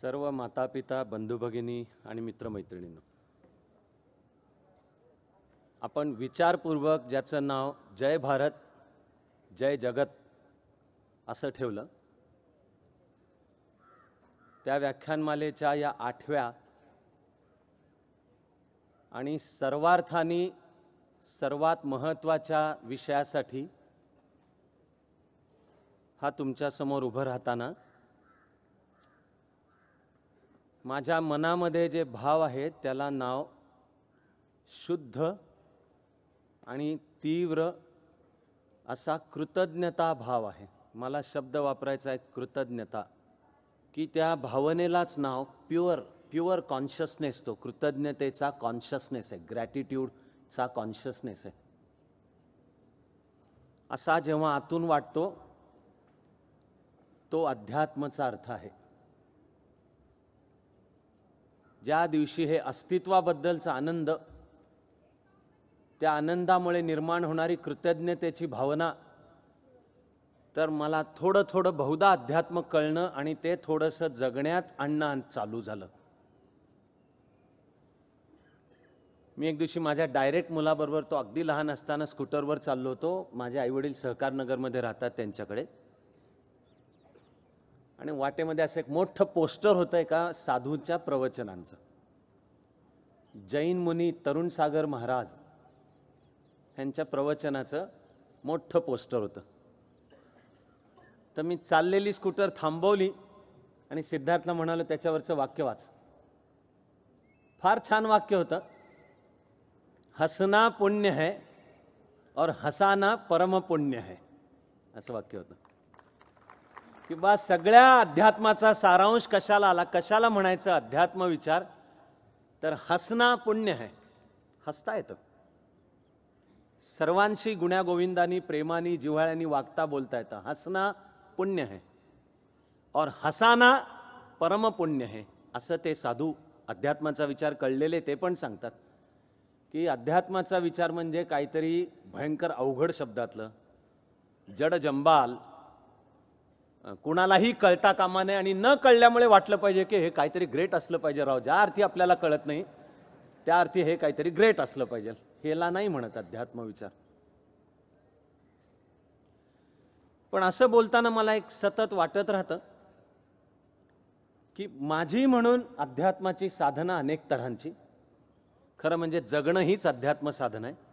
सर्व मातापिता बंधू भगिनी आणि मित्रमैत्रिणींनो आपण विचारपूर्वक ज्याचं नाव जय भारत जय जगत असं ठेवलं त्या व्याख्यानमालेच्या या आठव्या आणि सर्वार्थानी सर्वात महत्त्वाच्या विषयासाठी हा तुमच्यासमोर उभं राहताना माझ्या मनामध्ये जे भाव आहेत त्याला नाव शुद्ध आणि तीव्र असा कृतज्ञता भाव आहे मला शब्द वापरायचा आहे कृतज्ञता की त्या भावनेलाच नाव प्युअर प्युअर कॉन्शियसनेस तो कृतज्ञतेचा कॉन्शियसनेस आहे ग्रॅटिट्यूडचा कॉन्शियसनेस आहे असा जेव्हा आतून वाटतो तो अध्यात्मचा अर्थ आहे ज्या दिवशी हे अस्तित्वाबद्दलचा आनंद त्या आनंदामुळे निर्माण होणारी कृतज्ञतेची भावना तर मला थोडं थोडं बहुधा अध्यात्म कळणं आणि ते थोडंसं जगण्यात आणणं चालू झालं मी एक दिवशी माझ्या डायरेक्ट मुलाबरोबर तो अगदी लहान असताना स्कूटरवर चाललो होतो माझे आईवडील सहकारनगरमध्ये राहतात त्यांच्याकडे आणि वाटेमध्ये असं एक मोठं पोस्टर होतं एका साधूच्या प्रवचनांचं जैन मुनी तरुण सागर महाराज यांच्या प्रवचनाचं मोठं पोस्टर होतं तर मी चाललेली स्कूटर थांबवली आणि सिद्धार्थला म्हणालो त्याच्यावरचं वाक्य वाच फार छान वाक्य होतं हसना पुण्य है और हसाना पुण्य है असं वाक्य होतं किंवा सगळ्या अध्यात्माचा सारांश कशाला आला कशाला म्हणायचं अध्यात्म विचार तर हसना पुण्य आहे हसता येतं सर्वांशी गुण्यागोविंदानी प्रेमानी जिव्हाळ्यानी वागता बोलता येतं हसना पुण्य आहे और हसाना पुण्य आहे असं ते साधू अध्यात्माचा विचार कळलेले ते पण सांगतात की अध्यात्माचा विचार म्हणजे काहीतरी भयंकर अवघड शब्दातलं जड जंबाल कुणालाही कळता कामा नये आणि न कळल्यामुळे वाटलं पाहिजे की हे काहीतरी ग्रेट असलं पाहिजे राव ज्या अर्थी आपल्याला कळत नाही त्या अर्थी हे काहीतरी ग्रेट असलं पाहिजे हेला नाही म्हणत अध्यात्म विचार पण असं बोलताना मला एक सतत वाटत राहतं की माझी म्हणून अध्यात्माची साधना अनेक तऱ्हांची खरं म्हणजे जगणं हीच अध्यात्म साधना आहे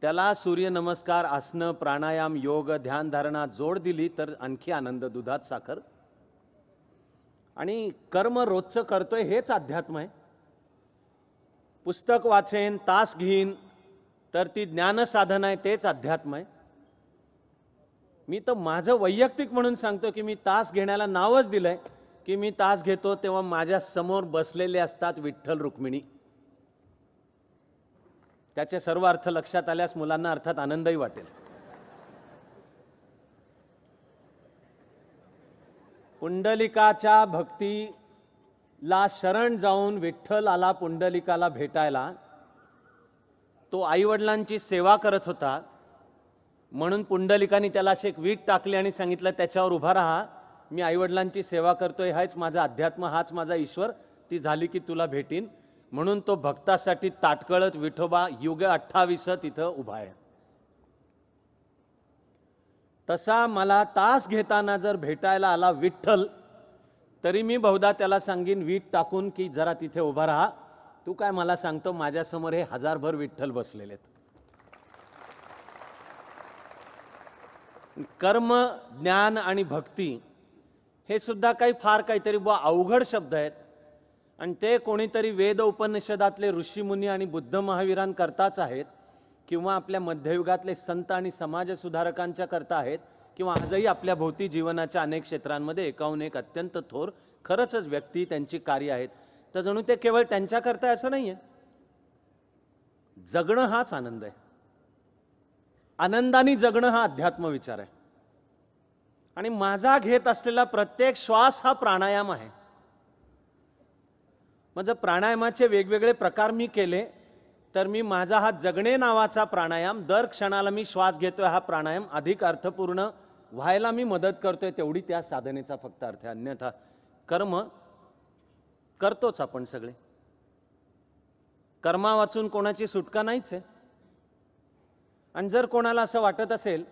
त्याला सूर्यनमस्कार आसनं प्राणायाम योग ध्यानधारणा जोड दिली तर आणखी आनंद दुधात साखर आणि कर्म रोजचं करतोय हेच अध्यात्म आहे पुस्तक वाचेन तास घेईन तर ती ज्ञानसाधन आहे तेच अध्यात्म आहे मी तर माझं वैयक्तिक म्हणून सांगतो की मी तास घेण्याला नावच दिलं आहे की मी तास घेतो तेव्हा माझ्या समोर बसलेले असतात विठ्ठल रुक्मिणी त्याचे सर्व अर्थ लक्षात आल्यास मुलांना अर्थात आनंदही वाटेल पुंडलिकाच्या भक्तीला शरण जाऊन विठ्ठल आला पुंडलिकाला भेटायला तो आईवडिलांची सेवा करत होता म्हणून पुंडलिकाने त्याला असे एक वीट टाकली आणि सांगितलं त्याच्यावर उभा राहा मी आईवडिलांची सेवा करतोय हाच माझा अध्यात्म हाच माझा ईश्वर ती झाली की तुला भेटीन म्हणून तो भक्तासाठी ताटकळत विठोबा युग अठ्ठावीस तिथं उभा आहे तसा मला तास घेताना जर भेटायला आला विठ्ठल तरी मी बहुधा त्याला सांगेन वीट टाकून की जरा तिथे उभा राहा तू काय मला सांगतो माझ्यासमोर हे हजारभर विठ्ठल बसलेले कर्म ज्ञान आणि भक्ती हे सुद्धा काही फार काहीतरी व अवघड शब्द आहेत आणि ते कोणीतरी वेद उपनिषदातले ऋषीमुनी आणि बुद्ध महावीरांकरताच आहेत किंवा आपल्या मध्ययुगातले संत आणि समाजसुधारकांच्या करता आहेत किंवा आजही आपल्या भोवती जीवनाच्या अनेक क्षेत्रांमध्ये एकाहून एक अत्यंत थोर खरंचच व्यक्ती त्यांची कार्य आहेत तर जणू ते केवळ त्यांच्याकरता असं नाही आहे जगणं हाच आनंद आहे आनंदाने जगणं हा अध्यात्म विचार आहे आणि माझा घेत असलेला प्रत्येक श्वास हा प्राणायाम आहे मग जर प्राणायामाचे वेगवेगळे प्रकार मी केले तर मी माझा हा जगणे नावाचा प्राणायाम दर क्षणाला मी श्वास घेतो हा प्राणायाम अधिक अर्थपूर्ण व्हायला मी मदत करतोय तेवढी त्या साधनेचा फक्त अर्थ आहे अन्यथा कर्म करतोच आपण सगळे कर्मा वाचून कोणाची सुटका नाहीच आहे आणि जर कोणाला असं वाटत असेल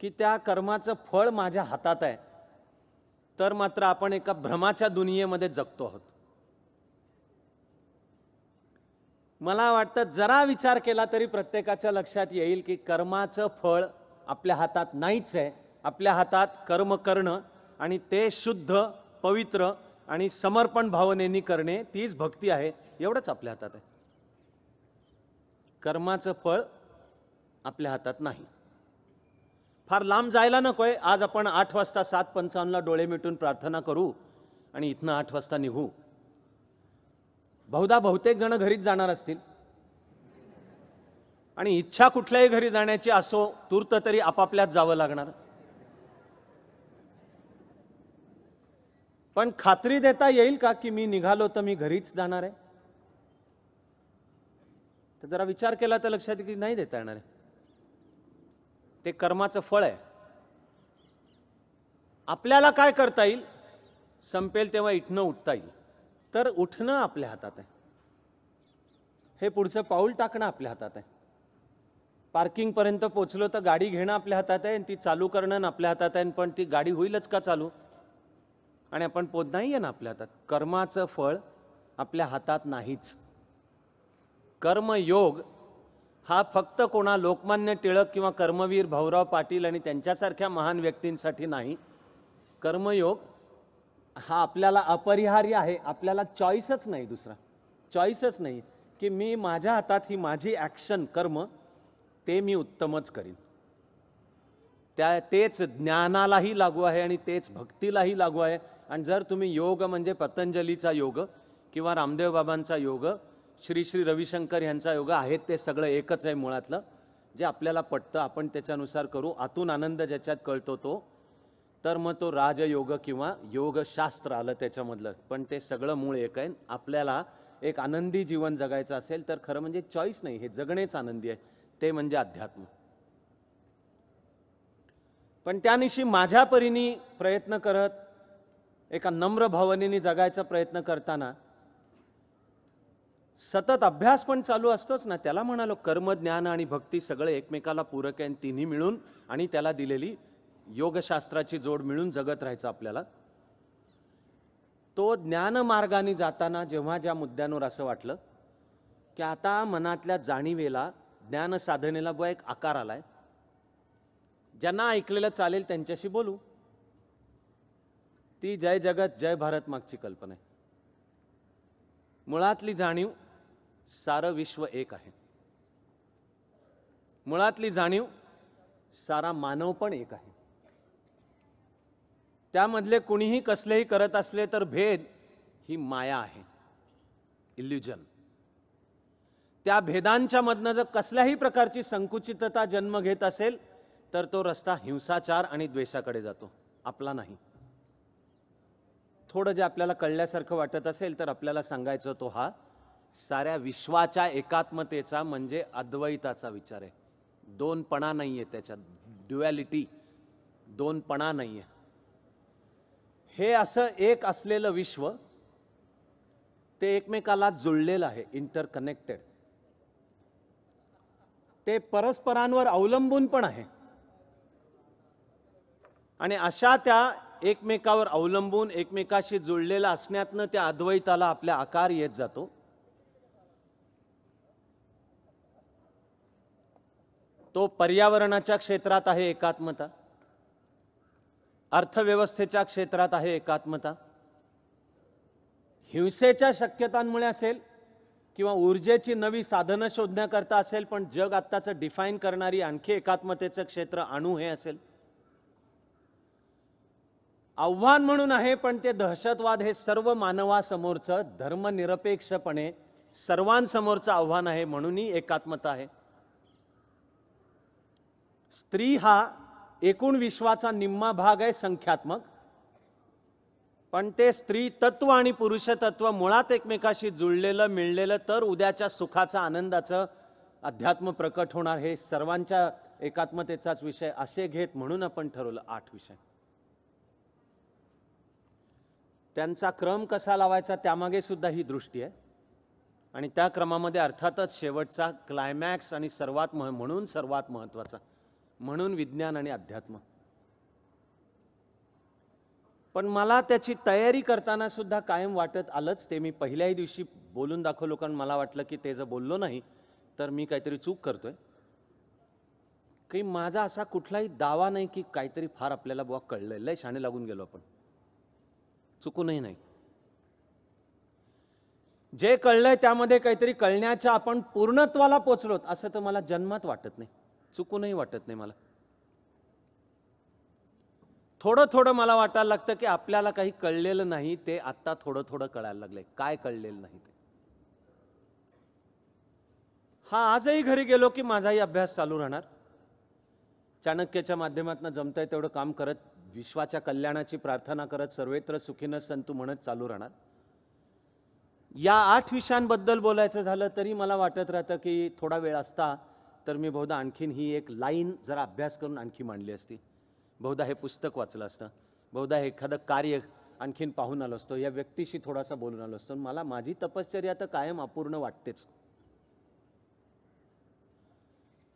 की त्या कर्माचं फळ माझ्या हातात आहे तर मात्र आपण एका भ्रमाच्या दुनियेमध्ये जगतो आहोत मला वाटतं जरा विचार केला तरी प्रत्येकाच्या लक्षात येईल की कर्माचं फळ आपल्या हातात नाहीच आहे आपल्या हातात कर्म करणं आणि ते शुद्ध पवित्र आणि समर्पण भावनेनी करणे तीच भक्ती आहे एवढंच आपल्या हातात आहे कर्माचं फळ आपल्या हातात नाही फार लांब जायला नको आहे आज आपण आठ वाजता सात पंचावन्नला डोळे मिटून प्रार्थना करू आणि इथनं आठ वाजता निघू बहुधा बहुतेक जण घरीच जाणार असतील आणि इच्छा कुठल्याही घरी जाण्याची असो तूर्त तरी आपापल्यात जावं लागणार पण खात्री देता येईल का की मी निघालो तर मी घरीच जाणार आहे तर जरा विचार केला तर लक्षात येईल की नाही देता येणार आहे ते कर्माचं फळ आहे आपल्याला काय करता येईल संपेल तेव्हा इथनं उठता येईल तर उठणं आपल्या हातात आहे हे पुढचं पाऊल टाकणं आपल्या हातात आहे पार्किंगपर्यंत पोचलो तर गाडी घेणं आपल्या हातात आहे आणि ती चालू करणं आपल्या हातात आहे पण ती गाडी होईलच का चालू आणि आपण पोत नाही आहे ना आपल्या हातात कर्माचं फळ आपल्या हातात नाहीच कर्मयोग हा फक्त कोणा लोकमान्य टिळक किंवा कर्मवीर भाऊराव पाटील आणि त्यांच्यासारख्या महान व्यक्तींसाठी नाही कर्मयोग हा आपल्याला अपरिहार्य आहे आपल्याला चॉईसच नाही दुसरा चॉईसच नाही की मी माझ्या हातात ही माझी ॲक्शन कर्म ते मी उत्तमच करीन त्या तेच ज्ञानालाही लागू आहे आणि तेच भक्तीलाही लागू आहे आणि जर तुम्ही योग म्हणजे पतंजलीचा योग किंवा रामदेव बाबांचा योग श्री श्री रविशंकर यांचा योग आहेत ते सगळं एकच आहे मुळातलं जे आपल्याला पटतं आपण त्याच्यानुसार करू आतून आनंद ज्याच्यात कळतो तो तर मग तो राजयोग किंवा योगशास्त्र आलं त्याच्यामधलं पण ते सगळं मूळ एक आहे आपल्याला एक आनंदी जीवन जगायचं असेल तर खरं म्हणजे चॉईस नाही हे जगणेच आनंदी आहे ते म्हणजे अध्यात्म पण त्यानिशी माझ्या परीने प्रयत्न करत एका नम्र भावनेने जगायचा प्रयत्न करताना सतत अभ्यास पण चालू असतोच ना त्याला म्हणालो कर्म ज्ञान आणि भक्ती सगळे एकमेकाला पूरक आहे तिन्ही मिळून आणि त्याला दिलेली योगशास्त्राची जोड मिळून जगत राहायचं आपल्याला तो ज्ञानमार्गाने जाताना जेव्हा ज्या मुद्द्यांवर असं वाटलं की आता मनातल्या जाणीवेला ज्ञान साधनेला एक आकार आलाय ज्यांना ऐकलेलं चालेल त्यांच्याशी बोलू ती जय जगत जय भारत मागची कल्पना आहे मुळातली जाणीव सारं विश्व एक आहे मुळातली जाणीव सारा मानव पण एक आहे त्यामधले कुणीही कसलेही करत असले तर भेद ही माया आहे इल्युजन त्या भेदांच्या मधनं जर कसल्याही प्रकारची संकुचितता जन्म घेत असेल तर तो रस्ता हिंसाचार आणि द्वेषाकडे जातो आपला नाही थोडं जे आपल्याला कळल्यासारखं वाटत असेल तर आपल्याला सांगायचं तो हा साऱ्या विश्वाच्या एकात्मतेचा म्हणजे अद्वैताचा विचार आहे दोनपणा नाही आहे त्याच्यात ड्युॲलिटी दोनपणा नाही आहे हे असं एक असलेलं विश्व ते एकमेकाला जुळलेलं आहे इंटरकनेक्टेड ते परस्परांवर अवलंबून पण आहे आणि अशा त्या एकमेकावर अवलंबून एकमेकाशी जुळलेलं असण्यातनं त्या अद्वैताला आपल्या आकार येत जातो तो पर्यावरणाच्या क्षेत्रात आहे एकात्मता अर्थव्यवस्थेच्या क्षेत्रात आहे एकात्मता हिंसेच्या शक्यतांमुळे असेल किंवा ऊर्जेची नवी साधनं शोधण्याकरता असेल पण जग आत्ताचं डिफाईन करणारी आणखी एकात्मतेचं क्षेत्र आणू हे असेल आव्हान म्हणून आहे पण ते दहशतवाद हे सर्व मानवासमोरचं धर्मनिरपेक्षपणे सर्वांसमोरचं आव्हान आहे म्हणूनही एकात्मता आहे स्त्री हा एकूण विश्वाचा निम्मा भाग आहे संख्यात्मक पण ते स्त्री तत्व आणि पुरुष तत्व मुळात एकमेकाशी जुळलेलं मिळलेलं तर उद्याच्या सुखाचा आनंदाचं अध्यात्म प्रकट होणार हे सर्वांच्या एकात्मतेचाच विषय असे घेत म्हणून आपण ठरवलं आठ विषय त्यांचा क्रम कसा लावायचा त्यामागे सुद्धा ही दृष्टी आहे आणि त्या क्रमामध्ये अर्थातच शेवटचा क्लायमॅक्स आणि सर्वात मह म्हणून सर्वात महत्त्वाचा म्हणून विज्ञान आणि अध्यात्म पण मला त्याची तयारी करताना सुद्धा कायम वाटत आलंच ते मी पहिल्याही दिवशी बोलून दाखवलो कारण मला वाटलं की ते जर बोललो नाही तर मी काहीतरी चूक करतोय की माझा असा कुठलाही दावा नाही की काहीतरी फार आपल्याला बुवा कळलं लय शाणे लागून गेलो आपण चुकूनही नाही जे कळलंय त्यामध्ये काहीतरी कळण्याच्या आपण पूर्णत्वाला पोचलोत असं तर मला जन्मात वाटत नाही चुकूनही वाटत नाही मला थोडं थोडं मला वाटायला लागतं की आपल्याला काही कळलेलं नाही ते आत्ता थोडं थोडं कळायला लागलंय काय कळलेलं नाही ते हा आजही घरी गेलो की माझाही अभ्यास चालू राहणार चाणक्याच्या माध्यमातून जमतंय तेवढं काम करत विश्वाच्या कल्याणाची प्रार्थना करत सर्वत्र सुखीनं संतू म्हणत चालू राहणार या आठ विषयांबद्दल बोलायचं झालं तरी मला वाटत राहतं की थोडा वेळ असता तर मी बहुधा आणखीन ही एक लाईन जरा अभ्यास करून आणखी मांडली असती बहुधा हे पुस्तक वाचलं असतं बहुधा एखादं कार्य आणखीन पाहून आलो असतो या व्यक्तीशी थोडासा बोलून आलो असतो मला माझी तपश्चर्या तर कायम अपूर्ण वाटतेच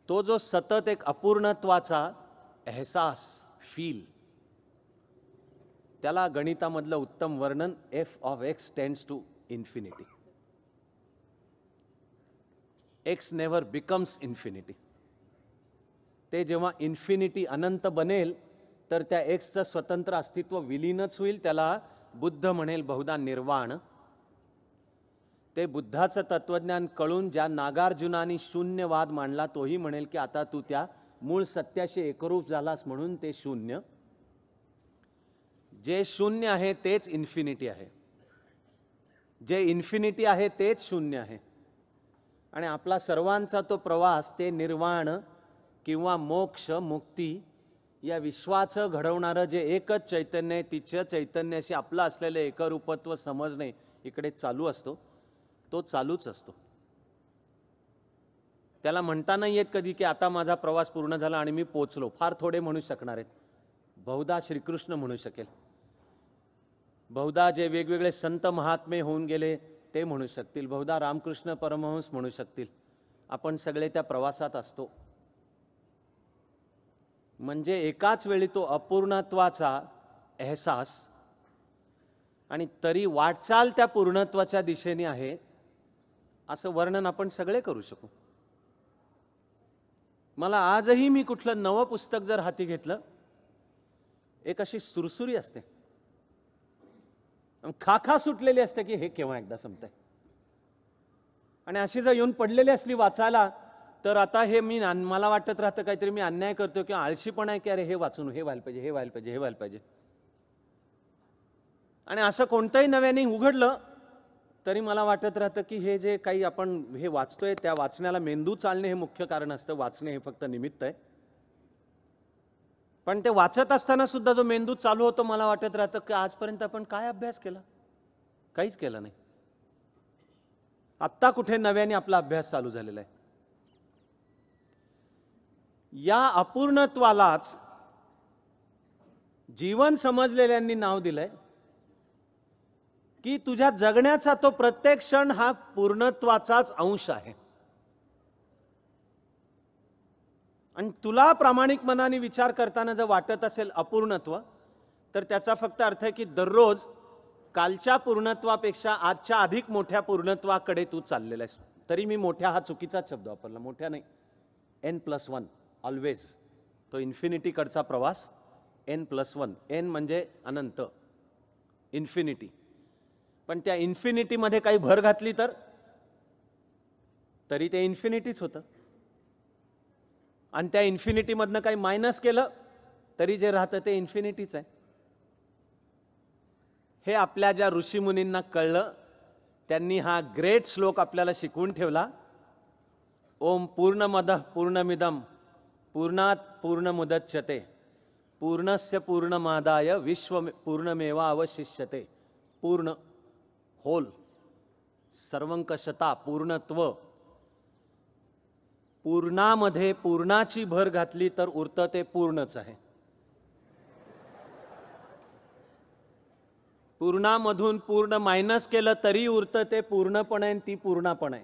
तो जो सतत एक अपूर्णत्वाचा एहसास फील त्याला गणितामधलं उत्तम वर्णन f of x tends to infinity x never becomes infinity ते जेव्हा इन्फिनिटी अनंत बनेल तर त्या एक्सचं स्वतंत्र अस्तित्व विलीनच होईल त्याला बुद्ध म्हणेल बहुधा निर्वाण ते बुद्धाचं तत्वज्ञान कळून ज्या नागार्जुनानी शून्यवाद मांडला तोही म्हणेल की आता तू त्या मूळ सत्याशी एकरूप झालास म्हणून ते शून्य जे शून्य आहे तेच इन्फिनिटी आहे जे इन्फिनिटी आहे तेच शून्य आहे आणि आपला सर्वांचा तो प्रवास ते निर्वाण किंवा मोक्ष मुक्ती या विश्वाचं घडवणारं जे एकच चैतन्य आहे तिच्या चैतन्याशी आपलं असलेलं एकरूपत्व समजणे इकडे चालू असतो तो चालूच असतो त्याला म्हणता नाही येत कधी की आता माझा प्रवास पूर्ण झाला आणि मी पोचलो फार थोडे म्हणू शकणार आहेत बहुधा श्रीकृष्ण म्हणू शकेल बहुधा जे वेगवेगळे संत महात्मे होऊन गेले ते म्हणू शकतील बहुधा रामकृष्ण परमहंस म्हणू शकतील आपण सगळे त्या प्रवासात असतो म्हणजे एकाच वेळी तो अपूर्णत्वाचा अहसास आणि तरी वाटचाल त्या पूर्णत्वाच्या दिशेने आहे असं वर्णन आपण सगळे करू शकू मला आजही मी कुठलं नवं पुस्तक जर हाती घेतलं एक अशी सुरसुरी असते खाखा सुटलेली असते की हे केव्हा एकदा आहे आणि अशी जर येऊन पडलेली असली वाचायला तर आता हे मी मला वाटत राहतं काहीतरी मी अन्याय करतो किंवा आळशीपणा आहे की अरे हे वाचून हे व्हायला पाहिजे हे व्हायला पाहिजे हे व्हायला पाहिजे आणि असं कोणतंही नव्याने उघडलं तरी मला वाटत राहतं की हे जे काही आपण हे वाचतोय त्या वाचण्याला मेंदू चालणे हे मुख्य कारण असतं वाचणे हे फक्त निमित्त आहे पण ते वाचत असताना सुद्धा जो मेंदू चालू होतो मला वाटत राहतं की आजपर्यंत आपण काय अभ्यास केला काहीच केला नाही आत्ता कुठे नव्याने आपला अभ्यास चालू झालेला आहे या अपूर्णत्वालाच जीवन समजलेल्यांनी नाव दिलंय की तुझ्या जगण्याचा तो प्रत्येक क्षण हा पूर्णत्वाचाच अंश आहे आणि तुला प्रामाणिक मनाने विचार करताना जर वाटत असेल अपूर्णत्व तर त्याचा फक्त अर्थ आहे की दररोज कालच्या पूर्णत्वापेक्षा आजच्या अधिक मोठ्या पूर्णत्वाकडे तू चाललेला आहेस तरी मी मोठ्या हा चुकीचाच शब्द वापरला मोठ्या नाही एन प्लस वन ऑलवेज तो इन्फिनिटीकडचा प्रवास एन प्लस वन एन म्हणजे अनंत इन्फिनिटी पण त्या इन्फिनिटीमध्ये काही भर घातली तर तरी ते इन्फिनिटीच होतं आणि त्या इन्फिनिटीमधनं काही मायनस केलं तरी जे राहतं ते इन्फिनिटीच आहे हे आपल्या ज्या ऋषीमुनींना कळलं त्यांनी हा ग्रेट श्लोक आपल्याला शिकवून ठेवला ओम पूर्णमद पूर्णमिदम पूर्णात पूर्णमुदच्छते पूर्णस्य पूर्णमादाय विश्व पूर्णमेवा अवशिष्यते पूर्ण होल सर्वंकशता पूर्णत्व पूर्णामध्ये पूर्णाची भर घातली तर उरतं ते पूर्णच आहे पूर्णामधून पूर्ण मायनस केलं तरी उरतं ते पूर्ण पण आहे ती पूर्णपण आहे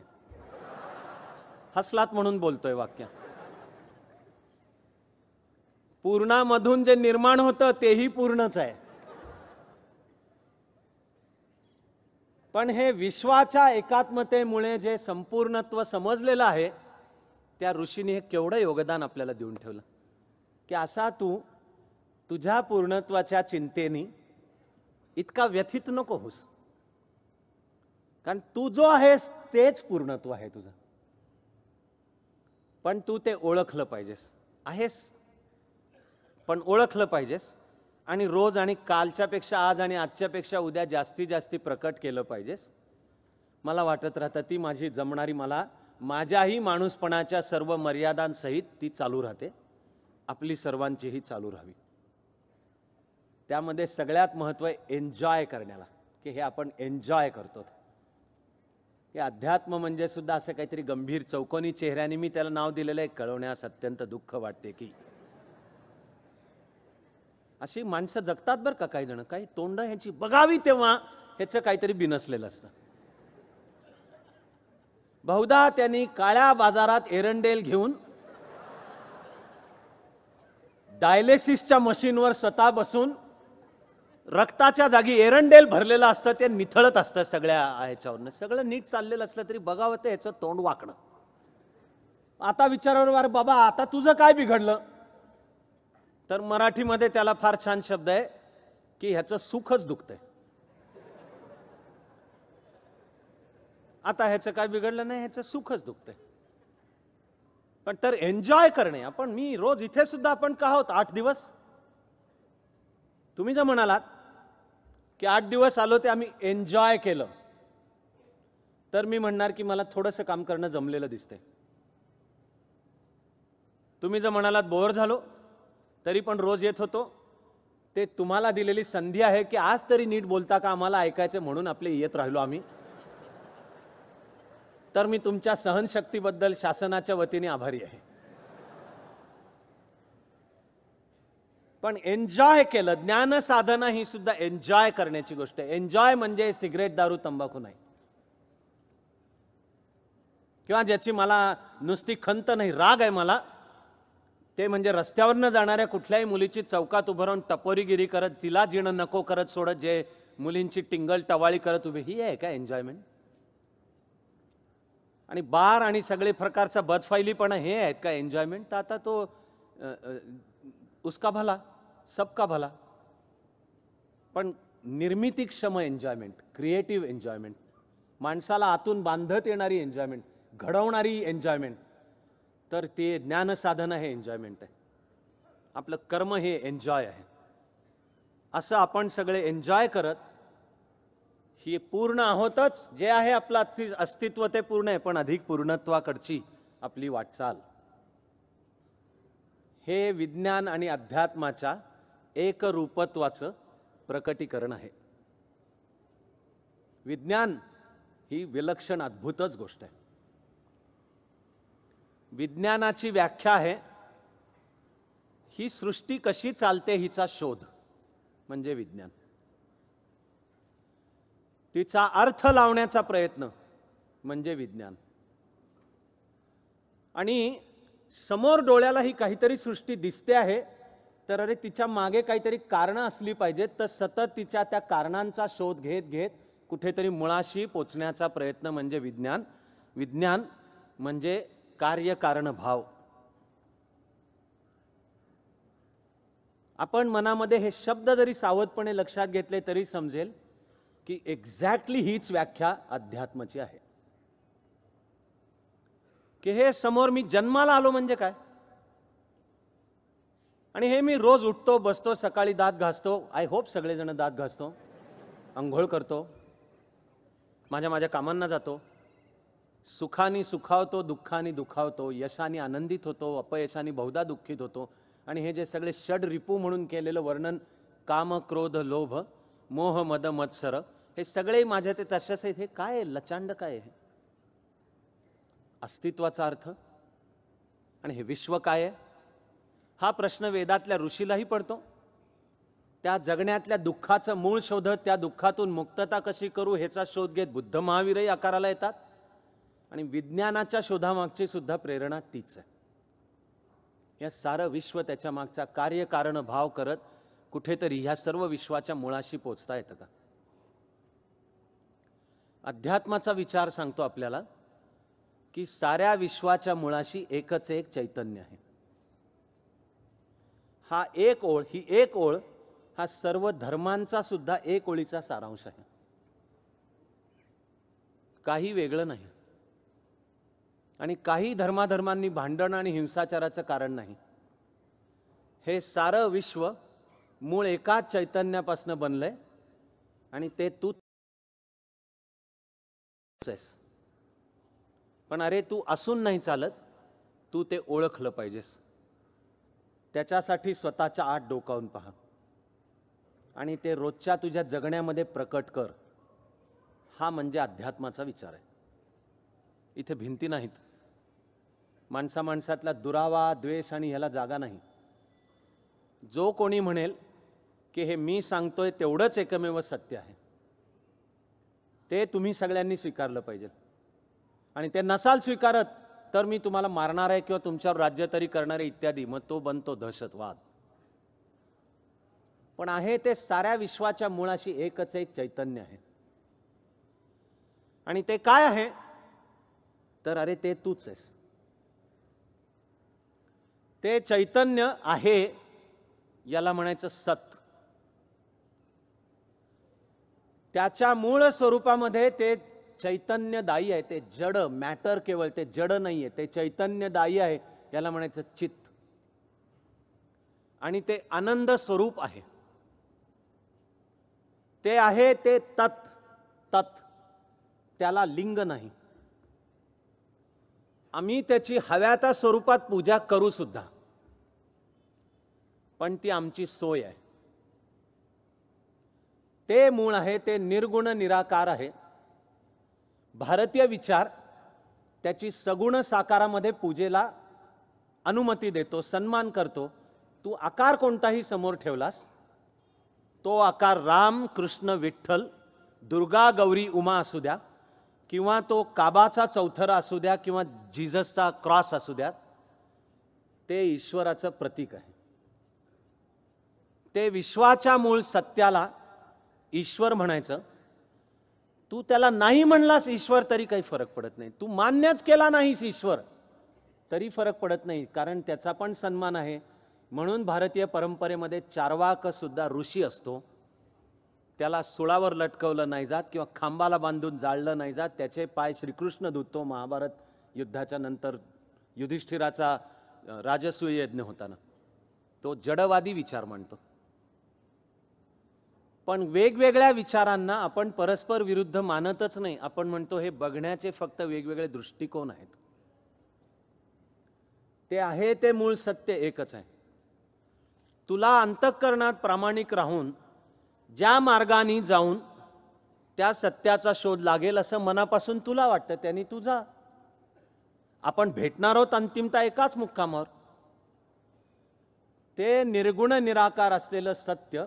हसलात म्हणून बोलतोय वाक्य पूर्णामधून जे निर्माण होतं तेही पूर्णच आहे पण हे विश्वाच्या एकात्मतेमुळे जे संपूर्णत्व समजलेलं आहे त्या ऋषीने हे केवढं योगदान आपल्याला देऊन ठेवलं की असा तू तुझ्या पूर्णत्वाच्या चिंतेनी इतका व्यथित नको होस कारण तू जो आहेस तेच पूर्णत्व आहे तुझं पण तू ते ओळखलं पाहिजेस आहेस पण ओळखलं पाहिजेस आणि रोज आणि कालच्यापेक्षा आज आणि आजच्यापेक्षा उद्या जास्तीत जास्ती प्रकट केलं पाहिजेस मला वाटत राहतं ती माझी जमणारी मला माझ्याही माणूसपणाच्या सर्व मर्यादांसहित ती चालू राहते आपली सर्वांचीही चालू राहावी त्यामध्ये सगळ्यात महत्त्व एन्जॉय करण्याला की हे आपण एन्जॉय करतो हे अध्यात्म म्हणजे सुद्धा असं काहीतरी गंभीर चौकोनी चेहऱ्याने मी त्याला नाव दिलेलं आहे कळवण्यास अत्यंत दुःख वाटते की अशी माणसं जगतात बरं का काही जण काही तोंड ह्याची बघावी तेव्हा ह्याचं काहीतरी बिनसलेलं असतं बहुधा त्यांनी काळ्या बाजारात एरंडेल घेऊन डायलेसिसच्या मशीनवर स्वतः बसून रक्ताच्या जागी एरंडेल भरलेलं असतं ते निथळत असतं सगळ्या ह्याच्यावरनं सगळं नीट चाललेलं असलं तरी बघावं ते ह्याचं तोंड वाकणं आता विचारावर बाबा आता तुझं काय बिघडलं तर मराठीमध्ये त्याला फार छान शब्द आहे की ह्याचं सुखच दुखतंय आता ह्याचं काय बिघडलं नाही ह्याचं सुखच दुखतंय पण तर एन्जॉय करणे आपण मी रोज इथे सुद्धा आपण का आहोत आठ दिवस तुम्ही जर म्हणालात की आठ दिवस आलो ते आम्ही एन्जॉय केलं तर मी म्हणणार की मला थोडंसं काम करणं जमलेलं दिसतंय तुम्ही जर म्हणालात बोर झालो तरी पण रोज येत होतो ते तुम्हाला दिलेली संधी आहे की आज तरी नीट बोलता का आम्हाला ऐकायचं म्हणून आपले येत राहिलो आम्ही तर मी तुमच्या सहनशक्तीबद्दल शासनाच्या वतीने आभारी आहे पण एन्जॉय केलं ज्ञान साधना ही सुद्धा एन्जॉय करण्याची गोष्ट आहे एन्जॉय म्हणजे सिगरेट दारू तंबाखू नाही किंवा ज्याची मला नुसती खंत नाही राग आहे मला ते म्हणजे रस्त्यावरनं जाणाऱ्या कुठल्याही मुलीची चौकात उभं राहून टपोरीगिरी करत तिला जिणं नको करत सोडत जे मुलींची टिंगल टवाळी करत उभी ही आहे का एन्जॉयमेंट आणि बार आणि सगळे प्रकारचा पण हे आहेत का एन्जॉयमेंट तर आता तो उसका भला सबका भला पण निर्मितीक्षम एन्जॉयमेंट क्रिएटिव्ह एन्जॉयमेंट माणसाला आतून बांधत येणारी एन्जॉयमेंट घडवणारी एन्जॉयमेंट तर ते ज्ञानसाधनं हे एन्जॉयमेंट आहे आपलं कर्म हे एन्जॉय आहे असं आपण सगळे एन्जॉय करत ही पूर्ण आहोतच जे आहे आपलं अस्तित्व ते पूर्ण आहे पण अधिक पूर्णत्वाकडची आपली वाटचाल हे विज्ञान आणि अध्यात्माच्या एकरूपत्वाचं प्रकटीकरण आहे विज्ञान ही विलक्षण अद्भुतच गोष्ट आहे विज्ञानाची व्याख्या आहे ही सृष्टी कशी चालते हिचा शोध म्हणजे विज्ञान तिचा अर्थ लावण्याचा प्रयत्न म्हणजे विज्ञान आणि समोर डोळ्याला ही काहीतरी सृष्टी दिसते आहे तर अरे तिच्या मागे काहीतरी कारणं असली पाहिजेत तर सतत तिच्या त्या कारणांचा शोध घेत घेत कुठेतरी मुळाशी पोचण्याचा प्रयत्न म्हणजे विज्ञान विज्ञान म्हणजे कार्यकारण भाव आपण मनामध्ये हे शब्द जरी सावधपणे लक्षात घेतले तरी समजेल की एक्झॅक्टली हीच व्याख्या अध्यात्माची आहे की हे समोर मी जन्माला आलो म्हणजे काय आणि हे मी रोज उठतो बसतो सकाळी दात घासतो आय होप सगळेजण दात घासतो आंघोळ करतो माझ्या माझ्या कामांना जातो सुखानी सुखावतो दुःखाने दुखावतो यशाने आनंदित होतो अपयशाने बहुधा दुःखित होतो आणि हे जे सगळे षड रिपू म्हणून केलेलं वर्णन काम क्रोध लोभ मोह मद मत्सर हे सगळे माझ्या ते तशाच आहेत हे काय लचांड काय आहे अस्तित्वाचा अर्थ आणि हे विश्व काय आहे हा प्रश्न वेदातल्या ऋषीलाही पडतो त्या जगण्यातल्या दुःखाचं मूळ शोध त्या दुःखातून मुक्तता कशी करू ह्याचा शोध घेत बुद्ध महावीरही आकाराला येतात आणि विज्ञानाच्या शोधामागची सुद्धा प्रेरणा तीच आहे या सारं विश्व त्याच्या मागचा कार्यकारण भाव करत कुठेतरी ह्या सर्व विश्वाच्या मुळाशी पोचता येतं का अध्यात्माचा विचार सांगतो आपल्याला की साऱ्या विश्वाच्या मुळाशी एकच एक चैतन्य आहे हा एक ओळ ही एक ओळ हा सर्व धर्मांचा सुद्धा एक ओळीचा सारांश आहे काही वेगळं नाही आणि काही धर्माधर्मांनी भांडण आणि हिंसाचाराचं कारण नाही हे सारं विश्व मूळ एकाच चैतन्यापासून आहे आणि ते तू पण अरे तू असून नाही चालत तू ते ओळखलं पाहिजेस त्याच्यासाठी स्वतःच्या आत डोकावून पहा आणि ते रोजच्या तुझ्या जगण्यामध्ये प्रकट कर हा म्हणजे अध्यात्माचा विचार आहे इथे भिंती नाहीत माणसा माणसातला दुरावा द्वेष आणि ह्याला जागा नाही जो कोणी म्हणेल की हे मी सांगतोय तेवढंच एकमेव सत्य आहे ते तुम्ही सगळ्यांनी स्वीकारलं पाहिजे आणि ते नसाल स्वीकारत तर मी तुम्हाला मारणार आहे किंवा तुमच्यावर राज्य तरी आहे इत्यादी मग तो बनतो दहशतवाद पण आहे ते साऱ्या विश्वाच्या मुळाशी एकच एक चैतन्य आहे आणि ते काय आहे तर अरे ते तूच आहेस ते चैतन्य आहे याला म्हणायचं सत्य त्याच्या मूळ स्वरूपामध्ये ते चैतन्यदायी आहे ते जड मॅटर केवळ ते जड नाही आहे ते चैतन्यदायी आहे याला म्हणायचं चित्त आणि ते आनंद स्वरूप आहे ते आहे ते तत् तत् त्याला लिंग नाही आम्ही त्याची हव्या त्या स्वरूपात पूजा करू सुद्धा पण ती आमची सोय आहे ते मूळ आहे ते निर्गुण निराकार आहे भारतीय विचार त्याची सगुण साकारामध्ये पूजेला अनुमती देतो सन्मान करतो तू आकार कोणताही समोर ठेवलास तो आकार राम कृष्ण विठ्ठल दुर्गा गौरी उमा असू द्या किंवा तो काबाचा चौथरा असू द्या किंवा जीजसचा क्रॉस असू द्या ते ईश्वराचं प्रतीक आहे ते विश्वाच्या मूळ सत्याला ईश्वर म्हणायचं तू त्याला नाही म्हणलास ईश्वर तरी काही फरक पडत नाही तू मान्यच केला नाहीस ईश्वर तरी फरक पडत नाही कारण त्याचा पण सन्मान आहे म्हणून भारतीय परंपरेमध्ये चारवाकसुद्धा ऋषी असतो त्याला सुळावर लटकवलं नाही जात किंवा खांबाला बांधून जाळलं नाही जात त्याचे पाय श्रीकृष्ण धुतो महाभारत युद्धाच्या नंतर युधिष्ठिराचा राजसूय यज्ञ होताना तो जडवादी विचार मांडतो पण वेगवेगळ्या विचारांना आपण परस्पर विरुद्ध मानतच नाही आपण म्हणतो हे बघण्याचे फक्त वेगवेगळे दृष्टिकोन आहेत ते आहे ते मूळ सत्य एकच आहे तुला अंतःकरणात प्रामाणिक राहून ज्या मार्गाने जाऊन त्या सत्याचा शोध लागेल असं मनापासून तुला वाटतं त्यांनी तू जा आपण भेटणार आहोत अंतिमता एकाच मुक्कामावर ते निर्गुण निराकार असलेलं सत्य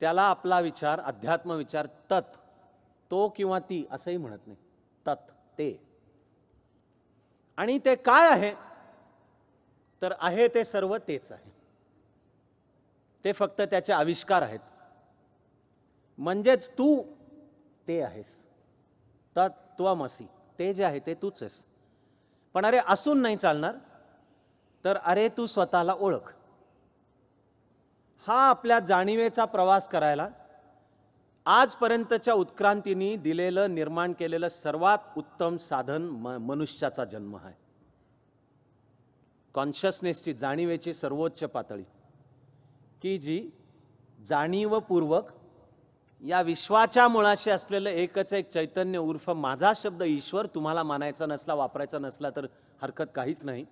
त्याला आपला विचार अध्यात्म विचार तत् तो किंवा ती असंही म्हणत नाही तत् ते आणि ते काय आहे तर आहे ते सर्व तेच आहे ते फक्त त्याचे आविष्कार आहेत म्हणजेच तू ते आहेस तत्वमसी ते जे आहे ते तूच आहेस पण अरे असून नाही चालणार तर अरे तू स्वतःला ओळख हा आपल्या जाणीवेचा प्रवास करायला आजपर्यंतच्या उत्क्रांतीने दिलेलं निर्माण केलेलं सर्वात उत्तम साधन म मनुष्याचा जन्म आहे कॉन्शियसनेसची जाणीवेची सर्वोच्च पातळी की जी जाणीवपूर्वक या विश्वाच्या मुळाशी असलेलं एकच एक चैतन्य उर्फ माझा शब्द ईश्वर तुम्हाला मानायचा नसला वापरायचा नसला तर हरकत काहीच नाही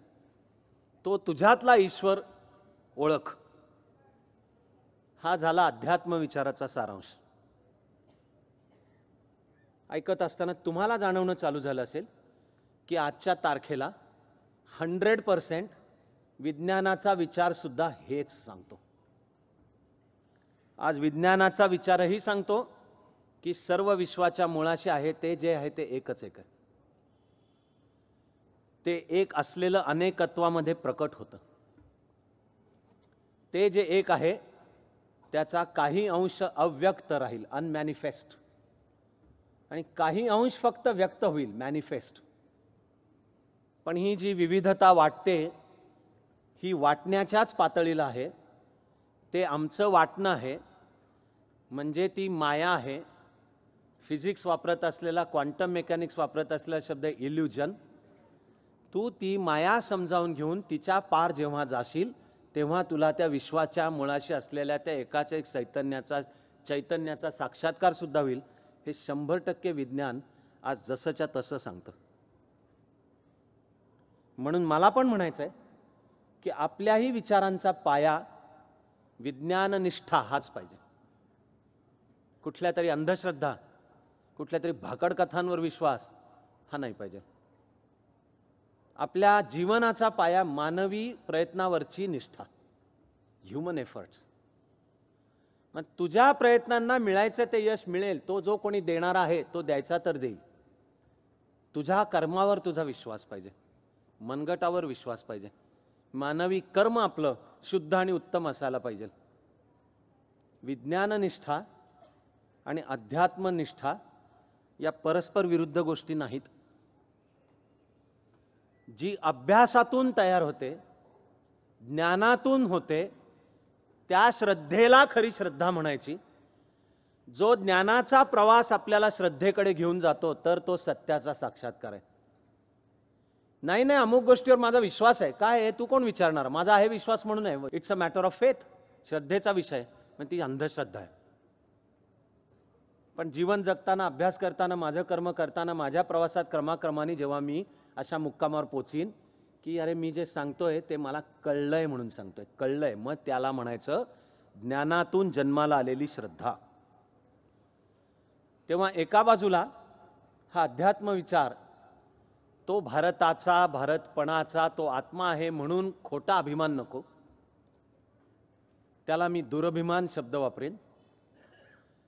तो तुझ्यातला ईश्वर ओळख हा झाला अध्यात्म विचाराचा सारांश ऐकत असताना तुम्हाला जाणवणं चालू झालं असेल की आजच्या तारखेला हंड्रेड पर्सेंट विज्ञानाचा विचारसुद्धा हेच सांगतो आज विज्ञानाचा विचारही सांगतो की सर्व विश्वाच्या मुळाशी आहे ते जे आहे ते एकच एक आहे ते एक असलेलं अनेकत्वामध्ये प्रकट होतं ते जे एक आहे त्याचा काही अंश अव्यक्त राहील अनमॅनिफेस्ट आणि काही अंश फक्त व्यक्त होईल मॅनिफेस्ट पण ही जी विविधता वाटते ही वाटण्याच्याच पातळीला आहे ते आमचं वाटणं आहे म्हणजे ती माया आहे फिजिक्स वापरत असलेला क्वांटम मेकॅनिक्स वापरत असलेला शब्द इल्युजन तू ती माया समजावून घेऊन तिच्या पार जेव्हा जाशील तेव्हा तुला त्या विश्वाच्या मुळाशी असलेल्या त्या एकाच एक चैतन्याचा चैतन्याचा साक्षात्कारसुद्धा होईल हे शंभर टक्के विज्ञान आज जसंच्या तसं सांगतं म्हणून मला पण म्हणायचं आहे की आपल्याही विचारांचा पाया विज्ञाननिष्ठा हाच पाहिजे कुठल्या तरी अंधश्रद्धा कुठल्या तरी भाकड कथांवर विश्वास हा नाही पाहिजे आपल्या जीवनाचा पाया मानवी प्रयत्नावरची निष्ठा ह्युमन एफर्ट्स मग तुझ्या प्रयत्नांना मिळायचं ते यश मिळेल तो जो कोणी देणार आहे तो द्यायचा तर देईल तुझ्या कर्मावर तुझा विश्वास पाहिजे मनगटावर विश्वास पाहिजे मानवी कर्म आपलं शुद्ध आणि उत्तम असायला पाहिजे विज्ञाननिष्ठा आणि अध्यात्मनिष्ठा या परस्पर विरुद्ध गोष्टी नाहीत जी अभ्यासातून तयार होते ज्ञानातून होते त्या श्रद्धेला खरी श्रद्धा म्हणायची जो ज्ञानाचा प्रवास आपल्याला श्रद्धेकडे घेऊन जातो तर तो सत्याचा साक्षात्कार आहे नाही नाही अमुक गोष्टीवर माझा विश्वास आहे काय आहे तू कोण विचारणार माझा आहे विश्वास म्हणून आहे it's a matter of faith श्रद्धेचा विषय पण ती अंधश्रद्धा आहे पण जीवन जगताना अभ्यास करताना माझं कर्म करताना माझ्या प्रवासात क्रमाक्रमाने जेव्हा मी अशा मुक्कामावर पोचीन की अरे मी जे सांगतोय ते मला कळलंय म्हणून सांगतोय कळलंय मग त्याला म्हणायचं ज्ञानातून जन्माला आलेली श्रद्धा तेव्हा एका बाजूला हा अध्यात्म विचार तो भारताचा भारतपणाचा तो आत्मा आहे म्हणून खोटा अभिमान नको त्याला मी दुरभिमान शब्द वापरेन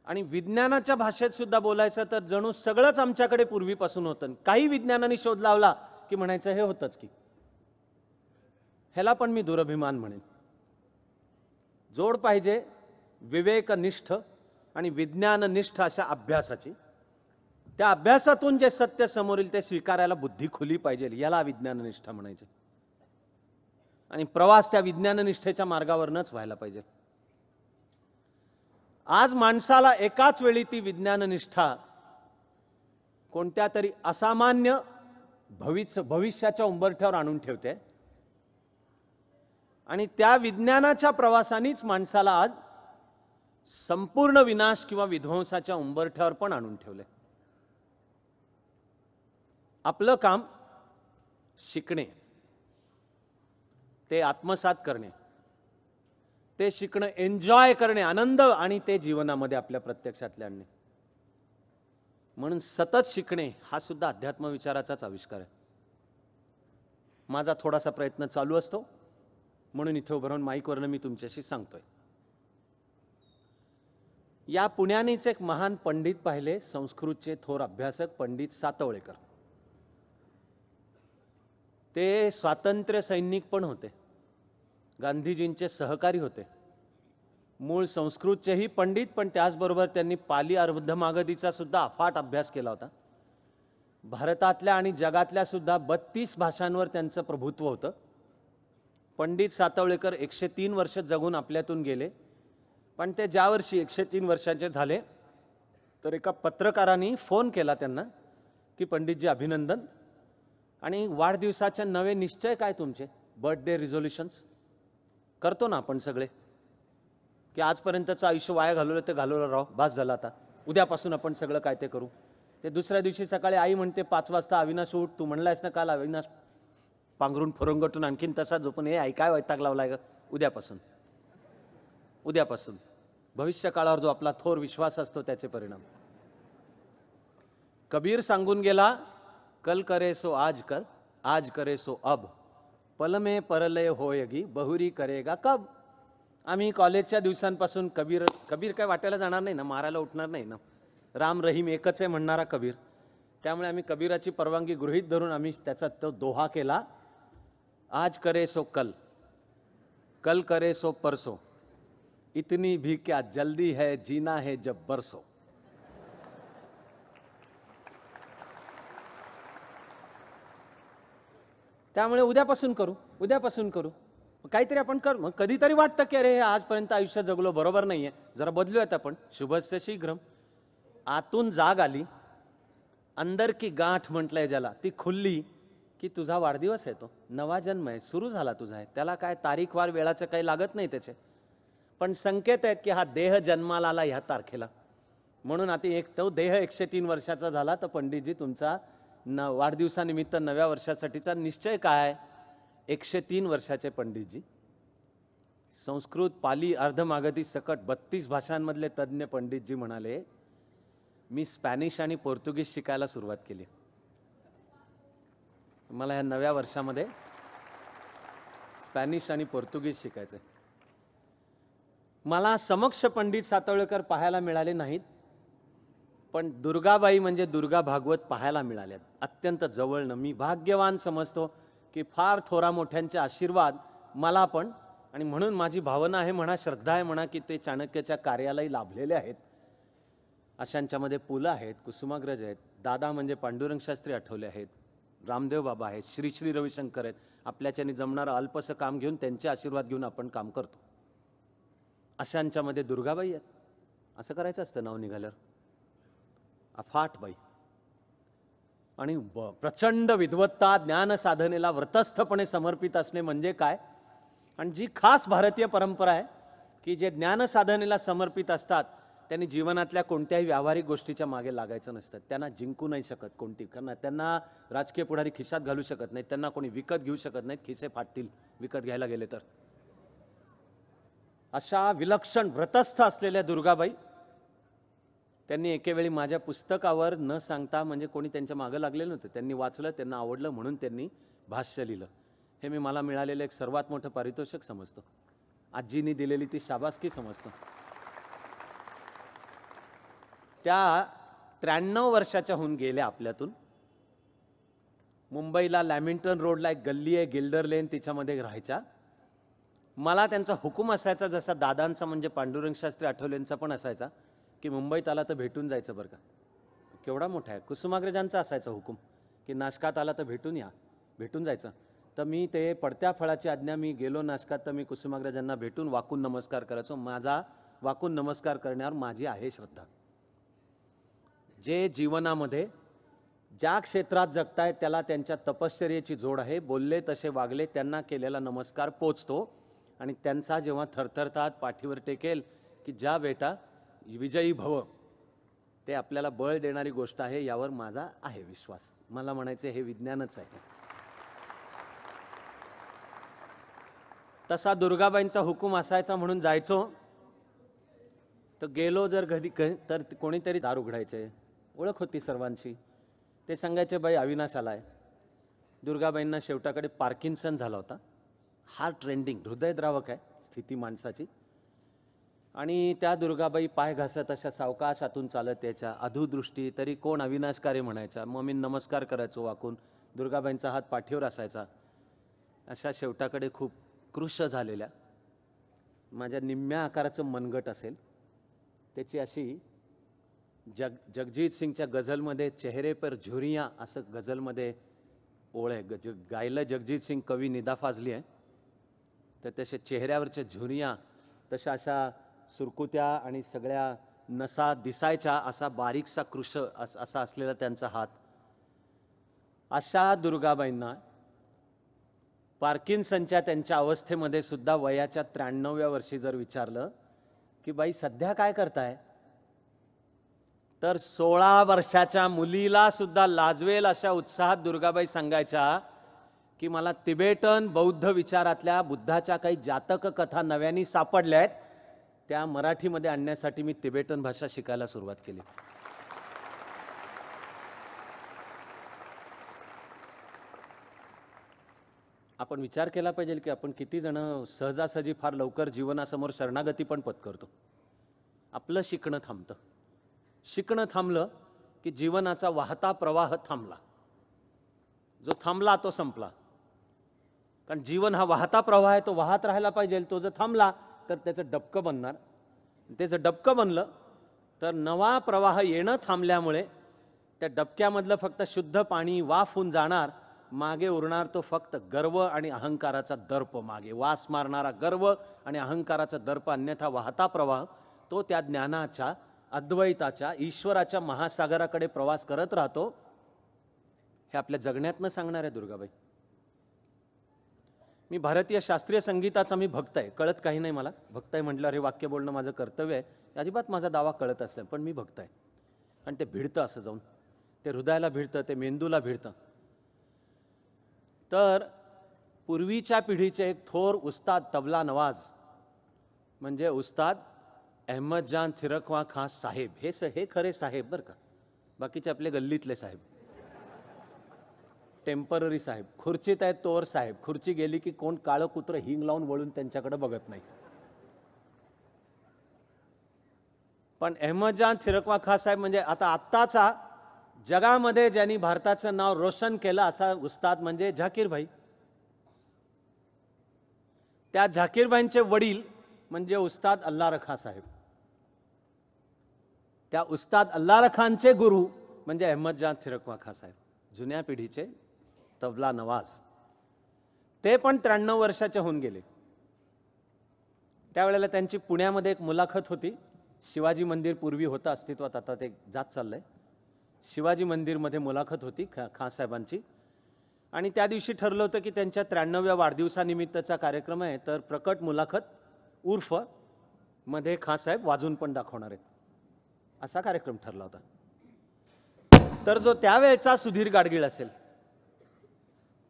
आणि विज्ञानाच्या भाषेत सुद्धा बोलायचं तर जणू सगळंच आमच्याकडे पूर्वीपासून होतं काही विज्ञानाने शोध लावला की म्हणायचं हे होतंच की ह्याला पण मी दुरभिमान म्हणेन जोड पाहिजे विवेकनिष्ठ आणि विज्ञाननिष्ठ अशा अभ्यासाची त्या अभ्यासातून जे सत्य समोर येईल ते स्वीकारायला बुद्धी खुली पाहिजे याला विज्ञाननिष्ठ म्हणायचे आणि प्रवास त्या विज्ञाननिष्ठेच्या मार्गावरनंच व्हायला पाहिजे आज माणसाला एकाच वेळी ती विज्ञाननिष्ठा कोणत्या तरी असामान्य भविष भविष्याच्या उंबरठ्यावर आणून ठेवते आणि त्या विज्ञानाच्या प्रवासानेच माणसाला आज संपूर्ण विनाश किंवा विध्वंसाच्या उंबरठ्यावर पण आणून ठेवले आपलं काम शिकणे ते आत्मसात करणे ते शिकणं एन्जॉय करणे आनंद आणि ते जीवनामध्ये आपल्या प्रत्यक्षातले आणणे म्हणून सतत शिकणे हा सुद्धा अध्यात्म विचाराचाच आविष्कार आहे माझा थोडासा प्रयत्न चालू असतो म्हणून इथे उभं राहून माईकवरनं मी तुमच्याशी सांगतोय या पुण्यानेच एक महान पंडित पाहिले संस्कृतचे थोर अभ्यासक पंडित सातवळेकर ते स्वातंत्र्य सैनिक पण होते गांधीजींचे सहकारी होते मूळ संस्कृतचेही पंडित पण त्याचबरोबर त्यांनी पाली अर्धमागधीचा सुद्धा अफाट अभ्यास केला होता भारतातल्या आणि जगातल्या सुद्धा बत्तीस भाषांवर त्यांचं प्रभुत्व होतं पंडित सातवळेकर एकशे तीन वर्ष जगून आपल्यातून गेले पण ते ज्या वर्षी एकशे तीन वर्षांचे झाले तर एका पत्रकारांनी फोन केला त्यांना की पंडितजी अभिनंदन आणि वाढदिवसाचे नवे निश्चय काय तुमचे बर्थडे रिझोल्युशन्स करतो ना आपण सगळे की आजपर्यंतचं आयुष्य वाया घालवलं ते घालवलं राह भास झाला आता उद्यापासून आपण सगळं काय ते करू ते दुसऱ्या दिवशी सकाळी आई म्हणते पाच वाजता अविनाश उठ तू म्हणलायस ना काल अविनाश पांघरून फुरंगटून आणखीन तसा झोपून हे आई काय वैताग लावलाय ग उद्यापासून उद्यापासून भविष्य काळावर जो आपला थोर विश्वास असतो त्याचे परिणाम कबीर सांगून गेला कल करे सो आज कर आज करे सो अब पलमे परलय होयगी बहुरी करेगा कब आम्ही कॉलेजच्या दिवसांपासून कबीर कबीर काय वाटायला जाणार नाही ना मारायला उठणार नाही ना राम रहीम एकच आहे म्हणणारा कबीर त्यामुळे आम्ही कबीराची परवानगी गृहीत धरून आम्ही त्याचा तो दोहा केला आज करे सो कल कल करे सो परसो इतनी भी क्या जल्दी है जीना है जब बरसो त्यामुळे उद्यापासून करू उद्यापासून करू काहीतरी आपण कर मग कधीतरी वाटतं की अरे आजपर्यंत आयुष्य जगलो बरोबर नाही आहे जरा बदलूयात आपण शुभस्य शीघ्रम आतून जाग आली अंदर की गाठ म्हटलंय ज्याला ती खुल्ली की तुझा वाढदिवस आहे तो नवा जन्म आहे सुरू झाला तुझा आहे त्याला काय तारीखवार वेळाचं काही लागत नाही त्याचे पण संकेत आहेत की हा देह जन्माला आला ह्या तारखेला म्हणून आता एक तो देह एकशे तीन वर्षाचा झाला तर पंडितजी तुमचा न वाढदिवसानिमित्त नव्या वर्षासाठीचा निश्चय काय एकशे तीन वर्षाचे पंडितजी संस्कृत पाली अर्धमागधी सकट बत्तीस भाषांमधले तज्ज्ञ पंडितजी म्हणाले मी स्पॅनिश आणि पोर्तुगीज शिकायला सुरुवात केली मला ह्या नव्या वर्षामध्ये स्पॅनिश आणि पोर्तुगीज शिकायचं मला समक्ष पंडित सातवळेकर पाहायला मिळाले नाहीत पण दुर्गाबाई म्हणजे दुर्गा भागवत पाहायला मिळाल्यात अत्यंत जवळनं मी भाग्यवान समजतो की फार थोरा मोठ्यांचे आशीर्वाद मला पण आणि म्हणून माझी भावना आहे म्हणा श्रद्धा आहे म्हणा की ते चाणक्याच्या कार्यालाही लाभलेले आहेत अशांच्यामध्ये पुलं आहेत कुसुमाग्रज आहेत दादा म्हणजे पांडुरंग शास्त्री आठवले आहेत रामदेव बाबा आहेत श्री श्री रविशंकर आहेत आपल्याच्याने जमणारं अल्पसं काम घेऊन त्यांचे आशीर्वाद घेऊन आपण काम करतो अशांच्यामध्ये दुर्गाबाई आहेत असं करायचं असतं नाव निघाल्यावर अफाट बाई आणि प्रचंड विद्वत्ता ज्ञान साधनेला व्रतस्थपणे समर्पित असणे म्हणजे काय आणि जी खास भारतीय परंपरा आहे की जे ज्ञान साधनेला समर्पित असतात त्यांनी जीवनातल्या कोणत्याही व्यावहारिक गोष्टीच्या मागे लागायचं नसतं त्यांना जिंकू नाही शकत कोणती कारण त्यांना राजकीय पुढारी खिशात घालू शकत नाहीत त्यांना कोणी विकत घेऊ शकत नाहीत खिसे फाटतील विकत घ्यायला गेले तर अशा विलक्षण व्रतस्थ असलेल्या दुर्गाबाई त्यांनी एकेवेळी माझ्या पुस्तकावर न सांगता म्हणजे कोणी त्यांच्या मागं लागलेलं नव्हते त्यांनी वाचलं त्यांना आवडलं म्हणून त्यांनी भाष्य लिहिलं हे मी मला मिळालेलं एक सर्वात मोठं पारितोषिक समजतो आजीनी दिलेली ती शाबासकी समजतो त्या त्र्याण्णव वर्षाच्या होऊन गेल्या आपल्यातून मुंबईला लॅमिंटन रोडला एक गल्ली आहे गिल्डर लेन तिच्यामध्ये राहायच्या मला त्यांचा हुकूम असायचा जसा दादांचा म्हणजे पांडुरंगशास्त्री आठवलेंचा पण असायचा की मुंबईत आला तर भेटून जायचं बरं का केवढा मोठा आहे कुसुमाग्रजांचा असायचा हुकूम की नाशकात आला तर भेटून या भेटून जायचं तर मी ते पडत्या फळाची आज्ञा मी गेलो नाशकात तर मी कुसुमाग्रजांना भेटून वाकून नमस्कार करायचो माझा वाकून नमस्कार करण्यावर माझी आहे श्रद्धा जे जीवनामध्ये ज्या क्षेत्रात जगताय त्याला त्यांच्या तपश्चर्याची जोड आहे बोलले तसे वागले त्यांना केलेला नमस्कार पोचतो आणि त्यांचा जेव्हा थरथरतात पाठीवर टेकेल की ज्या बेटा विजयी भव ते आपल्याला बळ देणारी गोष्ट आहे यावर माझा आहे विश्वास मला म्हणायचं हे विज्ञानच आहे तसा दुर्गाबाईंचा हुकूम असायचा म्हणून जायचो तर गेलो जर कधी तर कोणीतरी दार उघडायचे ओळख होती सर्वांची ते सांगायचे बाई अविनाश आलाय दुर्गाबाईंना शेवटाकडे पार्किन्सन झाला होता हा ट्रेंडिंग हृदयद्रावक आहे स्थिती माणसाची आणि त्या दुर्गाबाई पाय घासत अशा सावकाशातून चालत यायच्या अधूदृष्टी तरी कोण अविनाशकारी म्हणायचा मग मी नमस्कार करायचो वाकून दुर्गाबाईंचा हात पाठीवर असायचा अशा शेवटाकडे खूप कृश झालेल्या माझ्या निम्म्या आकाराचं मनगट असेल त्याची अशी जग जगजीत सिंगच्या गझलमध्ये चेहरे पर झुरिया असं गझलमध्ये ओळ आहे गज गायला जगजीत सिंग कवी निदा फाजली आहे तर तसे चेहऱ्यावरच्या झुरिया तशा अशा सुरकुत्या आणि सगळ्या नसा दिसायच्या असा बारीकसा कृष असा असलेला त्यांचा हात अशा दुर्गाबाईंना पार्किन्सनच्या त्यांच्या अवस्थेमध्ये सुद्धा वयाच्या त्र्याण्णव्या वर्षी जर विचारलं की बाई सध्या काय करताय तर सोळा वर्षाच्या मुलीला सुद्धा लाजवेल अशा उत्साहात दुर्गाबाई सांगायच्या की मला तिबेटन बौद्ध विचारातल्या बुद्धाच्या काही जातक कथा नव्याने सापडल्या आहेत त्या मराठीमध्ये आणण्यासाठी मी तिबेटन भाषा शिकायला सुरुवात केली आपण विचार केला पाहिजे की आपण किती जण सहजासहजी फार लवकर जीवनासमोर शरणागती पण पत्करतो आपलं शिकणं थांबतं शिकणं थांबलं की जीवनाचा वाहता प्रवाह थांबला जो थांबला तो संपला कारण जीवन हा वाहता प्रवाह आहे तो वाहत राहायला पाहिजे तो जर थांबला तर त्याचं डबकं बनणार त्याचं डबकं बनलं तर नवा प्रवाह येणं थांबल्यामुळे त्या डबक्यामधलं फक्त शुद्ध पाणी वाफ होऊन जाणार मागे उरणार तो फक्त गर्व आणि अहंकाराचा दर्प मागे वास मारणारा गर्व आणि अहंकाराचा दर्प अन्यथा वाहता प्रवाह तो त्या ज्ञानाच्या अद्वैताच्या ईश्वराच्या महासागराकडे प्रवास करत राहतो हे आपल्या जगण्यातनं सांगणार आहे दुर्गाबाई मी भारतीय शास्त्रीय संगीताचा मी भक्त आहे कळत काही नाही मला भक्त आहे म्हटल्यावर हे वाक्य बोलणं माझं कर्तव्य आहे अजिबात माझा दावा कळत असेल पण मी भक्त आहे आणि ते भिडतं असं जाऊन ते हृदयाला भिडतं ते मेंदूला भिडतं तर पूर्वीच्या पिढीचे एक थोर उस्ताद तबला नवाज म्हणजे उस्ताद अहमदजान थिरकवा खास साहेब हे स हे खरे साहेब बरं का बाकीचे आपले गल्लीतले साहेब टेम्पररी साहेब खुर्चीत आहेत तोवर साहेब खुर्ची गेली की कोण काळं कुत्र हिंग लावून वळून त्यांच्याकडे बघत नाही पण अहमदजान थिरकवा खा साहेब म्हणजे आता आत्ताचा जगामध्ये ज्यांनी भारताचं नाव रोशन केलं असा उस्ताद म्हणजे झाकीर भाई त्या झाकीरबाईंचे वडील म्हणजे उस्ताद अल्ला रखा साहेब त्या उस्ताद अल्ला रखांचे गुरु म्हणजे अहमदजान थिरकवा खा साहेब जुन्या पिढीचे तबला नवाज ते पण त्र्याण्णव वर्षाचे होऊन गेले त्यावेळेला त्यांची पुण्यामध्ये एक मुलाखत होती शिवाजी मंदिर पूर्वी होतं अस्तित्वात आता ते जात चाललंय शिवाजी मंदिरमध्ये मुलाखत होती खा खासाहेबांची आणि त्या दिवशी ठरलं होतं की त्यांच्या त्र्याण्णव्या वाढदिवसानिमित्तचा कार्यक्रम आहे तर प्रकट मुलाखत उर्फ मध्ये खासाहेब वाजून पण दाखवणार आहेत असा कार्यक्रम ठरला होता तर जो त्यावेळचा सुधीर गाडगीळ असेल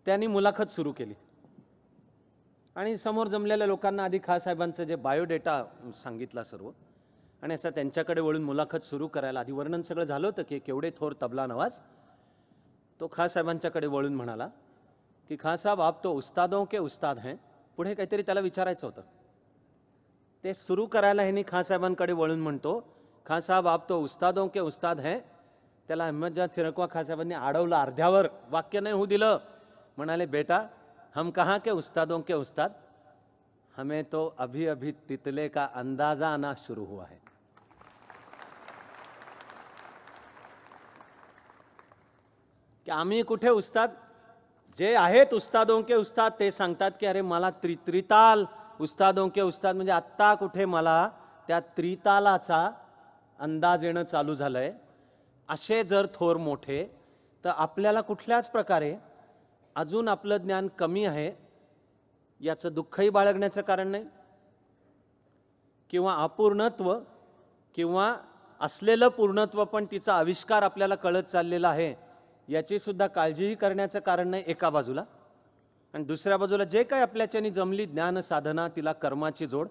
त्यांनी मुलाखत सुरू केली आणि समोर जमलेल्या लोकांना आधी खासाहेबांचं जे बायोडेटा सांगितला सर्व आणि असं त्यांच्याकडे वळून मुलाखत सुरू करायला आधी वर्णन सगळं झालं होतं की केवढे थोर तबला नवाज तो खासाहेबांच्याकडे वळून म्हणाला की खासाहेब आप तो उस्तादों के उस्ताद हैं पुढे काहीतरी त्याला विचारायचं होतं ते सुरू करायला ह्यांनी खासाहेबांकडे वळून म्हणतो खासाहेब आप तो उस्तादों के उस्ताद हैं त्याला अहमदजा थिरकवा खासाहेबांनी अडवलं अर्ध्यावर वाक्य नाही होऊ दिलं म्हणाले बेटा हम कहाँ के उस्तादों के उस्ताद हमें तो अभी अभी तितले का अंदाज़ा आना शुरू हुआ है की आम्ही कुठे उस्ताद जे आहेत उस्तादों के उस्ताद ते सांगतात की अरे मला त्रित्रिताल उस्तादों के उस्ताद म्हणजे आत्ता कुठे मला त्या त्रितालाचा अंदाज येणं चालू झालंय असे जर थोर मोठे तर आपल्याला कुठल्याच प्रकारे अजून आपलं ज्ञान कमी आहे याचं दुःखही बाळगण्याचं कारण नाही किंवा अपूर्णत्व किंवा असलेलं पूर्णत्व पण तिचा आविष्कार आपल्याला कळत चाललेला आहे याची सुद्धा काळजीही करण्याचं कारण नाही एका बाजूला आणि दुसऱ्या बाजूला जे काही आपल्याच्यानी जमली ज्ञान साधना तिला कर्माची जोड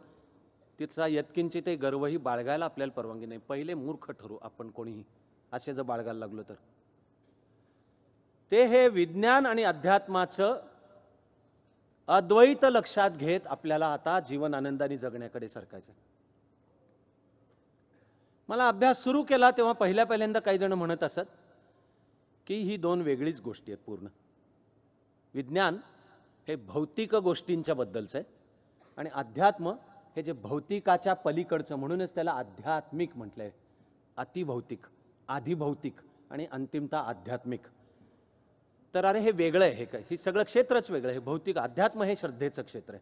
तिचा यत्किंची ते गर्वही बाळगायला आपल्याला परवानगी नाही पहिले मूर्ख ठरू आपण कोणीही असे जर बाळगायला लागलो तर ते हे विज्ञान आणि अध्यात्माचं अद्वैत लक्षात घेत आपल्याला आता जीवन आनंदाने जगण्याकडे सरकायचं मला अभ्यास सुरू केला तेव्हा पहिल्या पहिल्यांदा काही जण म्हणत असत की ही दोन वेगळीच गोष्टी आहेत पूर्ण विज्ञान हे भौतिक गोष्टींच्या बद्दलचं आहे आणि अध्यात्म हे जे भौतिकाच्या पलीकडचं म्हणूनच त्याला आध्यात्मिक म्हटलंय आहे अतिभौतिक आधिभौतिक आणि अंतिमता आध्यात्मिक तर अरे हे वेगळं आहे हे काय हे सगळं क्षेत्रच वेगळं आहे भौतिक अध्यात्म हे श्रद्धेचं क्षेत्र आहे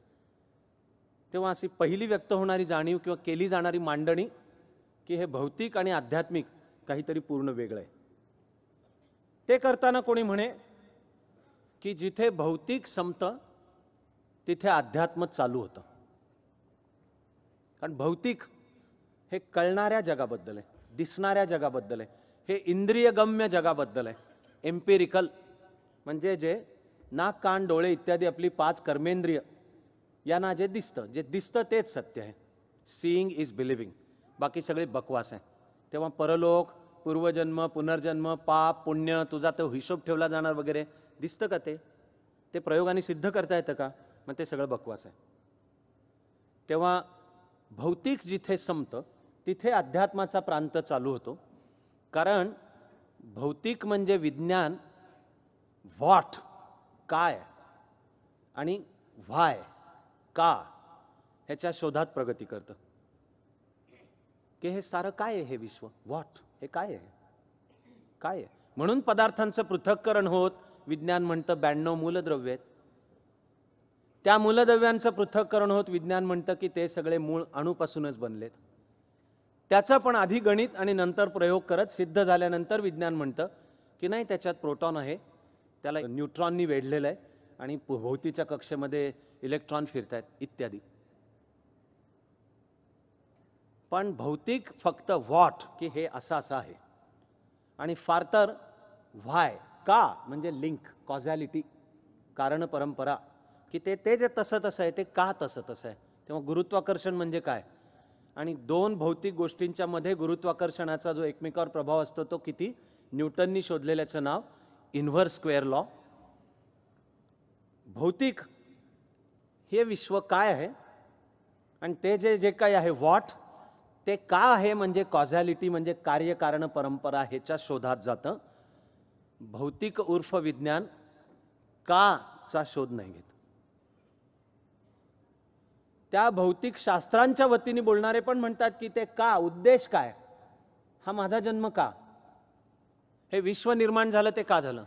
तेव्हा अशी पहिली व्यक्त होणारी जाणीव किंवा केली जाणारी मांडणी की हे भौतिक आणि आध्यात्मिक काहीतरी पूर्ण वेगळं आहे ते करताना कोणी म्हणे की जिथे भौतिक संपतं तिथे अध्यात्म चालू होतं कारण भौतिक हे कळणाऱ्या जगाबद्दल आहे दिसणाऱ्या जगाबद्दल आहे हे इंद्रियगम्य जगाबद्दल आहे एम्पेरिकल म्हणजे जे नाक कान डोळे इत्यादी आपली पाच कर्मेंद्रिय यांना जे दिसतं जे दिसतं तेच सत्य आहे सीईंग इज बिलिव्हिंग बाकी सगळे बकवास आहे तेव्हा परलोक पूर्वजन्म पुनर्जन्म पाप पुण्य तुझा तो हिशोब ठेवला जाणार वगैरे दिसतं का ते ते प्रयोगाने सिद्ध करता येतं का मग ते सगळं बकवास आहे तेव्हा भौतिक जिथे संपतं तिथे अध्यात्माचा प्रांत चालू होतो कारण भौतिक म्हणजे विज्ञान व्हॉट काय आणि व्हाय का ह्याच्या शोधात प्रगती करतं की हे सारं काय आहे हे विश्व व्हॉट हे काय आहे काय आहे म्हणून पदार्थांचं पृथक्करण होत विज्ञान म्हणतं ब्याण्णव मूलद्रव्य आहेत त्या मूलद्रव्यांचं पृथक्करण होत विज्ञान म्हणतं की ते सगळे मूळ अणूपासूनच बनलेत त्याचं पण आधी गणित आणि नंतर प्रयोग करत सिद्ध झाल्यानंतर विज्ञान म्हणतं की नाही त्याच्यात प्रोटॉन आहे त्याला न्यूट्रॉननी वेढलेलं आहे आणि भोवतीच्या कक्षेमध्ये इलेक्ट्रॉन फिरत आहेत इत्यादी पण भौतिक फक्त व्हॉट की हे असं असं आहे आणि फार तर व्हाय का म्हणजे लिंक कॉझॅलिटी कारण परंपरा की ते ते जे तसं तसं आहे ते का तसं तसं आहे तेव्हा गुरुत्वाकर्षण म्हणजे काय आणि दोन भौतिक गोष्टींच्यामध्ये गुरुत्वाकर्षणाचा जो एकमेकावर प्रभाव असतो तो किती न्यूटननी शोधलेल्याचं नाव इन्व्हर्स स्क्वेअर लॉ भौतिक हे विश्व काय आहे आणि ते जे जे काही आहे व्हॉट ते का आहे म्हणजे कॉझॅलिटी म्हणजे कार्यकारण परंपरा ह्याच्या शोधात जातं भौतिक उर्फ विज्ञान का चा शोध नाही घेत त्या भौतिक शास्त्रांच्या वतीने बोलणारे पण म्हणतात की ते का उद्देश काय हा माझा जन्म का हे विश्व निर्माण झालं ते का झालं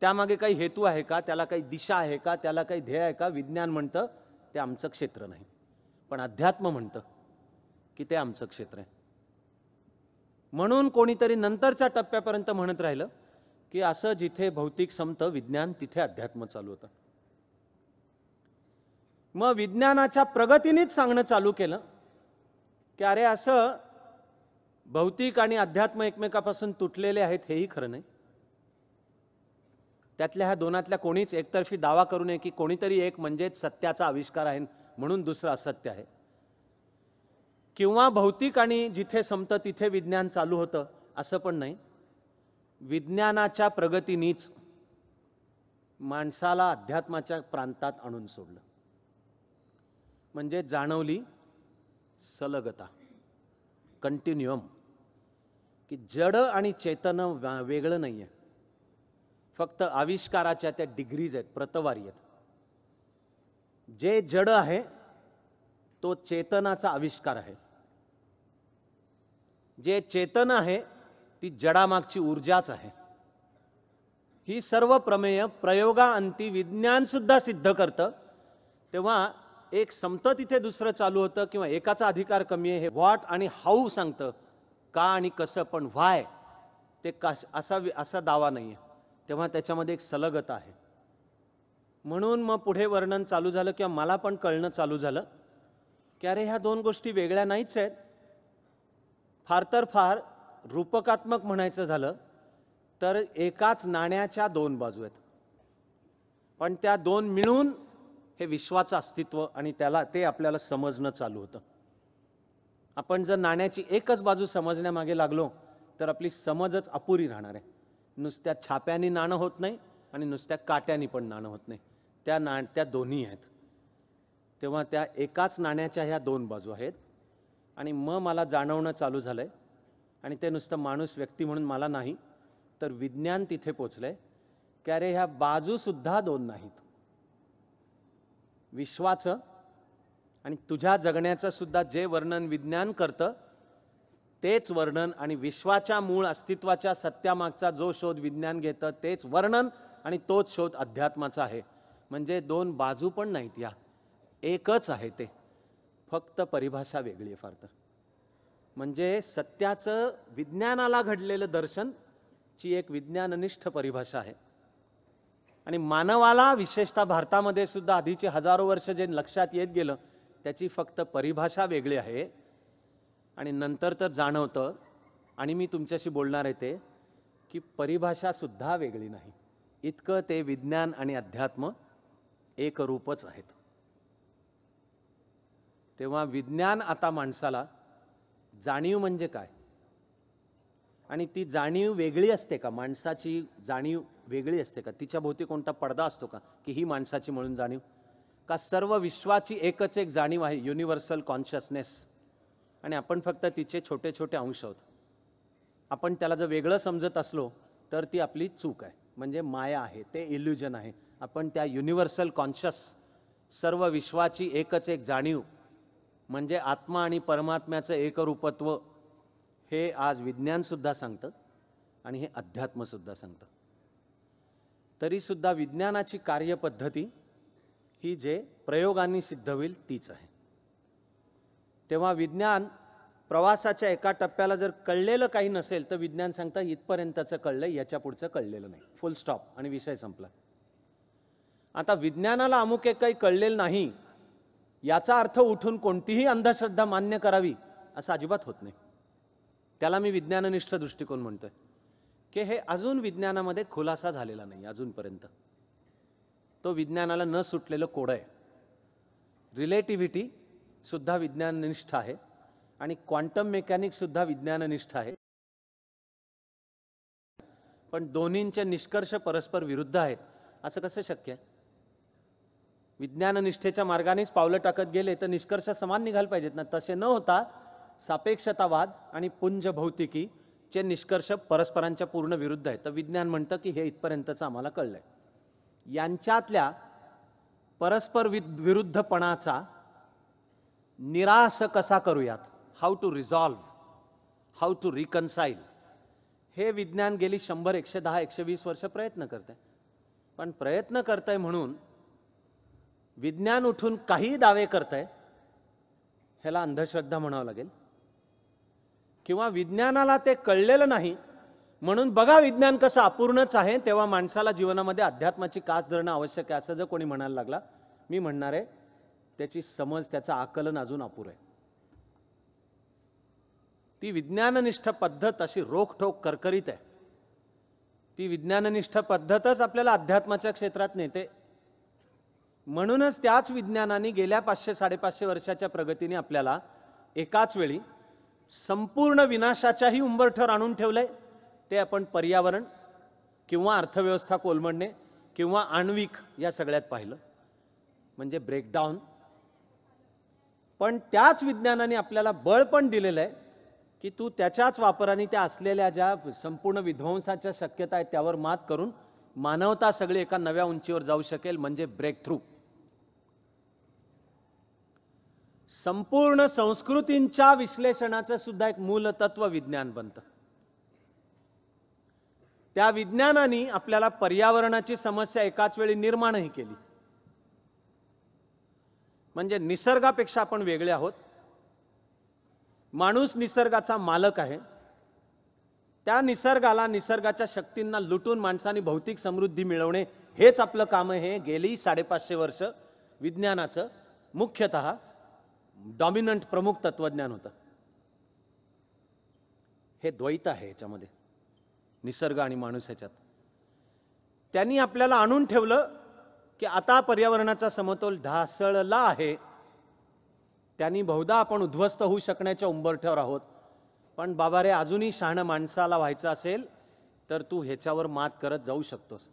त्यामागे काही हेतू आहे का त्याला काही दिशा आहे का त्याला काही ध्येय आहे का विज्ञान म्हणतं ते आमचं क्षेत्र नाही पण अध्यात्म म्हणतं की ते आमचं क्षेत्र आहे म्हणून कोणीतरी नंतरच्या टप्प्यापर्यंत म्हणत राहिलं की असं जिथे भौतिक संपतं विज्ञान तिथे अध्यात्म चालू होतं मग विज्ञानाच्या प्रगतीनेच सांगणं चालू केलं की अरे असं भौतिक आणि अध्यात्म एकमेकापासून तुटलेले आहेत हेही खरं नाही त्यातल्या ह्या दोनातल्या कोणीच एकतर्फी दावा करू नये की कोणीतरी एक म्हणजेच सत्याचा आविष्कार आहे म्हणून दुसरं असत्य आहे किंवा भौतिक आणि जिथे संपतं तिथे विज्ञान चालू होतं असं पण नाही विज्ञानाच्या प्रगतीनीच माणसाला अध्यात्माच्या प्रांतात आणून सोडलं म्हणजे जाणवली सलगता कंटिन्युअम की जड आणि चेतन वेगळं नाही आहे फक्त आविष्काराच्या त्या डिग्रीज आहेत प्रतवारी आहेत जे जड आहे तो चेतनाचा आविष्कार आहे जे चेतन आहे ती जडामागची ऊर्जाच आहे ही सर्व प्रमेय प्रयोगाअंती विज्ञानसुद्धा सिद्ध करतं तेव्हा एक समतं तिथे दुसरं चालू होतं किंवा एकाचा अधिकार कमी आहे हे व्हॉट आणि हाऊ सांगतं का आणि कसं पण व्हाय ते का असा वि असा दावा नाही आहे तेव्हा त्याच्यामध्ये एक सलगता आहे म्हणून मग पुढे वर्णन चालू झालं किंवा मला पण कळणं चालू झालं की अरे ह्या दोन गोष्टी वेगळ्या नाहीच आहेत फार तर फार रूपकात्मक म्हणायचं झालं तर एकाच नाण्याच्या दोन बाजू आहेत पण त्या दोन मिळून हे विश्वाचं अस्तित्व आणि त्याला ते आपल्याला समजणं चालू होतं आपण जर नाण्याची एकच बाजू समजण्यामागे लागलो तर आपली समजच अपुरी राहणार आहे नुसत्या छाप्यानी नाणं होत नाही आणि नुसत्या काट्याने पण नाणं होत नाही त्या ना त्या दोन्ही आहेत तेव्हा त्या एकाच नाण्याच्या ह्या दोन बाजू आहेत आणि मग मला जाणवणं चालू झालं आहे आणि ते नुसतं माणूस व्यक्ती म्हणून मला नाही तर विज्ञान तिथे पोचलं आहे की अरे ह्या बाजूसुद्धा दोन नाहीत विश्वाचं आणि तुझ्या जगण्याचं सुद्धा जे वर्णन विज्ञान करतं तेच वर्णन आणि विश्वाच्या मूळ अस्तित्वाच्या सत्यामागचा जो शोध विज्ञान घेतं तेच वर्णन आणि तोच शोध अध्यात्माचा आहे म्हणजे दोन बाजू पण नाहीत या एकच आहे ते फक्त परिभाषा वेगळी आहे फार तर म्हणजे सत्याचं विज्ञानाला घडलेलं दर्शन ची एक विज्ञाननिष्ठ परिभाषा आहे आणि मानवाला विशेषतः भारतामध्ये सुद्धा आधीचे हजारो वर्ष जे लक्षात येत गेलं त्याची फक्त परिभाषा वेगळी आहे आणि नंतर तर जाणवतं आणि मी तुमच्याशी बोलणार आहे ते की परिभाषासुद्धा वेगळी नाही इतकं ते विज्ञान आणि अध्यात्म एक रूपच आहेत तेव्हा विज्ञान आता माणसाला जाणीव म्हणजे काय आणि ती जाणीव वेगळी असते का माणसाची जाणीव वेगळी असते का तिच्या भोवती कोणता पडदा असतो का की ही माणसाची म्हणून जाणीव का सर्व विश्वाची एकच एक जाणीव आहे युनिव्हर्सल कॉन्शियसनेस आणि आपण फक्त तिचे छोटे छोटे अंश आहोत आपण त्याला जर वेगळं समजत असलो तर ती आपली चूक आहे म्हणजे माया आहे ते इल्युजन आहे आपण त्या युनिव्हर्सल कॉन्शियस सर्व विश्वाची एकच एक जाणीव म्हणजे आत्मा आणि परमात्म्याचं एकरूपत्व हे आज विज्ञानसुद्धा सांगतं आणि हे अध्यात्मसुद्धा सांगतं तरीसुद्धा विज्ञानाची कार्यपद्धती ही जे प्रयोगांनी सिद्ध होईल तीच आहे तेव्हा विज्ञान प्रवासाच्या एका टप्प्याला जर कळलेलं काही नसेल तर विज्ञान सांगतं इथपर्यंतचं कळलं याच्या पुढचं कळलेलं नाही फुल स्टॉप आणि विषय संपला आता विज्ञानाला अमुक एक काही कळलेलं नाही याचा अर्थ उठून कोणतीही अंधश्रद्धा मान्य करावी असं अजिबात होत नाही त्याला मी विज्ञाननिष्ठ दृष्टिकोन म्हणतोय की हे अजून विज्ञानामध्ये खुलासा झालेला नाही अजूनपर्यंत तो विज्ञानाला न सुटलेलं कोड आहे रिलेटिव्हिटी सुद्धा विज्ञाननिष्ठ आहे आणि क्वांटम मेकॅनिकसुद्धा विज्ञाननिष्ठ आहे पण दोन्हींचे निष्कर्ष परस्पर विरुद्ध आहेत असं कसं शक्य आहे विज्ञाननिष्ठेच्या मार्गानेच पावलं टाकत गेले तर निष्कर्ष समान निघायला पाहिजेत ना तसे न होता सापेक्षतावाद आणि पुंज भौतिकी चे निष्कर्ष परस्परांच्या पूर्ण विरुद्ध आहेत तर विज्ञान म्हणतं की हे इथपर्यंतचं आम्हाला कळलं आहे यांच्यातल्या परस्पर विरुद्धपणाचा निराश कसा करूयात how to resolve how to reconcile हे विज्ञान गेली शंभर एकशे दहा एकशे वीस वर्ष प्रयत्न करत आहे पण प्रयत्न करत आहे म्हणून विज्ञान उठून काही दावे करत आहे ह्याला अंधश्रद्धा म्हणावं लागेल किंवा विज्ञानाला ते कळलेलं नाही म्हणून बघा विज्ञान कसं अपूर्णच आहे तेव्हा माणसाला जीवनामध्ये अध्यात्माची कास धरणं आवश्यक आहे असं जर कोणी म्हणायला लागला मी म्हणणार आहे त्याची समज त्याचं आकलन अजून अपूर आहे ती विज्ञाननिष्ठ पद्धत अशी रोखठोक करकरीत आहे ती विज्ञाननिष्ठ पद्धतच आपल्याला अध्यात्माच्या क्षेत्रात नेते म्हणूनच त्याच विज्ञानाने गेल्या पाचशे साडेपाचशे वर्षाच्या प्रगतीने आपल्याला एकाच वेळी संपूर्ण विनाशाच्याही उंबरठर आणून ठेवलं ते आपण पर्यावरण किंवा अर्थव्यवस्था कोलमडणे किंवा आण्विक या सगळ्यात पाहिलं म्हणजे ब्रेकडाऊन पण त्याच विज्ञानाने आपल्याला बळ पण दिलेलं आहे की तू त्याच्याच वापराने त्या असलेल्या ज्या संपूर्ण विध्वंसाच्या शक्यता आहेत त्यावर मात करून मानवता सगळी एका नव्या उंचीवर जाऊ शकेल म्हणजे ब्रेक थ्रू संपूर्ण संस्कृतींच्या विश्लेषणाचं सुद्धा एक मूलतत्व विज्ञान बनतं त्या विज्ञानाने आपल्याला पर्यावरणाची समस्या एकाच वेळी निर्माणही केली म्हणजे निसर्गापेक्षा आपण वेगळे आहोत माणूस निसर्गाचा मालक आहे त्या निसर्गाला निसर्गाच्या शक्तींना लुटून माणसाने भौतिक समृद्धी मिळवणे हेच आपलं काम आहे हे गेली साडेपाचशे वर्ष विज्ञानाचं मुख्यतः डॉमिनंट प्रमुख तत्वज्ञान होतं हे द्वैत आहे याच्यामध्ये निसर्ग आणि माणूस ह्याच्यात त्यांनी आपल्याला आणून ठेवलं की आता पर्यावरणाचा समतोल ढासळला आहे त्यांनी बहुधा आपण उद्ध्वस्त होऊ शकण्याच्या उंबरठ्यावर आहोत पण बाबा रे अजूनही शहाणं माणसाला व्हायचं असेल तर तू ह्याच्यावर मात करत जाऊ शकतोस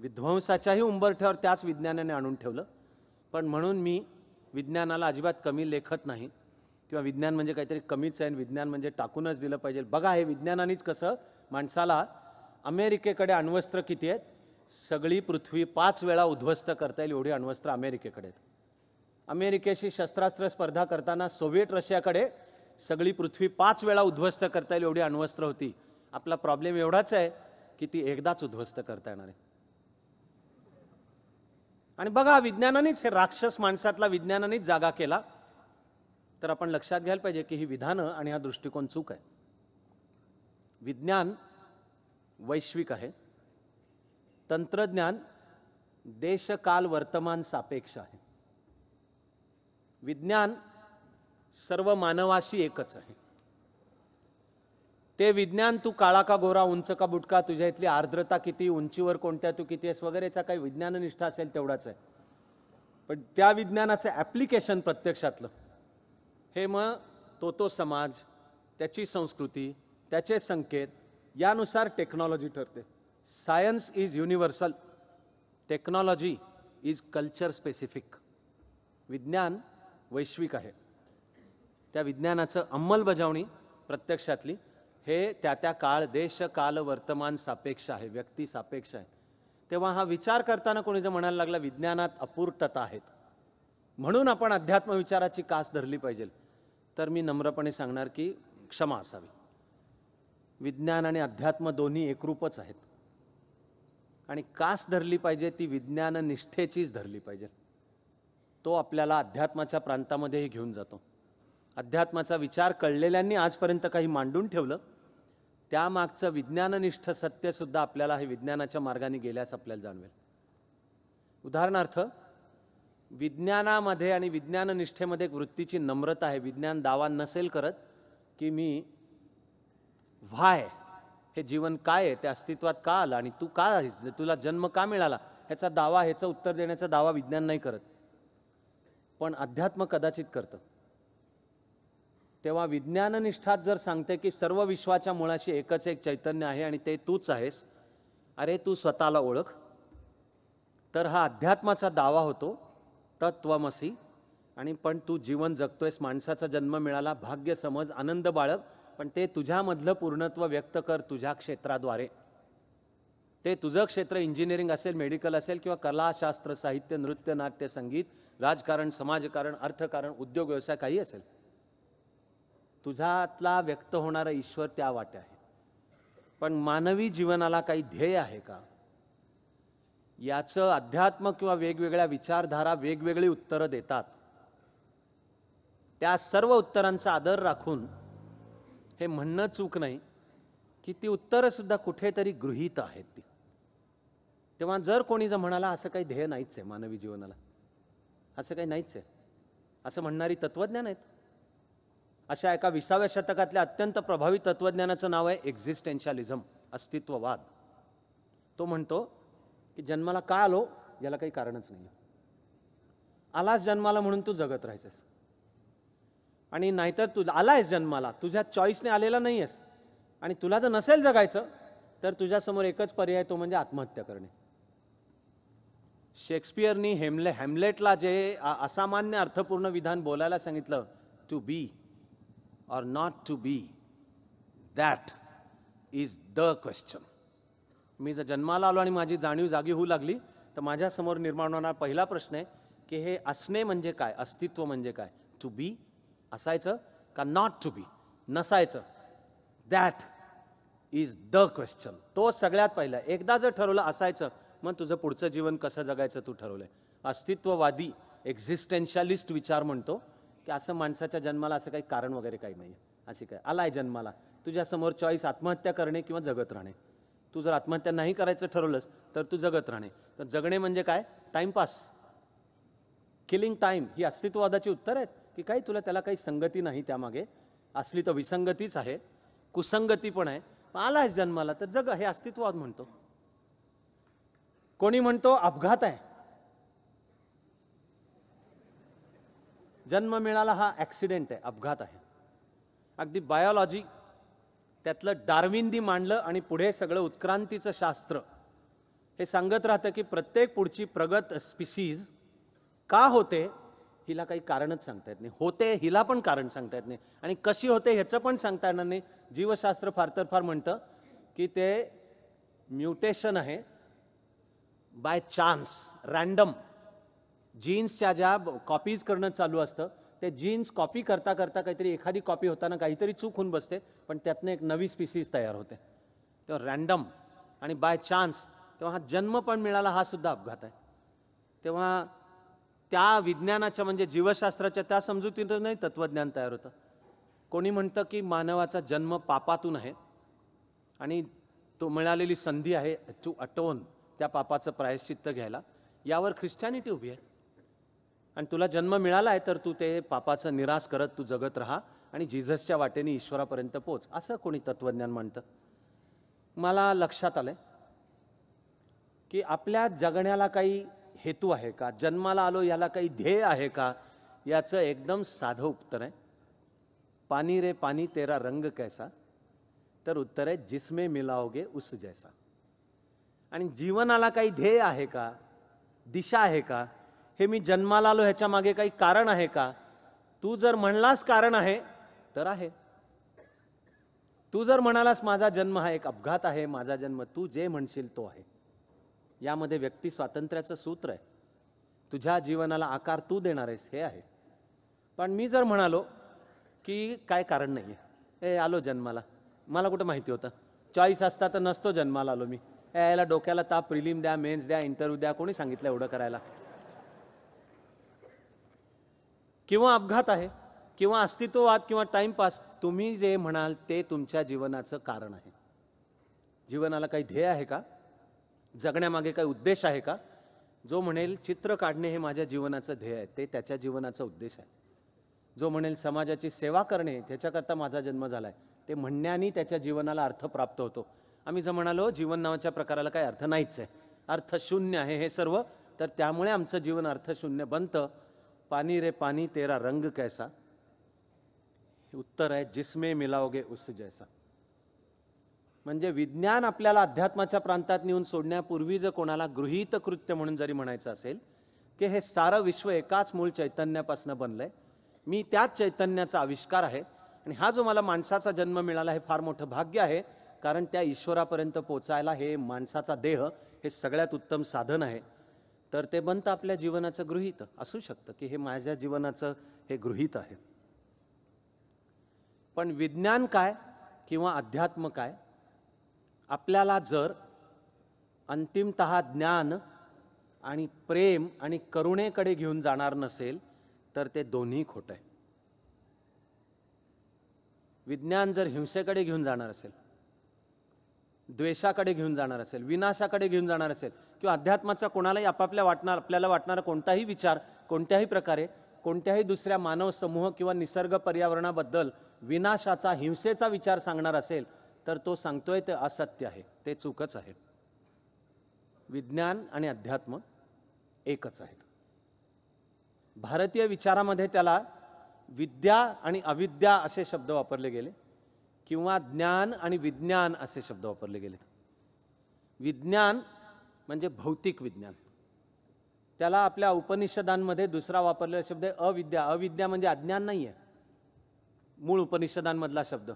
विध्वंसाच्याही उंबरठ्यावर त्याच विज्ञानाने आणून ठेवलं पण म्हणून मी विज्ञानाला अजिबात कमी लेखत नाही किंवा विज्ञान म्हणजे काहीतरी कमीच आहे विज्ञान म्हणजे टाकूनच दिलं पाहिजे बघा हे विज्ञानानेच कसं माणसाला अमेरिकेकडे अण्वस्त्र किती आहेत सगळी पृथ्वी पाच वेळा उद्ध्वस्त करता येईल एवढी अण्वस्त्र अमेरिकेकडे आहेत अमेरिकेशी शस्त्रास्त्र स्पर्धा करताना सोव्हिएट रशियाकडे सगळी पृथ्वी पाच वेळा उद्ध्वस्त करता येईल एवढी अण्वस्त्र होती आपला प्रॉब्लेम एवढाच आहे की ती एकदाच उद्ध्वस्त करता येणार आहे आणि बघा विज्ञानानेच हे राक्षस माणसातला विज्ञानानेच जागा केला तर आपण लक्षात घ्यायला पाहिजे की ही विधानं आणि हा दृष्टिकोन चूक आहे विज्ञान वैश्विक आहे तंत्रज्ञान देशकाल वर्तमान सापेक्ष आहे विज्ञान सर्व मानवाशी एकच आहे ते विज्ञान तू काळा का गोरा उंच का बुटका तुझ्या इथली आर्द्रता किती उंचीवर कोणत्या तू किती आहेस वगैरेचा काही विज्ञाननिष्ठा असेल तेवढाच आहे पण त्या विज्ञानाचं ॲप्लिकेशन प्रत्यक्षातलं हे मग तो तो समाज त्याची संस्कृती त्याचे संकेत यानुसार टेक्नॉलॉजी ठरते science is universal technology is culture specific विज्ञान वैश्विक आहे त्या विज्ञानाचं अंमलबजावणी प्रत्यक्षातली हे त्या त्या काळ देश काल वर्तमान सापेक्ष आहे व्यक्ती सापेक्ष आहे तेव्हा हा विचार करताना कोणी जर म्हणायला लागला विज्ञानात अपूर्तता आहेत म्हणून आपण अध्यात्म विचाराची कास धरली पाहिजे तर मी नम्रपणे सांगणार की क्षमा असावी विज्ञान आणि अध्यात्म दोन्ही एकरूपच आहेत आणि कास धरली पाहिजे ती विज्ञान निष्ठेचीच धरली पाहिजे तो आपल्याला अध्यात्माच्या प्रांतामध्येही घेऊन जातो अध्यात्माचा विचार कळलेल्यांनी आजपर्यंत काही मांडून ठेवलं त्यामागचं विज्ञाननिष्ठ सत्यसुद्धा आपल्याला हे विज्ञानाच्या मार्गाने गेल्यास आपल्याला जाणवेल उदाहरणार्थ विज्ञानामध्ये आणि विज्ञाननिष्ठेमध्ये एक वृत्तीची नम्रता आहे विज्ञान दावा नसेल करत की मी व्हाय हे जीवन काय आहे ते अस्तित्वात का आलं आणि तू का आहेस तुला जन्म का मिळाला ह्याचा दावा ह्याचं उत्तर देण्याचा दावा विज्ञान नाही करत पण अध्यात्म कदाचित करतं तेव्हा विज्ञाननिष्ठात जर सांगते की सर्व विश्वाच्या मुळाशी एकच एक चैतन्य आहे आणि ते तूच आहेस अरे तू स्वतःला ओळख तर हा अध्यात्माचा दावा होतो तत्वमसी आणि पण तू जीवन जगतोयस माणसाचा जन्म मिळाला भाग्य समज आनंद बाळग पण ते तुझ्यामधलं पूर्णत्व व्यक्त कर तुझ्या क्षेत्राद्वारे ते तुझं क्षेत्र इंजिनिअरिंग असेल मेडिकल असेल किंवा कलाशास्त्र साहित्य नृत्य नाट्य संगीत राजकारण समाजकारण अर्थकारण उद्योग व्यवसाय काही असेल तुझ्यातला व्यक्त होणारा ईश्वर त्या वाट्या आहे पण मानवी जीवनाला काही ध्येय आहे का याचं अध्यात्म किंवा वेगवेगळ्या विचारधारा वेगवेगळी उत्तरं देतात त्या सर्व उत्तरांचा आदर राखून हे म्हणणं चूक नाही की ती उत्तरंसुद्धा कुठेतरी गृहीत आहेत ती तेव्हा जर कोणी जर म्हणाला असं काही ध्येय नाहीच आहे मानवी जीवनाला असं काही नाहीच आहे असं म्हणणारी तत्त्वज्ञान आहेत अशा एका विसाव्या शतकातल्या अत्यंत प्रभावी तत्त्वज्ञानाचं नाव आहे एक्झिस्टेन्शियालिझम अस्तित्ववाद तो म्हणतो की जन्माला का आलो याला काही कारणच नाही आलास जन्माला म्हणून तू जगत राहायचंस आणि नाहीतर तू आहेस जन्माला तुझ्या चॉईसने आलेला नाही आहेस आणि तुला जर नसेल जगायचं तर तुझ्यासमोर एकच पर्याय तो म्हणजे आत्महत्या करणे शेक्सपियरनी हेमले हॅमलेटला जे असामान्य अर्थपूर्ण विधान बोलायला सांगितलं to be or not to be? That is the question. मी जर जन्माला आलो आणि माझी जाणीव जागी होऊ लागली तर माझ्यासमोर निर्माण होणारा पहिला प्रश्न आहे की हे असणे म्हणजे काय अस्तित्व म्हणजे काय टू बी असायचं का नॉट टू बी नसायचं दॅट इज द क्वेश्चन तो सगळ्यात पहिला एकदा जर ठरवलं असायचं मग तुझं पुढचं जीवन कसं जगायचं तू ठरवलं आहे अस्तित्ववादी एक्झिस्टेन्शियालिस्ट विचार म्हणतो की असं माणसाच्या जन्माला असं काही कारण वगैरे काही नाही अशी काय आला आहे जन्माला तुझ्यासमोर चॉईस आत्महत्या करणे किंवा जगत राहणे तू जर आत्महत्या नाही करायचं ठरवलंस तर तू जगत राहणे तर जगणे म्हणजे काय टाईमपास किलिंग टाईम ही अस्तित्ववादाची उत्तर आहेत की काही तुला त्याला काही संगती नाही त्यामागे असली तर विसंगतीच आहे कुसंगती पण आहे आला आहेस जन्माला तर जग हे अस्तित्ववाद म्हणतो कोणी म्हणतो अपघात आहे जन्म मिळाला हा ॲक्सिडेंट आहे अपघात आहे अगदी बायोलॉजी त्यातलं डार्विंदी मांडलं आणि पुढे सगळं उत्क्रांतीचं शास्त्र हे सांगत राहतं की प्रत्येक पुढची प्रगत स्पिसीज का होते हिला काही कारणच सांगता येत नाही होते हिला पण कारण सांगता येत नाही आणि कशी होते ह्याचं पण सांगता येणार नाही जीवशास्त्र फार तर फार म्हणतं की ते म्युटेशन आहे बाय चान्स रँडम जीन्सच्या ज्या कॉपीज करणं चालू असतं ते जीन्स कॉपी करता करता काहीतरी एखादी कॉपी होताना काहीतरी चूक होऊन बसते पण त्यातनं एक नवी स्पीसीज तयार होते तेव्हा रॅन्डम आणि बाय चान्स तेव्हा हा जन्म पण मिळाला हा सुद्धा अपघात आहे तेव्हा त्या विज्ञानाच्या म्हणजे जीवशास्त्राच्या त्या समजुतीतूनही तत्त्वज्ञान तयार होतं कोणी म्हणतं की मानवाचा जन्म पापातून आहे आणि तो मिळालेली संधी आहे टू अटोन त्या पापाचं प्रायश्चित्त घ्यायला यावर ख्रिश्चॅनिटी उभी आहे आणि तुला जन्म मिळाला आहे तर तू ते पापाचं निराश करत तू जगत राहा आणि जिझसच्या वाटेने ईश्वरापर्यंत पोच असं कोणी तत्त्वज्ञान म्हणतं मला लक्षात आलं की आपल्या जगण्याला काही हेतू आहे का जन्माला आलो याला काही ध्येय आहे का याचं एकदम साधं उत्तर आहे पाणी रे पाणी तेरा रंग कैसा तर उत्तर आहे जिसमे मिलाओगे उस जैसा आणि जीवनाला काही ध्येय आहे का दिशा आहे का हे मी जन्माला आलो ह्याच्या मागे काही कारण आहे का तू जर म्हणलास कारण आहे तर आहे तू जर म्हणालास माझा जन्म हा एक अपघात आहे माझा जन्म तू जे म्हणशील तो आहे यामध्ये व्यक्ती स्वातंत्र्याचं सूत्र आहे तुझ्या जीवनाला आकार तू देणार आहेस हे आहे पण मी जर म्हणालो की काय कारण नाही आहे ए आलो जन्माला मला कुठं माहिती होतं चॉईस असता तर नसतो जन्माला आलो मी ए याला डोक्याला ताप प्रिलिम द्या मेन्स द्या इंटरव्ह्यू द्या कोणी सांगितलं एवढं करायला किंवा अपघात आहे किंवा अस्तित्ववाद किंवा टाईमपास तुम्ही जे म्हणाल ते तुमच्या जीवनाचं कारण आहे जीवनाला काही ध्येय आहे का जगण्यामागे काही उद्देश आहे का जो म्हणेल चित्र काढणे हे माझ्या जीवनाचं ध्येय आहे ते त्याच्या जीवनाचा उद्देश आहे जो म्हणेल समाजाची सेवा करणे त्याच्याकरता माझा जन्म झाला आहे ते म्हणण्याने त्याच्या जीवनाला अर्थ प्राप्त होतो आम्ही जर म्हणालो जीवन नावाच्या प्रकाराला काही अर्थ नाहीच आहे अर्थशून्य आहे हे सर्व तर त्यामुळे आमचं जीवन अर्थशून्य बनतं पानी रे पानी तेरा रंग कैसा उत्तर आहे जिसमे मिलाओगे उस जैसा म्हणजे विज्ञान आपल्याला अध्यात्माच्या प्रांतात नेऊन सोडण्यापूर्वी जर कोणाला गृहीत कृत्य म्हणून जरी म्हणायचं असेल की हे सारं विश्व एकाच मूळ चैतन्यापासून बनलंय मी त्याच चैतन्याचा आविष्कार आहे आणि हा जो मला माणसाचा जन्म मिळाला हे फार मोठं भाग्य आहे कारण त्या ईश्वरापर्यंत पोचायला हे माणसाचा देह हे सगळ्यात उत्तम साधन आहे तर ते बनतं आपल्या जीवनाचं गृहित असू शकतं की हे माझ्या जीवनाचं हे गृहित आहे पण विज्ञान काय किंवा अध्यात्म काय आपल्याला जर अंतिमत ज्ञान आणि प्रेम आणि करुणेकडे घेऊन जाणार नसेल तर ते दोन्ही खोटं आहे विज्ञान जर हिंसेकडे घेऊन जाणार असेल द्वेषाकडे घेऊन जाणार असेल विनाशाकडे घेऊन जाणार असेल किंवा अध्यात्माचा कोणालाही आपापल्या वाटणार आपल्याला वाटणारा कोणताही विचार कोणत्याही प्रकारे कोणत्याही दुसऱ्या मानव समूह किंवा निसर्ग पर्यावरणाबद्दल विनाशाचा हिंसेचा विचार सांगणार असेल तर तो सांगतोय ते असत्य आहे ते चूकच आहे विज्ञान आणि अध्यात्म एकच आहेत भारतीय विचारामध्ये त्याला विद्या आणि अविद्या असे शब्द वापरले गेले किंवा ज्ञान आणि विज्ञान असे शब्द वापरले गेलेत विज्ञान म्हणजे भौतिक विज्ञान त्याला आपल्या उपनिषदांमध्ये दुसरा वापरलेला शब्द आहे अविद्या अविद्या म्हणजे अज्ञान नाही आहे मूळ उपनिषदांमधला शब्द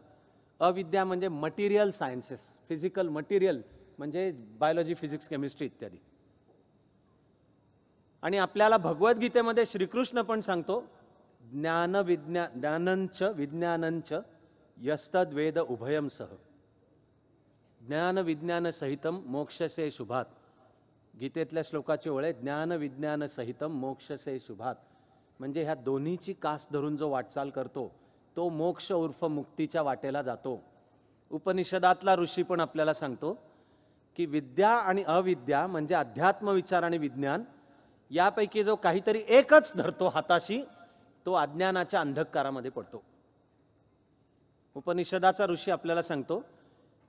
अविद्या म्हणजे मटेरियल सायन्सेस फिजिकल मटेरियल म्हणजे बायोलॉजी फिजिक्स केमिस्ट्री इत्यादी आणि आपल्याला भगवद्गीतेमध्ये श्रीकृष्ण पण सांगतो ज्ञानविज्ञा ज्ञानंच विज्ञानंच यस्तद्वेद उभयम सह मोक्ष मोक्षसे शुभात गीतेतल्या श्लोकाची ओळ आहे मोक्ष मोक्षसे शुभात म्हणजे ह्या दोन्हीची कास धरून जो वाटचाल करतो तो मोक्ष उर्फ मुक्तीच्या वाटेला जातो उपनिषदातला ऋषी पण आपल्याला सांगतो की विद्या आणि अविद्या म्हणजे अध्यात्म विचार आणि विज्ञान यापैकी जो काहीतरी एकच धरतो हाताशी तो अज्ञानाच्या अंधकारामध्ये पडतो उपनिषदाचा ऋषी आपल्याला सांगतो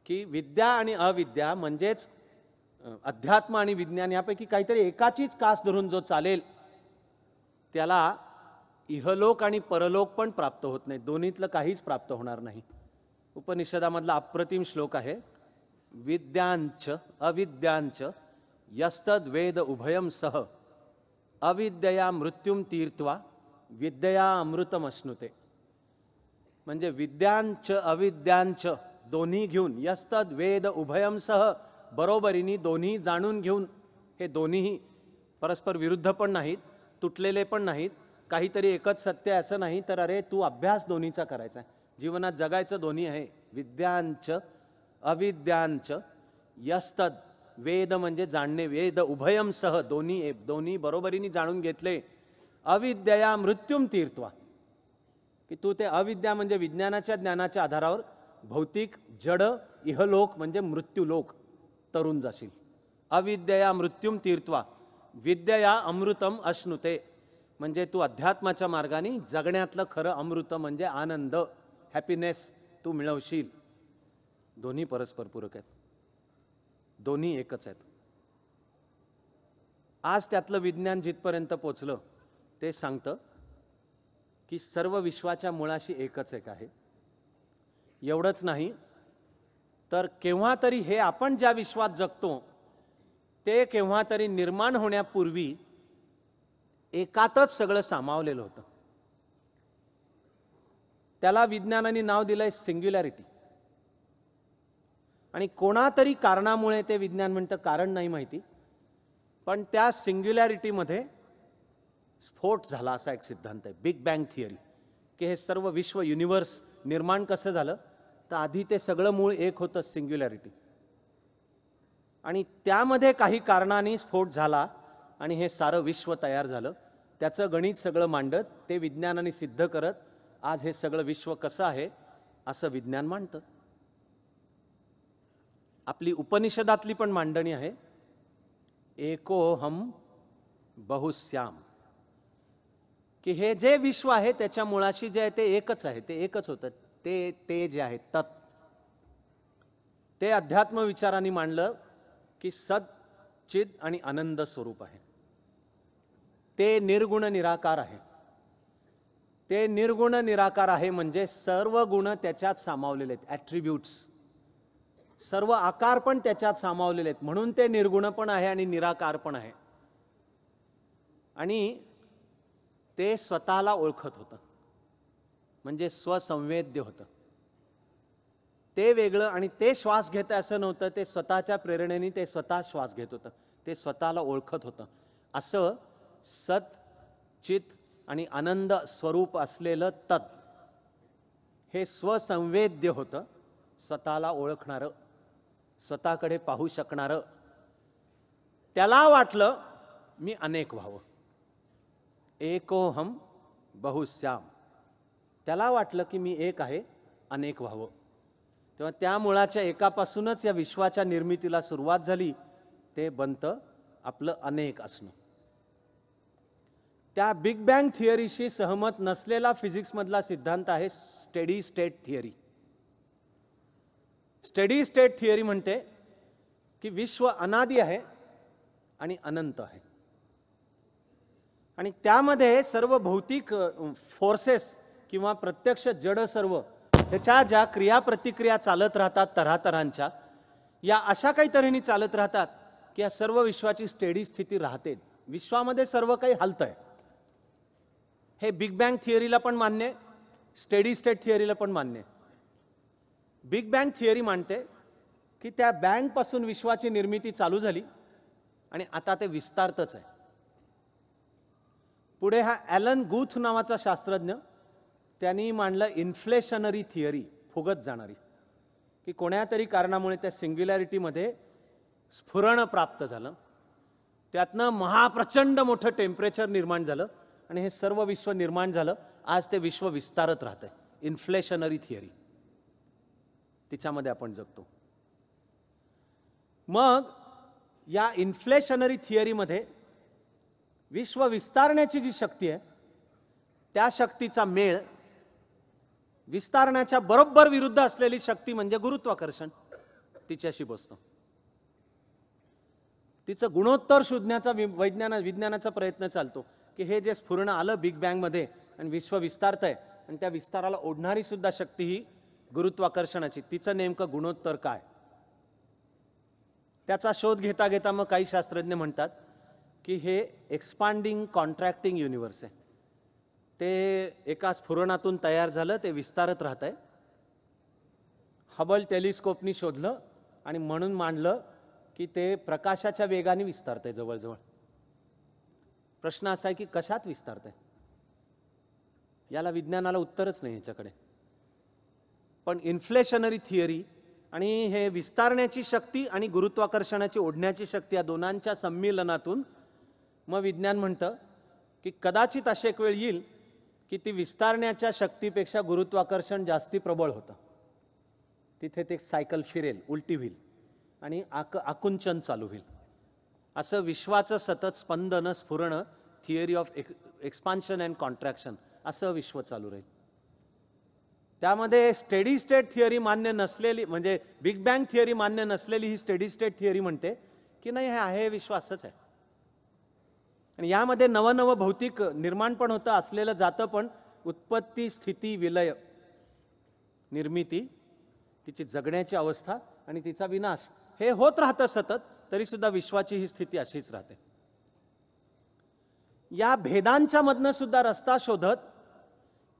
की विद्या आणि अविद्या म्हणजेच अध्यात्म आणि विज्ञान यापैकी काहीतरी एकाचीच कास धरून जो चालेल त्याला इहलोक आणि परलोक पण प्राप्त होत नाही दोन्हीतलं काहीच प्राप्त होणार नाही उपनिषदामधला अप्रतिम श्लोक आहे विद्यांच अविद्यांच यस्तद वेद उभयम सह अविद्यया मृत्यूम तीर्थवा विद्यया अमृतम अश्नुते म्हणजे विद्यांच अविद्यांच दोन्ही घेऊन यस्तद वेद उभयमसह बरोबरीने दोन्ही जाणून घेऊन हे दोन्हीही परस्पर विरुद्ध पण नाहीत तुटलेले पण नाहीत काहीतरी एकच सत्य आहे असं नाही तर अरे तू अभ्यास दोन्हीचा करायचा आहे जीवनात जगायचं दोन्ही आहे विद्यांच अविद्यांच यस्तद वेद म्हणजे जाणणे वेद उभयमसह दोन्ही दोन्ही बरोबरीने जाणून घेतले अविद्यया मृत्यूम तीर्थवा की तू ते अविद्या म्हणजे विज्ञानाच्या ज्ञानाच्या आधारावर भौतिक जड इहलोक म्हणजे मृत्यूलोक तरुण जाशील अविद्यया मृत्यूम तीर्थवा विद्यया अमृतम अश्नुते म्हणजे तू अध्यात्माच्या मार्गाने जगण्यातलं खरं अमृत म्हणजे आनंद हॅपीनेस तू मिळवशील दोन्ही परस्परपूरक आहेत दोन्ही एकच आहेत आज त्यातलं विज्ञान जिथपर्यंत पोचलं ते सांगतं की सर्व विश्वाच्या मुळाशी एकच एक आहे एवढंच नाही तर केव्हा तरी हे आपण ज्या विश्वात जगतो ते केव्हा तरी निर्माण होण्यापूर्वी एकातच सगळं सामावलेलं होतं त्याला विज्ञानाने नाव दिलं आहे सिंग्युलॅरिटी आणि कोणातरी कारणामुळे ते विज्ञान म्हणतं कारण नाही माहिती पण त्या सिंग्युलॅरिटीमध्ये स्फोट झाला असा एक सिद्धांत आहे बिग बँग थिअरी की हे सर्व विश्व युनिवर्स निर्माण कसं झालं तर आधी ते सगळं मूळ एक होतं सिंग्युलॅरिटी आणि त्यामध्ये काही कारणाने स्फोट झाला आणि हे सारं विश्व तयार झालं त्याचं गणित सगळं मांडत ते विज्ञानाने सिद्ध करत आज हे सगळं विश्व कसं आहे असं विज्ञान मांडतं आपली उपनिषदातली पण मांडणी आहे एको हम बहुश्याम की हे जे विश्व आहे त्याच्या मुळाशी जे आहे ते एकच आहे ते एकच होतं ते ते जे आहे तत् ते अध्यात्म विचारांनी मांडलं की सद चिद आणि आनंद स्वरूप आहे ते निर्गुण निराकार आहे ते निर्गुण निराकार आहे म्हणजे सर्व गुण त्याच्यात सामावलेले आहेत ॲट्रिब्यूट्स सर्व आकार पण त्याच्यात सामावलेले आहेत म्हणून ते निर्गुण पण आहे आणि निराकार पण आहे आणि ते स्वतःला ओळखत होतं म्हणजे स्वसंवेद्य होतं ते वेगळं आणि ते श्वास घेतं असं नव्हतं ते स्वतःच्या प्रेरणेने ते स्वतः श्वास घेत होतं ते स्वतःला ओळखत होतं असं सत चित आणि आनंद स्वरूप असलेलं तत् हे स्वसंवेद्य होतं स्वतःला ओळखणारं स्वतःकडे पाहू शकणारं त्याला वाटलं मी अनेक व्हावं एकोहम बहुश्याम त्याला वाटलं की मी एक आहे अनेक व्हावं तेव्हा त्या मुळाच्या एकापासूनच या विश्वाच्या निर्मितीला सुरुवात झाली ते बंत आपलं अनेक असणं त्या बिग बँग थिअरीशी सहमत नसलेला फिजिक्समधला सिद्धांत आहे steady state theory steady state theory म्हणते की विश्व अनादी आहे आणि अनंत आहे आणि त्यामध्ये सर्व भौतिक फोर्सेस किंवा प्रत्यक्ष जड सर्व त्याच्या ज्या क्रियाप्रतिक्रिया चालत राहतात तऱ्हातऱ्हांच्या या अशा काही तऱ्हेने चालत राहतात की या सर्व विश्वाची स्टेडी स्थिती राहते विश्वामध्ये सर्व काही हलत आहे हे बिग बँग थिअरीला पण मान्य आहे स्टेडी स्टेट थिअरीला पण मान्य आहे बिग बँग थिअरी मानते की त्या बँगपासून विश्वाची निर्मिती चालू झाली आणि आता ते विस्तारतच आहे पुढे हा ॲलन गुथ नावाचा शास्त्रज्ञ त्यांनी मांडलं इन्फ्लेशनरी थिअरी फुगत जाणारी की कोण्यातरी कारणामुळे त्या सिंग्युलॅरिटीमध्ये स्फुरण प्राप्त झालं त्यातनं महाप्रचंड मोठं टेम्परेचर निर्माण झालं आणि हे सर्व विश्व निर्माण झालं आज ते विश्व विस्तारत राहतं आहे इन्फ्लेशनरी थिअरी तिच्यामध्ये आपण जगतो मग या इन्फ्लेशनरी थिअरीमध्ये विश्व विस्तारण्याची जी शक्ती आहे त्या शक्तीचा मेळ विस्तारण्याच्या बरोबर विरुद्ध असलेली शक्ती म्हणजे गुरुत्वाकर्षण तिच्याशी बसतो तिचं गुणोत्तर शोधण्याचा वैज्ञान विज्ञानाचा प्रयत्न चालतो की हे जे स्फुरण आलं बिग बँगमध्ये आणि विश्व विस्तारत आहे आणि त्या विस्ताराला ओढणारी सुद्धा शक्ती ही गुरुत्वाकर्षणाची तिचं नेमकं गुणोत्तर काय त्याचा शोध घेता घेता मग काही शास्त्रज्ञ म्हणतात की हे एक्सपांडिंग कॉन्ट्रॅक्टिंग युनिवर्स आहे ते एका स्फुरणातून तयार झालं ते विस्तारत राहत आहे हबल टेलिस्कोपनी शोधलं आणि म्हणून मांडलं की ते प्रकाशाच्या वेगाने विस्तारत आहे जवळजवळ प्रश्न असा आहे की कशात विस्तारत आहे याला विज्ञानाला उत्तरच नाही ह्याच्याकडे पण इन्फ्लेशनरी थिअरी आणि हे विस्तारण्याची शक्ती आणि गुरुत्वाकर्षणाची ओढण्याची शक्ती या दोनांच्या संमेलनातून मग विज्ञान म्हणतं की कदाचित असे एक वेळ येईल की ती विस्तारण्याच्या शक्तीपेक्षा गुरुत्वाकर्षण जास्ती प्रबळ होतं तिथे ते सायकल फिरेल उलटी होईल आणि आक आकुंचन चालू होईल असं विश्वाचं सतत स्पंदनं स्फुरणं theory of ex expansion and contraction असं विश्व चालू राहील त्यामध्ये स्टेडी स्टेट थिअरी मान्य नसलेली म्हणजे बिग बँग थिअरी मान्य नसलेली ही स्टेडी स्टेट थिअरी म्हणते की नाही हे आहे विश्वासच आहे आणि यामध्ये नवनवं भौतिक निर्माण पण होतं असलेलं जातं पण उत्पत्ती स्थिती विलय निर्मिती तिची जगण्याची अवस्था आणि तिचा विनाश हे होत राहतं सतत तरीसुद्धा विश्वाची ही स्थिती अशीच राहते या भेदांच्या मधनं सुद्धा रस्ता शोधत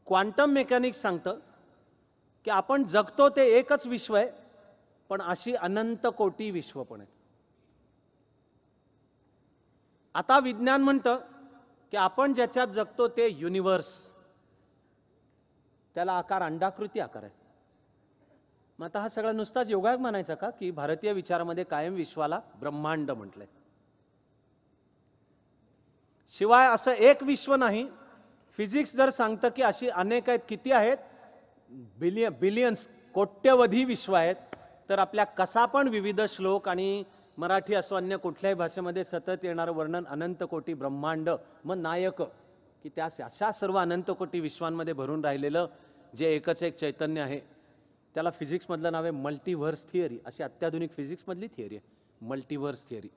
क्वांटम मेकॅनिक्स सांगतं की आपण जगतो ते एकच विश्व आहे पण अशी अनंत कोटी विश्व पण आहेत आता विज्ञान म्हणतं की आपण ज्याच्यात जगतो ते युनिवर्स त्याला आकार अंडाकृती आकार आहे मग आता हा सगळा नुसताच योगायोग म्हणायचा का की भारतीय विचारामध्ये कायम विश्वाला ब्रह्मांड म्हटलंय शिवाय असं एक विश्व नाही फिजिक्स जर सांगतं की अशी अनेक आहेत किती आहेत बिलिय बिलियन्स कोट्यवधी विश्व आहेत तर आपल्या कसा पण विविध श्लोक आणि मराठी असो अन्य कुठल्याही भाषेमध्ये सतत येणारं वर्णन अनंत कोटी ब्रह्मांड मग नायक की त्या अशा सर्व अनंत कोटी विश्वांमध्ये भरून राहिलेलं जे एकच एक चैतन्य आहे त्याला फिजिक्समधलं नाव आहे मल्टिव्हर्स थिअरी अशी अत्याधुनिक फिजिक्समधली थिअरी आहे मल्टिव्हर्स थिअरी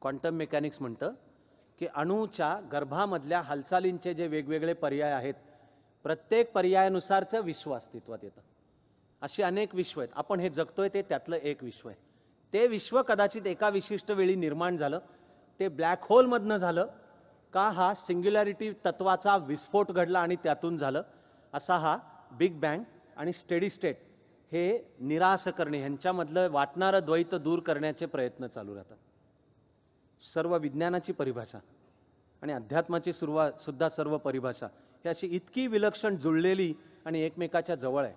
क्वांटम मेकॅनिक्स म्हणतं की अणूच्या गर्भामधल्या हालचालींचे जे वेगवेगळे पर्याय आहेत प्रत्येक पर्यायानुसारचं विश्व अस्तित्वात येतं अशी अनेक विश्व आहेत आपण हे जगतोय ते त्यातलं एक विश्व आहे ते विश्व कदाचित एका विशिष्ट वेळी निर्माण झालं ते ब्लॅक होलमधनं झालं का हा सिंग्युलॅरिटी तत्वाचा विस्फोट घडला आणि त्यातून झालं असा हा बिग बँग आणि स्टेडी स्टेट हे निराश करणे ह्यांच्यामधलं वाटणारं द्वैत दूर करण्याचे प्रयत्न चालू राहतात सर्व विज्ञानाची परिभाषा आणि अध्यात्माची सुरुवात सुद्धा सर्व परिभाषा ही अशी इतकी विलक्षण जुळलेली आणि एकमेकाच्या जवळ आहे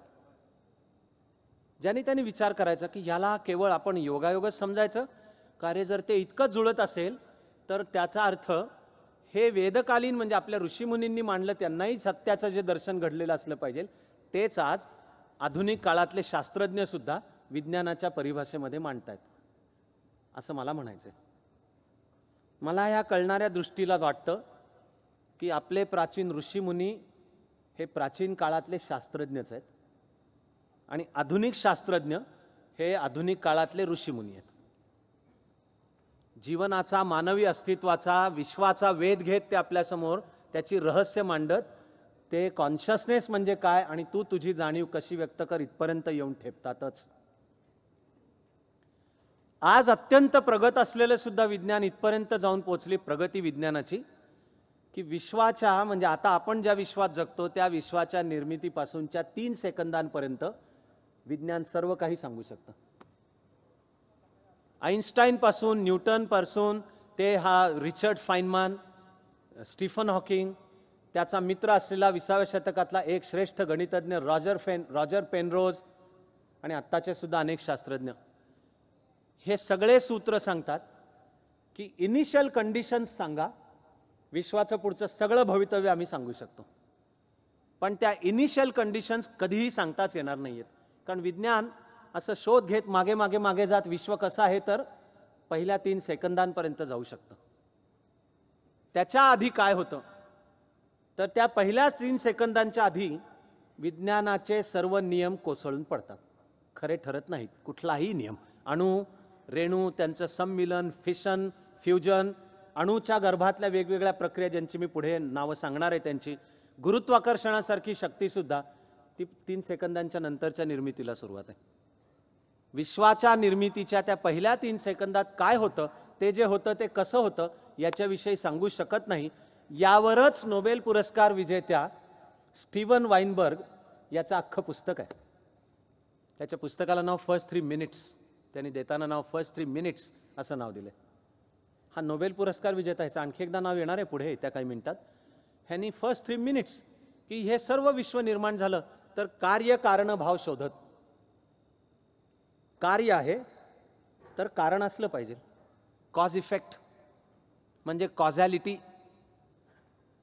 ज्याने त्याने विचार करायचा की याला केवळ आपण योगायोगच समजायचं कार्य जर ते इतकं जुळत असेल तर त्याचा अर्थ हे वेदकालीन म्हणजे आपल्या ऋषीमुनींनी मांडलं त्यांनाही सत्याचं जे दर्शन घडलेलं असलं पाहिजे तेच आज आधुनिक काळातले शास्त्रज्ञसुद्धा विज्ञानाच्या परिभाषेमध्ये आहेत असं मला म्हणायचं आहे मला ह्या कळणाऱ्या दृष्टीला वाटतं की आपले प्राचीन ऋषीमुनी हे प्राचीन काळातले शास्त्रज्ञच आहेत आणि आधुनिक शास्त्रज्ञ हे आधुनिक काळातले ऋषीमुनी आहेत जीवनाचा मानवी अस्तित्वाचा विश्वाचा वेध घेत ते आपल्यासमोर त्याची रहस्य मांडत ते कॉन्शियसनेस म्हणजे काय आणि तू तु तुझी जाणीव कशी व्यक्त कर इथपर्यंत येऊन ठेपतातच आज अत्यंत प्रगत असलेलं सुद्धा विज्ञान इथपर्यंत जाऊन पोचली प्रगती विज्ञानाची की विश्वाच्या म्हणजे आता आपण ज्या विश्वात जगतो त्या विश्वाच्या निर्मितीपासूनच्या तीन सेकंदांपर्यंत विज्ञान सर्व काही सांगू शकतं आईन्स्टाईनपासून न्यूटनपासून ते हा रिचर्ड फाईनमान स्टीफन हॉकिंग त्याचा मित्र असलेला विसाव्या शतकातला एक श्रेष्ठ गणितज्ञ रॉजर फेन रॉजर पेनरोज आणि आत्ताचे सुद्धा अनेक शास्त्रज्ञ हे सगळे सूत्र सांगतात की इनिशियल कंडिशन्स सांगा विश्वाचं पुढचं सगळं भवितव्य आम्ही सांगू शकतो पण त्या इनिशियल कंडिशन्स कधीही सांगताच येणार नाही आहेत कारण विज्ञान असं शोध घेत मागे मागे मागे जात विश्व कसं आहे तर पहिल्या तीन सेकंदांपर्यंत जाऊ शकतं त्याच्या आधी काय होतं तर त्या पहिल्याच तीन सेकंदांच्या आधी विज्ञानाचे सर्व नियम कोसळून पडतात खरे ठरत नाहीत कुठलाही नियम अणू रेणू त्यांचं संमिलन फिशन फ्युजन अणूच्या गर्भातल्या वेगवेगळ्या प्रक्रिया ज्यांची मी पुढे नावं सांगणार आहे त्यांची गुरुत्वाकर्षणासारखी शक्तीसुद्धा ती तीन सेकंदांच्या नंतरच्या निर्मितीला सुरुवात आहे विश्वाच्या निर्मितीच्या त्या पहिल्या तीन सेकंदात काय होतं ते जे होतं ते कसं होतं याच्याविषयी सांगू शकत नाही यावरच नोबेल पुरस्कार विजेत्या स्टीवन वाईनबर्ग याचं अख्खं पुस्तक आहे त्याच्या पुस्तकाला नाव फर्स्ट थ्री मिनिट्स त्यांनी देताना नाव फर्स्ट थ्री मिनिट्स असं नाव दिलं हा नोबेल पुरस्कार विजेता ह्याचं आणखी एकदा नाव येणार आहे पुढे त्या काही मिनिटात ह्यांनी फर्स्ट थ्री मिनिट्स की हे सर्व विश्व निर्माण झालं तर कार्यकारण भाव शोधत कार्य आहे तर कारण असलं पाहिजे कॉज इफेक्ट म्हणजे कॉझॅलिटी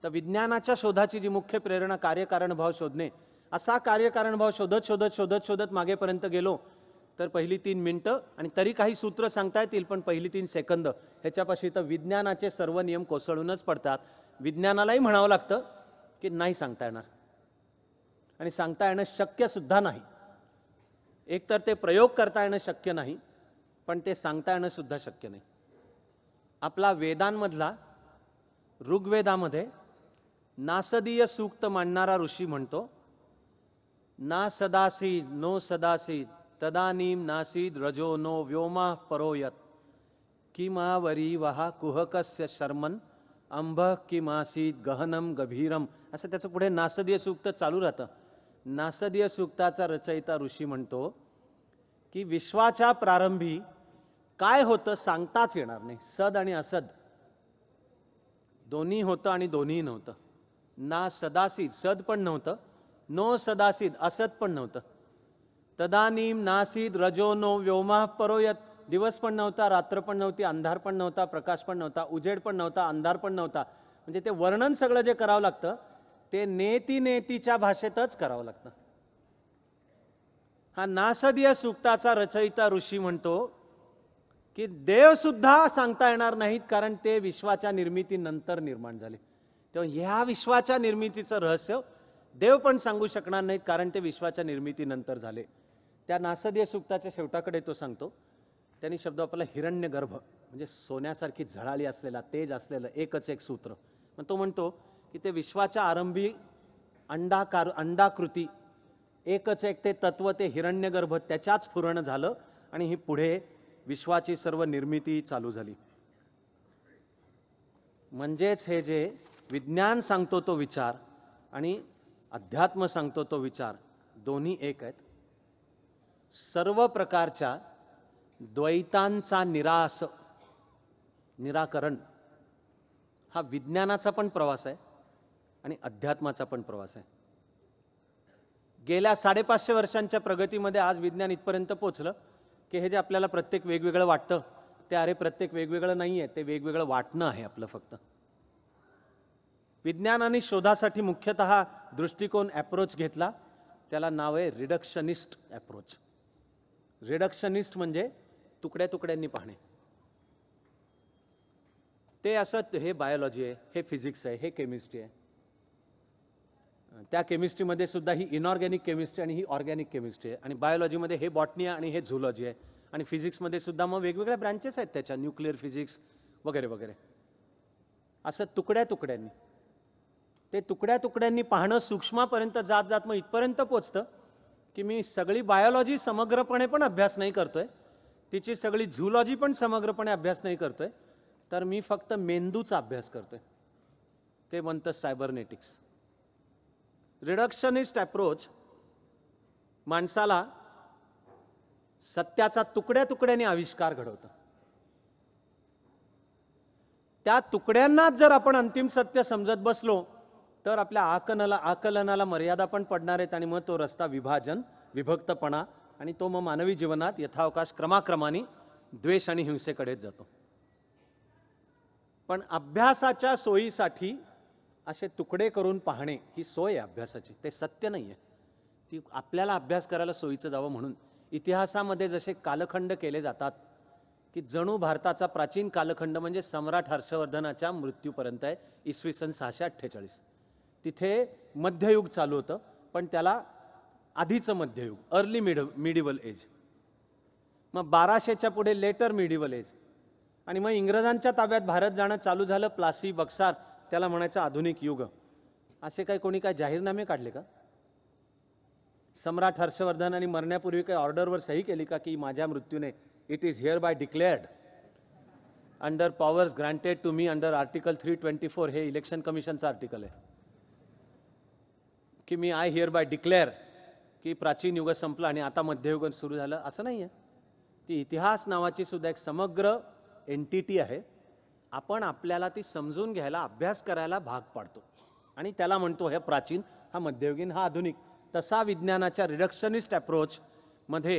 तर विज्ञानाच्या शोधाची जी मुख्य प्रेरणा कार्यकारण भाव शोधणे असा कार्यकारण भाव शोधत शोधत शोधत शोधत मागेपर्यंत गेलो तर पहिली तीन मिनटं आणि तरी काही सूत्र सांगता येतील पण पहिली तीन सेकंद ह्याच्यापाशी तर विज्ञानाचे सर्व नियम कोसळूनच पडतात विज्ञानालाही म्हणावं लागतं की नाही सांगता येणार आणि सांगता येणं शक्यसुद्धा नाही एकतर ते प्रयोग करता येणं शक्य नाही पण ते सांगता येणंसुद्धा सुद्धा शक्य नाही आपला वेदांमधला ऋग्वेदामध्ये नासदीय सूक्त मांडणारा ऋषी म्हणतो ना सदासी नो सदासी तदानीम नासीद रजो नो व्योमा परोयत किमा मावरी वहा कुहकस्य शर्मन अंभ किमासीत गहनम गभीरम असं त्याचं पुढे नासदीय सूक्त चालू राहतं नासदीय सूक्ताचा रचयिता ऋषी म्हणतो की विश्वाच्या प्रारंभी काय होतं सांगताच येणार नाही सद आणि असद दोन्ही होतं आणि दोन्ही नव्हतं ना सदासिद सद पण नव्हतं नो सदासिद असत पण नव्हतं तदानीम नासीद रजो नो व्योमा परोयत दिवस पण नव्हता रात्र पण नव्हती अंधार पण नव्हता प्रकाश पण नव्हता उजेड पण नव्हता अंधार पण नव्हता म्हणजे ते वर्णन सगळं जे करावं लागतं ते नेती नेतीच्या भाषेतच करावं लागतं हा नासदीय सूक्ताचा रचयिता ऋषी म्हणतो की देवसुद्धा सांगता येणार नाहीत कारण ते विश्वाच्या निर्मितीनंतर निर्माण झाले तेव्हा ह्या विश्वाच्या निर्मितीचं रहस्य देव पण सांगू शकणार नाहीत कारण ते विश्वाच्या निर्मितीनंतर झाले त्या नासदीय सुक्ताच्या शेवटाकडे तो सांगतो त्यांनी शब्द आपला हिरण्यगर्भ म्हणजे सोन्यासारखी झळाळी असलेला तेज असलेलं एकच एक सूत्र मग तो म्हणतो की ते विश्वाच्या आरंभी अंडाकार अंडाकृती एकच एक ते तत्व ते हिरण्यगर्भ त्याच्याच फुरण झालं आणि ही पुढे विश्वाची सर्व निर्मिती चालू झाली म्हणजेच हे जे विज्ञान सांगतो तो विचार आणि अध्यात्म सांगतो तो विचार दोन्ही एक आहेत सर्व प्रकारच्या द्वैतांचा निरास निराकरण हा विज्ञानाचा पण प्रवास आहे आणि अध्यात्माचा पण प्रवास आहे गेल्या साडेपाचशे वर्षांच्या प्रगतीमध्ये आज विज्ञान इथपर्यंत पोचलं की हे जे आपल्याला प्रत्येक वेगवेगळं वाटतं ते अरे प्रत्येक वेगवेगळं नाही आहे ते वेगवेगळं वाटणं आहे आपलं फक्त विज्ञान आणि शोधासाठी मुख्यतः दृष्टिकोन ॲप्रोच घेतला त्याला नाव आहे रिडक्शनिस्ट ॲप्रोच रिडक्शनिस्ट म्हणजे तुकड्या तुकड्यांनी पाहणे ते असं हे बायोलॉजी आहे हे फिजिक्स आहे हे केमिस्ट्री आहे त्या केमिस्ट्रीमध्ये सुद्धा ही इनऑर्गॅनिक केमिस्ट्री आणि ही ऑर्गॅनिक केमिस्ट्री आहे आणि बायोलॉजीमध्ये हे बॉटनिया आणि हे झुलॉजी आहे आणि फिजिक्समध्ये सुद्धा मग वेगवेगळ्या ब्रांचेस आहेत त्याच्या न्यूक्लिअर फिजिक्स वगैरे वगैरे असं तुकड्या तुकड्यांनी ते तुकड्या तुकड्यांनी पाहणं सूक्ष्मापर्यंत जात जात मग इथपर्यंत पोचतं की मी सगळी बायोलॉजी समग्रपणे पण अभ्यास नाही करतोय तिची सगळी झुलॉजी पण समग्रपणे अभ्यास नाही करतोय तर मी फक्त मेंदूचा अभ्यास करतो आहे ते म्हणतं सायबरनेटिक्स रिडक्शनिस्ट ॲप्रोच माणसाला सत्याचा तुकड्या तुकड्याने आविष्कार घडवतं त्या तुकड्यांनाच जर आपण अंतिम सत्य समजत बसलो तर आपल्या आकलनाला आकलनाला मर्यादा पण पडणार आहेत आणि मग तो रस्ता विभाजन विभक्तपणा आणि तो मग मानवी जीवनात यथावकाश क्रमाक्रमाने द्वेष आणि हिंसेकडेच जातो पण अभ्यासाच्या सोयीसाठी असे तुकडे करून पाहणे ही सोय आहे अभ्यासाची ते सत्य नाही आहे ती आपल्याला अभ्यास करायला सोयीचं जावं म्हणून इतिहासामध्ये जसे कालखंड केले जातात की जणू भारताचा प्राचीन कालखंड म्हणजे सम्राट हर्षवर्धनाच्या मृत्यूपर्यंत आहे इसवी सन सहाशे अठ्ठेचाळीस तिथे मध्ययुग चालू होतं पण त्याला आधीचं मध्ययुग अर्ली मिड मिडिवल एज मग बाराशेच्या पुढे लेटर मिडिवल एज आणि मग इंग्रजांच्या ताब्यात भारत जाणं चालू झालं प्लासी बक्सार त्याला म्हणायचं आधुनिक युग असे काही कोणी काय जाहीरनामे काढले का सम्राट हर्षवर्धन आणि मरण्यापूर्वी काही ऑर्डरवर सही केली का की माझ्या मृत्यूने it is hereby declared under powers granted to me under article three twenty four हे इलेक्शन कमिशनचं आर्टिकल आहे की मी आय हिअर बाय डिक्लेअर की प्राचीन युग संपलं आणि आता मध्ययुग सुरू झालं असं नाही आहे ती इतिहास नावाची सुद्धा एक समग्र एंटिटी आहे आपण आपल्याला ती समजून घ्यायला अभ्यास करायला भाग पाडतो आणि त्याला म्हणतो हे प्राचीन हा मध्ययुगीन हा आधुनिक तसा विज्ञानाच्या रिडक्शनिस्ट ॲप्रोचमध्ये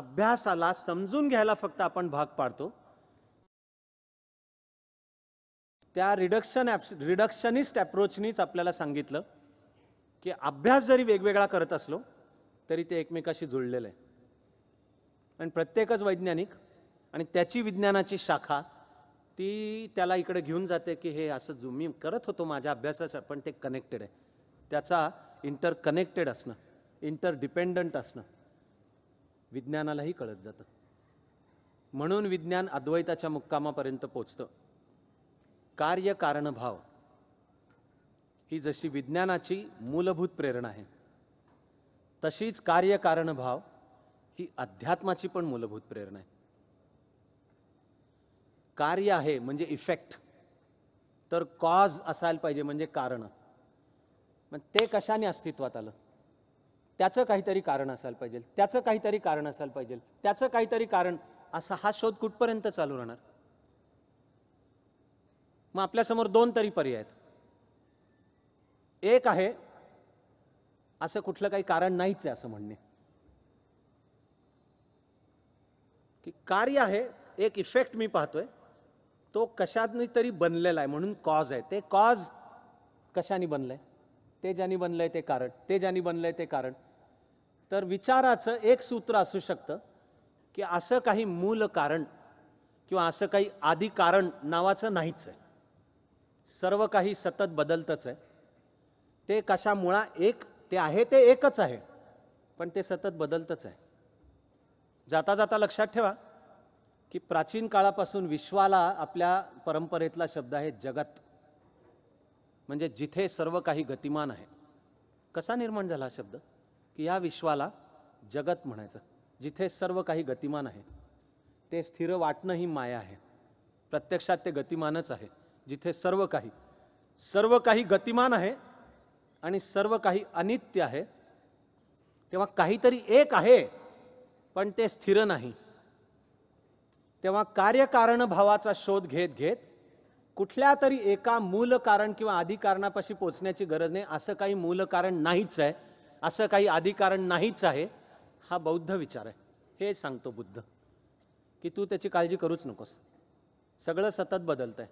अभ्यासाला समजून घ्यायला फक्त आपण भाग पाडतो त्या रिडक्शन ॲप रिडक्शनिस्ट ॲप्रोचनीच आपल्याला सांगितलं की अभ्यास जरी वेगवेगळा करत असलो तरी ते एकमेकाशी जुळलेलं आहे आणि प्रत्येकच वैज्ञानिक आणि त्याची विज्ञानाची शाखा ती त्याला इकडे घेऊन जाते की हे असं जुमी करत होतो माझ्या अभ्यासाचं पण ते कनेक्टेड आहे त्याचा इंटरकनेक्टेड असणं डिपेंडंट असणं विज्ञानालाही कळत जातं म्हणून विज्ञान अद्वैताच्या मुक्कामापर्यंत पोचतं कार्य कारणभाव ही जशी विज्ञानाची मूलभूत प्रेरणा आहे तशीच कार्य ही अध्यात्माची पण मूलभूत प्रेरणा आहे कार्य आहे म्हणजे इफेक्ट तर कॉज असायला पाहिजे म्हणजे कारण मग ते कशाने अस्तित्वात आलं त्याचं काहीतरी कारण असायला पाहिजे त्याचं काहीतरी कारण असायला पाहिजे त्याचं काहीतरी कारण असा हा शोध कुठपर्यंत चालू राहणार मग आपल्यासमोर दोन तरी पर्याय आहेत एक आहे असं कुठलं काही कारण नाहीच आहे असं म्हणणे की कार्य आहे एक इफेक्ट मी पाहतोय तो कशाने तरी बनलेला आहे म्हणून कॉज आहे ते कॉज कशाने बनलं आहे ते ज्यानी बनलं आहे ते कारण ते ज्यानी बनलं आहे ते कारण तर विचाराचं एक सूत्र असू शकतं की असं काही मूल कारण किंवा असं काही आधी कारण नावाचं नाहीच आहे सर्व काही सतत बदलतंच आहे ते कशामुळा एक ते आहे ते एकच आहे पण ते सतत बदलतंच आहे जाता जाता लक्षात ठेवा की प्राचीन काळापासून विश्वाला आपल्या परंपरेतला शब्द आहे जगत म्हणजे जिथे सर्व काही गतिमान आहे कसा निर्माण झाला हा शब्द की या विश्वाला जगत म्हणायचं जिथे सर्व काही गतिमान आहे ते स्थिर वाटणं ही माया आहे प्रत्यक्षात ते गतिमानच आहे जिथे सर्व काही सर्व काही गतिमान आहे आणि सर्व काही अनित्य आहे तेव्हा काहीतरी एक आहे पण ते स्थिर नाही तेव्हा कार्यकारण भावाचा शोध घेत घेत कुठल्या तरी एका मूल कारण किंवा अधिकारणापाशी पोचण्याची गरज नाही असं काही मूल कारण नाहीच आहे असं काही अधिकारण नाहीच आहे हा बौद्ध विचार आहे हे सांगतो बुद्ध की तू त्याची काळजी करूच नकोस सगळं सतत बदलत आहे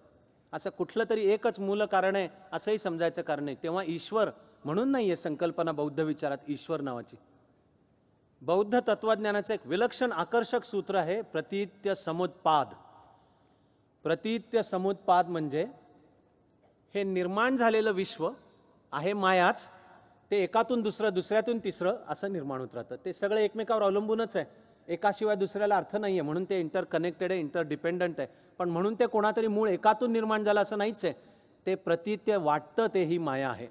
असं कुठलं तरी एकच मूल कारण आहे असंही समजायचं कारण नाही तेव्हा ईश्वर म्हणून नाही आहे संकल्पना बौद्ध विचारात ईश्वर नावाची बौद्ध तत्वज्ञानाचं एक विलक्षण आकर्षक सूत्र आहे प्रतित्य समुत्पाद प्रतित्य समुत्पाद म्हणजे हे निर्माण झालेलं विश्व आहे मायाच ते एकातून दुसरं दुसऱ्यातून तिसरं असं निर्माण होत राहतं ते सगळं एकमेकावर अवलंबूनच आहे एकाशिवाय दुसऱ्याला अर्थ नाही आहे म्हणून ते इंटरकनेक्टेड आहे डिपेंडंट आहे पण म्हणून ते कोणातरी मूळ एकातून निर्माण झालं असं नाहीच आहे ते प्रतित्य वाटतं ते ही माया आहे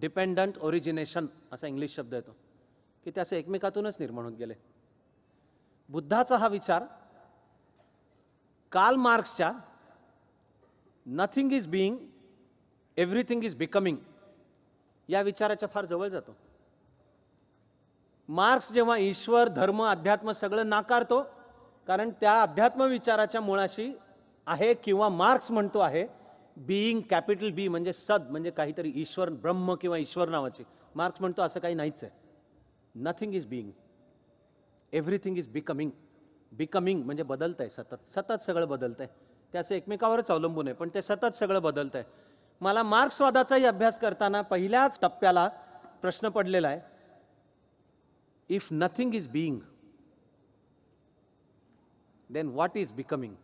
डिपेंडंट ओरिजिनेशन असा इंग्लिश शब्द येतो की ते असं एकमेकातूनच निर्माण होत गेले बुद्धाचा हा विचार काल मार्क्सच्या nothing is being everything is becoming या विचाराच्या फार जवळ जातो मार्क्स जेव्हा ईश्वर धर्म अध्यात्म सगळं नाकारतो कारण त्या अध्यात्म विचाराच्या मुळाशी आहे किंवा मार्क्स म्हणतो आहे बीईंग कॅपिटल बी म्हणजे सद म्हणजे काहीतरी ईश्वर ब्रह्म किंवा ईश्वर नावाची मार्क्स म्हणतो असं काही नाहीच आहे nothing is being everything is becoming becoming म्हणजे बदलत आहे सतत सतत सगळं बदलत आहे त्याचं एकमेकावरच अवलंबून आहे पण ते सतत सगळं बदलत आहे मला मार्क्सवादाचाही अभ्यास करताना पहिल्याच टप्प्याला प्रश्न पडलेला आहे if nothing is being then what is becoming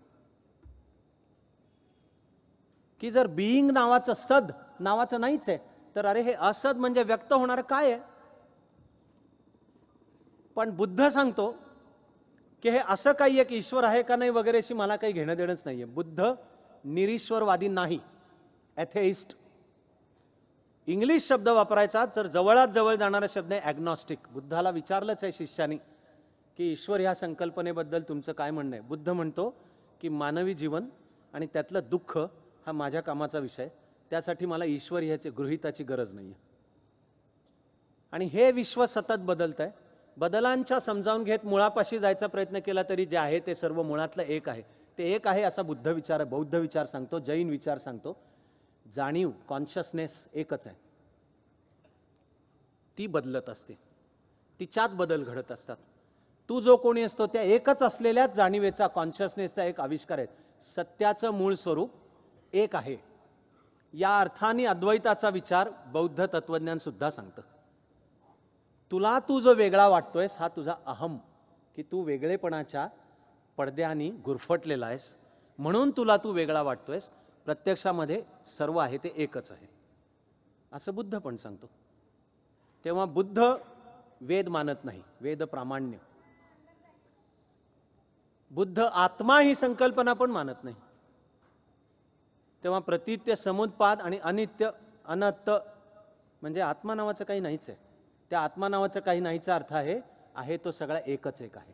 की जर बिईंग नावाचं सद नावाचं नाहीच आहे तर अरे हे असद म्हणजे व्यक्त होणारं काय आहे पण बुद्ध सांगतो की हे असं काही एक ईश्वर आहे का नाही वगैरे अशी मला काही घेणं देणंच नाही आहे बुद्ध निरीश्वरवादी नाही ॲथेइस्ट इंग्लिश शब्द वापरायचा तर जवळात जवळ जाणारा शब्द आहे ॲग्नॉस्टिक बुद्धाला विचारलंच आहे शिष्याने की ईश्वर ह्या संकल्पनेबद्दल तुमचं काय म्हणणं आहे बुद्ध म्हणतो की मानवी जीवन आणि त्यातलं दुःख हा माझ्या कामाचा विषय त्यासाठी मला ईश्वर ह्याची गृहिताची गरज नाही आहे आणि हे विश्व सतत बदलत आहे बदलांच्या समजावून घेत मुळापाशी जायचा प्रयत्न केला तरी जे आहे ते सर्व मुळातलं एक आहे ते एक आहे असा बुद्ध विचार बौद्ध विचार सांगतो जैन विचार सांगतो जाणीव कॉन्शियसनेस एकच आहे ती बदलत असते तिच्यात बदल घडत असतात तू जो कोणी असतो त्या एकच असलेल्याच जाणीवेचा कॉन्शियसनेसचा एक आविष्कार आहे सत्याचं मूळ स्वरूप एक आहे या अर्थाने अद्वैताचा विचार बौद्ध तत्वज्ञानसुद्धा सांगतं तुला तू जो वेगळा वाटतोयस हा तुझा अहम की तू वेगळेपणाच्या पडद्याने गुरफटलेला आहेस म्हणून तुला तू वेगळा वाटतोयस प्रत्यक्षामध्ये सर्व आहे ते एकच आहे असं बुद्ध पण सांगतो तेव्हा बुद्ध वेद मानत नाही वेद प्रामाण्य बुद्ध आत्मा ही संकल्पना पण मानत नाही तेव्हा प्रतित्य समुत्पाद आणि अनित्य अनत्त म्हणजे आत्मा नावाचं काही नाहीच आहे त्या आत्मा नावाचा काही नाहीचा अर्थ आहे आहे तो सगळा एकच एक आहे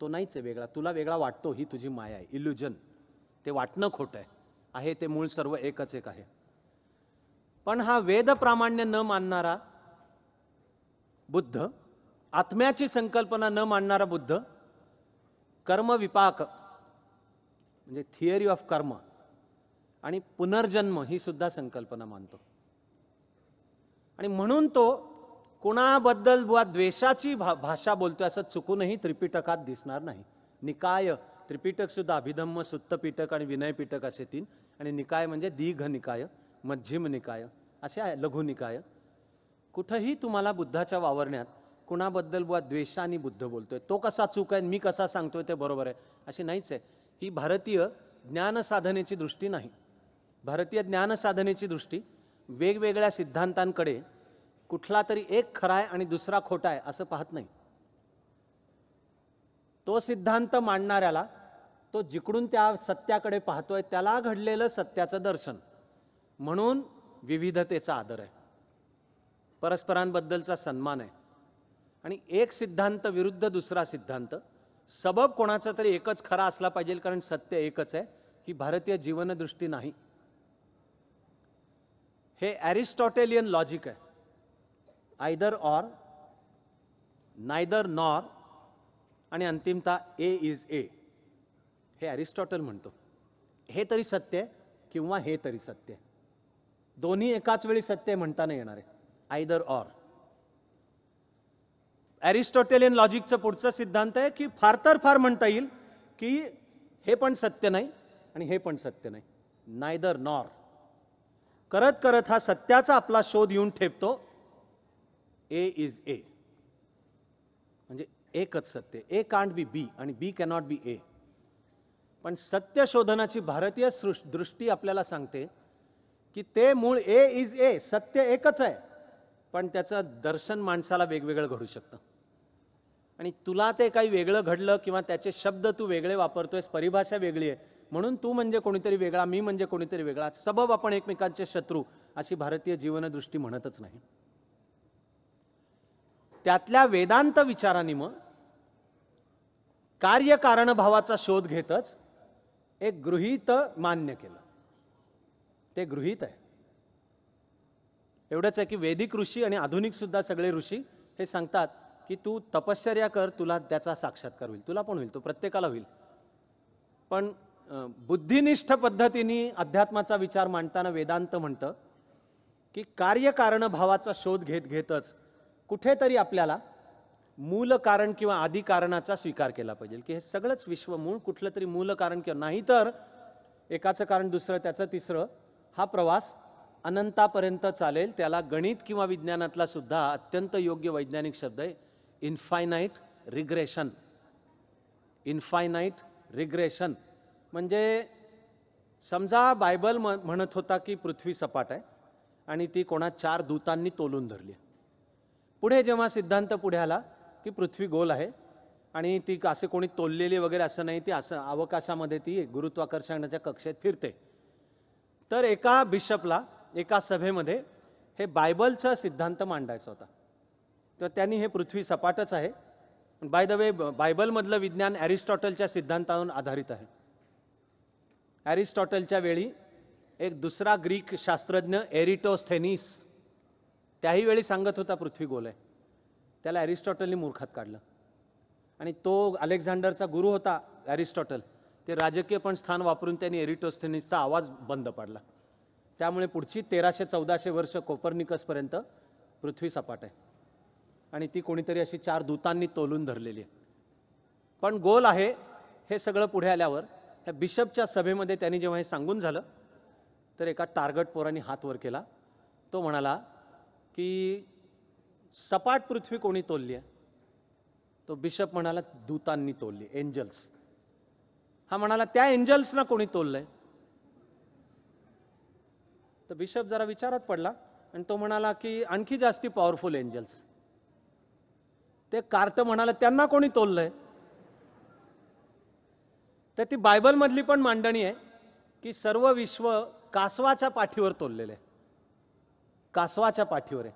तो नाहीच आहे वेगळा तुला वेगळा वाटतो ही तुझी माया आहे इल्युजन ते वाटणं खोटं आहे आहे ते मूळ सर्व एकच एक आहे पण हा वेद प्रामाण्य न मानणारा बुद्ध आत्म्याची संकल्पना न मानणारा बुद्ध कर्मविपाक म्हणजे थिअरी ऑफ कर्म आणि पुनर्जन्म ही सुद्धा संकल्पना मानतो आणि म्हणून तो कुणाबद्दल बुवा द्वेषाची भा भाषा बोलतो असं चुकूनही त्रिपिटकात दिसणार नाही निकाय त्रिपिटकसुद्धा अभिधम्म सुत्तपिटक आणि विनयपिटक असे तीन आणि निकाय म्हणजे दीघ निकाय मध्यम निकाय असे आहे लघुनिकाय कुठंही तुम्हाला बुद्धाच्या वावरण्यात कुणाबद्दल बुवा द्वेषाने बुद्ध बोलतोय तो कसा चूक आहे मी कसा सांगतोय ते बरोबर आहे अशी नाहीच आहे ही भारतीय ज्ञानसाधनेची दृष्टी नाही भारतीय ज्ञानसाधनेची दृष्टी वेगवेगळ्या सिद्धांतांकडे कुठला तरी एक खरा आहे आणि दुसरा खोटा आहे असं पाहत नाही तो सिद्धांत मांडणाऱ्याला तो जिकडून त्या सत्याकडे पाहतोय त्याला घडलेलं सत्याचं दर्शन म्हणून विविधतेचा आदर आहे परस्परांबद्दलचा सन्मान आहे आणि एक सिद्धांत विरुद्ध दुसरा सिद्धांत सबब कोणाचा तरी एकच खरा असला पाहिजे कारण सत्य एकच आहे ही भारतीय जीवनदृष्टी नाही हे ॲरिस्टॉटेलियन लॉजिक आहे आयदर ऑर नायदर नॉर आणि अंतिमता ए इज ए हे ॲरिस्टॉटल म्हणतो हे तरी सत्य किंवा हे तरी सत्य दोन्ही एकाच वेळी सत्य म्हणता येणार आहे आयदर ऑर ॲरिस्टॉटेलियन लॉजिकचं पुढचं सिद्धांत आहे की फार तर फार म्हणता येईल की हे पण सत्य नाही आणि हे पण सत्य नाही नायदर नॉर करत करत हा सत्याचा आपला शोध येऊन ठेपतो ए इज ए म्हणजे एकच सत्य ए कांट बी बी आणि बी कॅनॉट बी ए पण सत्य शोधनाची भारतीय दृष्टी आपल्याला सांगते की ते मूळ ए इज ए सत्य एकच आहे पण त्याचं दर्शन माणसाला वेगवेगळं घडू शकतं आणि तुला ते काही वेगळं घडलं किंवा त्याचे शब्द तू वेगळे वापरतोयस परिभाषा वेगळी आहे म्हणून तू म्हणजे कोणीतरी वेगळा मी म्हणजे कोणीतरी वेगळा सबब आपण एकमेकांचे शत्रू अशी भारतीय जीवनदृष्टी म्हणतच नाही त्यातल्या वेदांत विचाराने मग कार्यकारणभावाचा शोध घेतच एक गृहित मान्य केलं ते गृहित आहे एवढंच आहे की वैदिक ऋषी आणि आधुनिकसुद्धा सगळे ऋषी हे सांगतात की तू तपश्चर्या कर तुला त्याचा साक्षात्कार होईल तुला पण होईल तो प्रत्येकाला होईल पण बुद्धिनिष्ठ पद्धतीने अध्यात्माचा विचार मांडताना वेदांत म्हणतं की कार्यकारणभावाचा शोध घेत घेतच कुठेतरी आपल्याला मूल कारण किंवा आधी कारणाचा स्वीकार केला पाहिजे की हे सगळंच विश्व मूळ कुठलं तरी मूल कारण किंवा नाही तर एकाचं कारण दुसरं त्याचं तिसरं हा प्रवास अनंतापर्यंत चालेल त्याला गणित किंवा विज्ञानातला सुद्धा अत्यंत योग्य वैज्ञानिक शब्द आहे इन्फायनाईट रिग्रेशन इन्फायनाईट रिग्रेशन म्हणजे समजा बायबल म्हणत होता की पृथ्वी सपाट आहे आणि ती कोणा चार दूतांनी तोलून धरली पुढे जेव्हा सिद्धांत पुढे आला की पृथ्वी गोल आहे आणि ती असे कोणी तोललेली वगैरे असं नाही ती असं अवकाशामध्ये ती गुरुत्वाकर्षणाच्या कक्षेत फिरते तर एका बिशपला एका सभेमध्ये हे बायबलचा सिद्धांत मांडायचा होता तर त्यांनी हे पृथ्वी सपाटच आहे बाय द वे बायबलमधलं विज्ञान ॲरिस्टॉटलच्या सिद्धांतावर आधारित आहे ॲरिस्टॉटलच्या वेळी एक दुसरा ग्रीक शास्त्रज्ञ एरिटोस्थेनिस त्याही वेळी सांगत होता पृथ्वी गोल आहे त्याला ॲरिस्टॉटलनी मूर्खात काढलं आणि तो अलेक्झांडरचा गुरु होता ॲरिस्टॉटल ते राजकीय पण स्थान वापरून त्यांनी एरिटोस्थेनिसचा आवाज बंद पाडला त्यामुळे पुढची तेराशे चौदाशे वर्ष कोपरनिकसपर्यंत पृथ्वी सपाट आहे आणि ती कोणीतरी अशी चार दूतांनी तोलून धरलेली आहे पण गोल आहे हे सगळं पुढे आल्यावर ह्या बिशपच्या सभेमध्ये त्यांनी जेव्हा हे सांगून झालं तर एका टार्गट पोरांनी हात वर केला तो म्हणाला की सपाट पृथ्वी कोणी तोलली आहे तो बिशप म्हणाला दूतांनी तोलली एंजल्स हा म्हणाला त्या एंजल्सना कोणी तोललंय तर बिशप जरा विचारात पडला आणि तो म्हणाला की आणखी जास्ती पॉवरफुल एंजल्स ते कार्त म्हणाला त्यांना कोणी तोललंय तर ती बायबलमधली पण मांडणी आहे की सर्व विश्व कासवाच्या पाठीवर तोललेलं आहे कासवाच्या पाठीवर आहे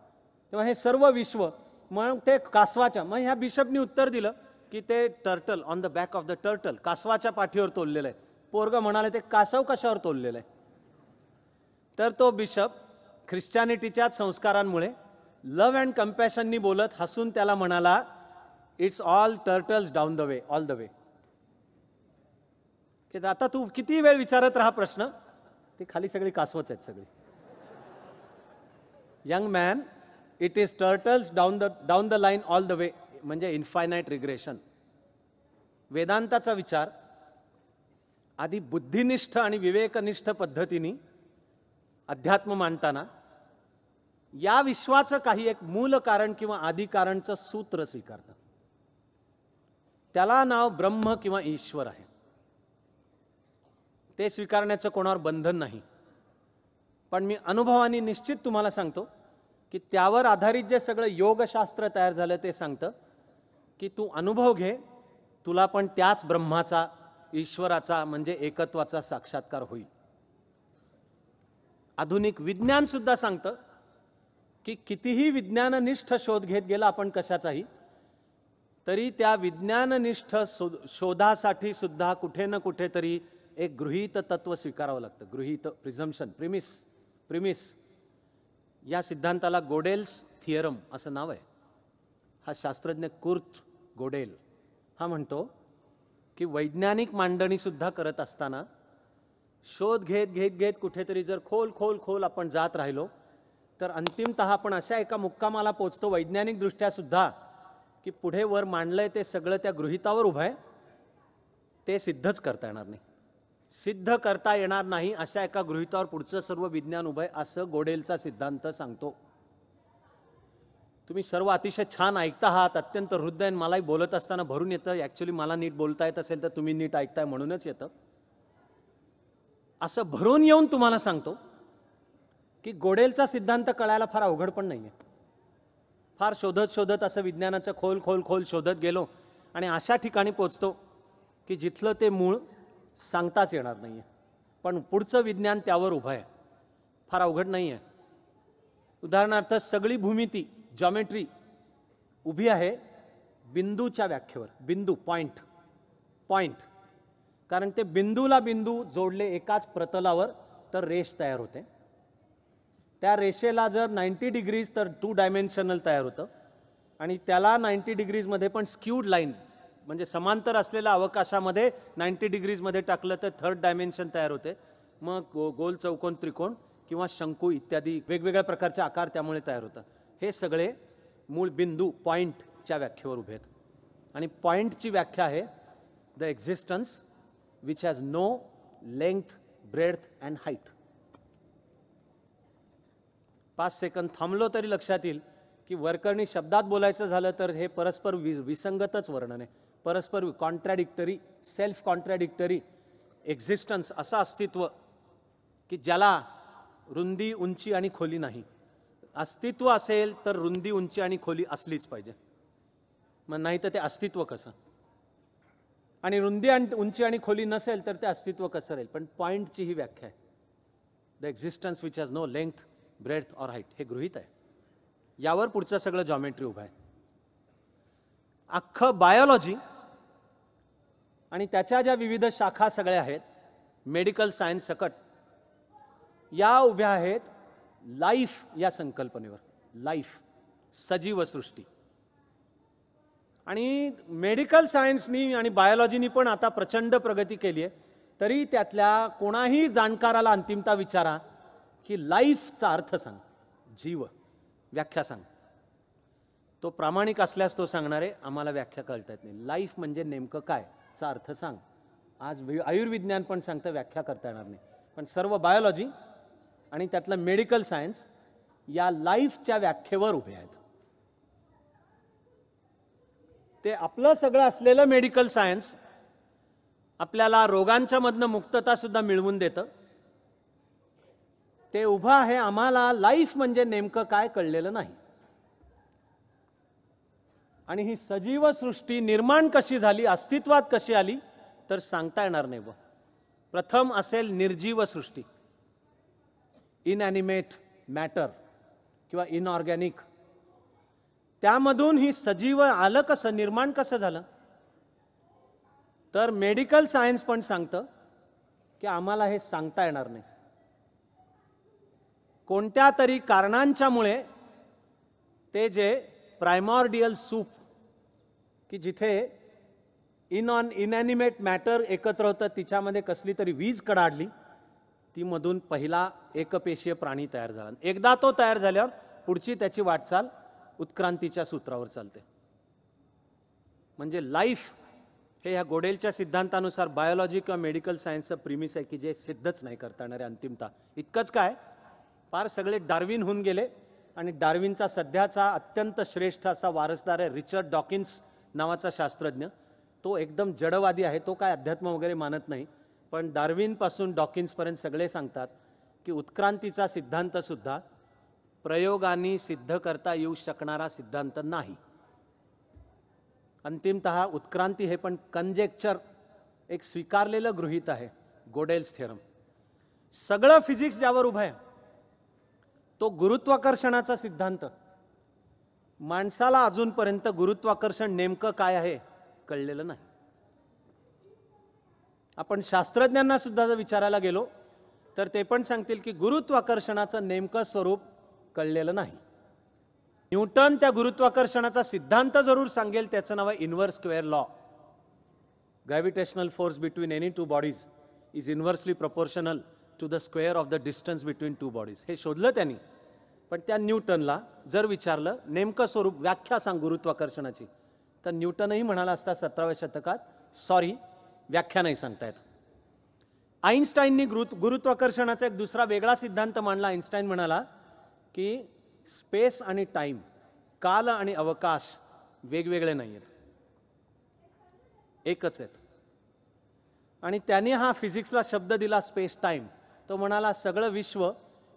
तेव्हा हे सर्व विश्व मग ते कासवाच्या मग ह्या बिशपनी उत्तर दिलं की ते turtle on the back of the turtle कासवाच्या पाठीवर तोललेलं आहे पोरग म्हणाले ते कासव कशावर तोललेलं आहे तर तो बिशप ख्रिश्चॅनिटीच्याच संस्कारांमुळे लव अँड कम्पॅशननी बोलत हसून त्याला म्हणाला it's all turtles down the way all the way आता तू किती वेळ विचारत राहा प्रश्न ते खाली सगळी कासवच आहेत सगळी young man, it is turtles down the down the line all the way म्हणजे इन्फायनाईट रिग्रेशन वेदांताचा विचार आधी बुद्धिनिष्ठ आणि विवेकनिष्ठ पद्धतीने अध्यात्म मांडताना या विश्वाचं काही एक मूल कारण किंवा आधी सूत्र स्वीकारतं त्याला नाव ब्रह्म किंवा ईश्वर आहे ते स्वीकारण्याचं कोणावर बंधन नाही पण मी अनुभवाने निश्चित तुम्हाला सांगतो की त्यावर आधारित जे सगळं योगशास्त्र तयार झालं ते सांगतं की तू अनुभव घे तुला पण त्याच ब्रह्माचा ईश्वराचा म्हणजे एकत्वाचा साक्षात्कार होईल आधुनिक विज्ञान सुद्धा सांगतं की कितीही विज्ञाननिष्ठ शोध घेत गेला आपण कशाचाही तरी त्या विज्ञाननिष्ठ शोध शोधासाठी सुद्धा कुठे ना कुठेतरी एक गृहित तत्व स्वीकारावं लागतं गृहित प्रिझम्शन प्रिमिस प्रिमिस या सिद्धांताला गोडेल्स थिअरम असं नाव आहे हा शास्त्रज्ञ कुर्त गोडेल हा म्हणतो की वैज्ञानिक मांडणीसुद्धा करत असताना शोध घेत घेत घेत कुठेतरी जर खोल खोल खोल आपण जात राहिलो तर अंतिमत आपण अशा एका मुक्कामाला पोचतो वैज्ञानिकदृष्ट्यासुद्धा की पुढे वर मांडलं आहे ते सगळं त्या गृहितावर उभं आहे ते सिद्धच करता येणार नाही सिद्ध करता येणार नाही अशा एका गृहितावर पुढचं सर्व विज्ञान उभय असं गोडेलचा सिद्धांत सांगतो तुम्ही सर्व अतिशय छान ऐकता आहात अत्यंत हृदय मलाही बोलत असताना भरून येतं ॲक्च्युली मला नीट बोलता येत असेल तर तुम्ही नीट ऐकताय म्हणूनच येतं असं भरून येऊन तुम्हाला सांगतो की गोडेलचा सिद्धांत कळायला फार अवघड पण नाही आहे फार शोधत शोधत असं विज्ञानाचं खोल खोल खोल शोधत गेलो आणि अशा ठिकाणी पोचतो की जिथलं ते मूळ सांगताच येणार नाही आहे पण पुढचं विज्ञान त्यावर उभं आहे फार अवघड नाही आहे उदाहरणार्थ सगळी भूमिती जॉमेट्री उभी आहे बिंदूच्या व्याख्येवर बिंदू पॉईंट पॉईंट कारण ते बिंदूला बिंदू जोडले एकाच प्रतलावर तर रेष तयार होते त्या रेषेला जर नाईंटी डिग्रीज तर टू डायमेन्शनल तयार होतं आणि त्याला नाईंटी डिग्रीजमध्ये पण स्क्यूड लाईन म्हणजे समांतर असलेल्या अवकाशामध्ये नाईंटी डिग्रीजमध्ये टाकलं तर थर्ड डायमेन्शन तयार होते मग गो गोल चौकोन त्रिकोण किंवा शंकू इत्यादी वेगवेगळ्या प्रकारचे आकार त्यामुळे तयार होतात हे सगळे मूळ बिंदू पॉईंटच्या व्याख्येवर उभे आहेत आणि पॉईंटची व्याख्या आहे the existence which has no length breadth and height पाच सेकंद थांबलो तरी लक्षात येईल की वरकरणी शब्दात बोलायचं झालं तर हे परस्पर वि विसंगतच वर्णन आहे परस्पर कॉन्ट्रॅडिक्टरी सेल्फ कॉन्ट्रॅडिक्टरी एक्झिस्टन्स असं अस्तित्व की ज्याला रुंदी उंची आणि खोली नाही अस्तित्व असेल तर रुंदी उंची आणि खोली असलीच पाहिजे मग नाही तर ते अस्तित्व कसं आणि रुंदी आणि उंची आणि खोली नसेल तर ते अस्तित्व कसं राहील पण पॉईंटची ही व्याख्या आहे the existence which has no length breadth or height हे गृहित आहे यावर पुढचं सगळं जॉमेट्री उभं आहे अख्खं बायोलॉजी आणि त्याच्या ज्या विविध शाखा सगळ्या आहेत मेडिकल सायन्स सकट या उभ्या आहेत लाईफ या संकल्पनेवर लाईफ सजीव सृष्टी आणि मेडिकल सायन्सनी आणि बायोलॉजीनी पण आता प्रचंड प्रगती केली आहे तरी त्यातल्या कोणाही जाणकाराला अंतिमता विचारा की लाईफचा अर्थ सांग जीव व्याख्या सांग तो प्रामाणिक असल्यास तो सांगणारे आम्हाला व्याख्या कळता येत नाही लाईफ म्हणजे नेमकं काय त्याचा अर्थ सांग आज आयुर्विज्ञान पण सांगतं व्याख्या करता येणार नाही पण सर्व बायोलॉजी आणि त्यातलं मेडिकल सायन्स या लाईफच्या व्याख्येवर उभे आहेत ते आपलं सगळं असलेलं मेडिकल सायन्स आपल्याला रोगांच्यामधनं मुक्तता सुद्धा मिळवून देतं ते उभं आहे आम्हाला लाईफ म्हणजे नेमकं काय कळलेलं नाही आणि ही सजीव सृष्टी निर्माण कशी झाली अस्तित्वात कशी आली तर सांगता येणार नाही व प्रथम असेल निर्जीव सृष्टी ॲनिमेट मॅटर किंवा इनऑर्गॅनिक त्यामधून ही सजीव आलं कसं निर्माण कसं झालं तर मेडिकल सायन्स पण सांगतं की आम्हाला हे सांगता येणार नाही कोणत्या तरी कारणांच्यामुळे ते जे प्रायमॉर्डियल सूप की जिथे इन ऑन इनॅनिमेट मॅटर एकत्र होतं तिच्यामध्ये कसली तरी वीज कडाडली ती मधून पहिला एकपेशीय प्राणी तयार झाला एकदा तो तयार झाल्यावर पुढची त्याची वाटचाल उत्क्रांतीच्या सूत्रावर चालते म्हणजे लाईफ हे ह्या गोडेलच्या सिद्धांतानुसार बायोलॉजी किंवा मेडिकल सायन्सचं प्रिमिस आहे की जे सिद्धच नाही करता येणारे अंतिमता इतकंच काय फार सगळे डार्विन होऊन गेले आणि डार्विनचा सध्याचा अत्यंत श्रेष्ठ असा वारसदार आहे रिचर्ड डॉकिन्स नावाचा शास्त्रज्ञ तो एकदम जडवादी आहे तो काय अध्यात्म वगैरे मानत नाही पण डार्विनपासून डॉकिन्सपर्यंत सगळे सांगतात की उत्क्रांतीचा सिद्धांतसुद्धा प्रयोगाने सिद्ध करता येऊ शकणारा सिद्धांत नाही अंतिमत उत्क्रांती हे पण कंजेक्चर एक स्वीकारलेलं गृहित आहे गोडेल्स थेरम सगळं फिजिक्स ज्यावर उभं आहे तो गुरुत्वाकर्षणाचा सिद्धांत माणसाला अजूनपर्यंत गुरुत्वाकर्षण नेमकं काय आहे कळलेलं नाही आपण शास्त्रज्ञांना सुद्धा जर विचारायला गेलो तर ते पण सांगतील की गुरुत्वाकर्षणाचं नेमकं स्वरूप कळलेलं नाही न्यूटन त्या गुरुत्वाकर्षणाचा सिद्धांत जरूर सांगेल त्याचं नाव आहे inverse square law gravitational force between any two bodies is inversely proportional to the square of the distance between two bodies हे शोधलं त्यांनी पण त्या न्यूटनला जर विचारलं नेमकं स्वरूप व्याख्या सांग गुरुत्वाकर्षणाची तर न्यूटनही म्हणाला असता सतराव्या शतकात सॉरी व्याख्या नाही सांगता येत आईन्स्टाईननी गुरु गुरुत्वाकर्षणाचा एक दुसरा वेगळा सिद्धांत मांडला आईन्स्टाईन म्हणाला की स्पेस आणि टाईम काल आणि अवकाश वेगवेगळे नाही आहेत एकच आहेत आणि त्याने हा फिजिक्सला शब्द दिला स्पेस टाईम तो म्हणाला सगळं विश्व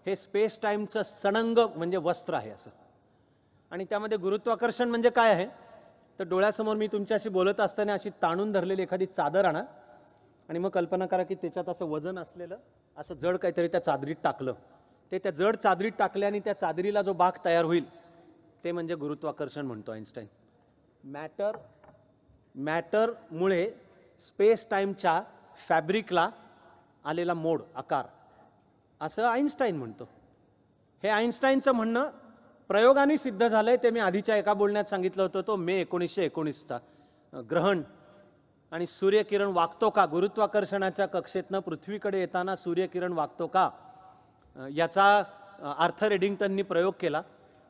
हे स्पेस टाईमचं सणंग म्हणजे वस्त्र आहे असं आणि त्यामध्ये गुरुत्वाकर्षण म्हणजे काय आहे तर डोळ्यासमोर मी तुमच्याशी बोलत असताना अशी ताणून धरलेली एखादी चादर आणा आणि मग कल्पना करा की त्याच्यात असं वजन असलेलं असं जड काहीतरी त्या चादरीत टाकलं ते त्या जड चादरीत टाकल्याने त्या चादरीला जो बाग तयार होईल ते म्हणजे गुरुत्वाकर्षण म्हणतो आईन्स्टाईन मॅटर मॅटरमुळे स्पेस टाईमच्या फॅब्रिकला आलेला मोड आकार असं आईन्स्टाईन म्हणतो हे आईन्स्टाईनचं म्हणणं प्रयोगाने सिद्ध झालं आहे ते मी आधीच्या एका बोलण्यात सांगितलं होतं तो मे एकोणीसशे एकोणीसचा ग्रहण आणि सूर्यकिरण वागतो का गुरुत्वाकर्षणाच्या कक्षेतनं पृथ्वीकडे येताना सूर्यकिरण वागतो का याचा आर्थर एडिंग्टननी प्रयोग केला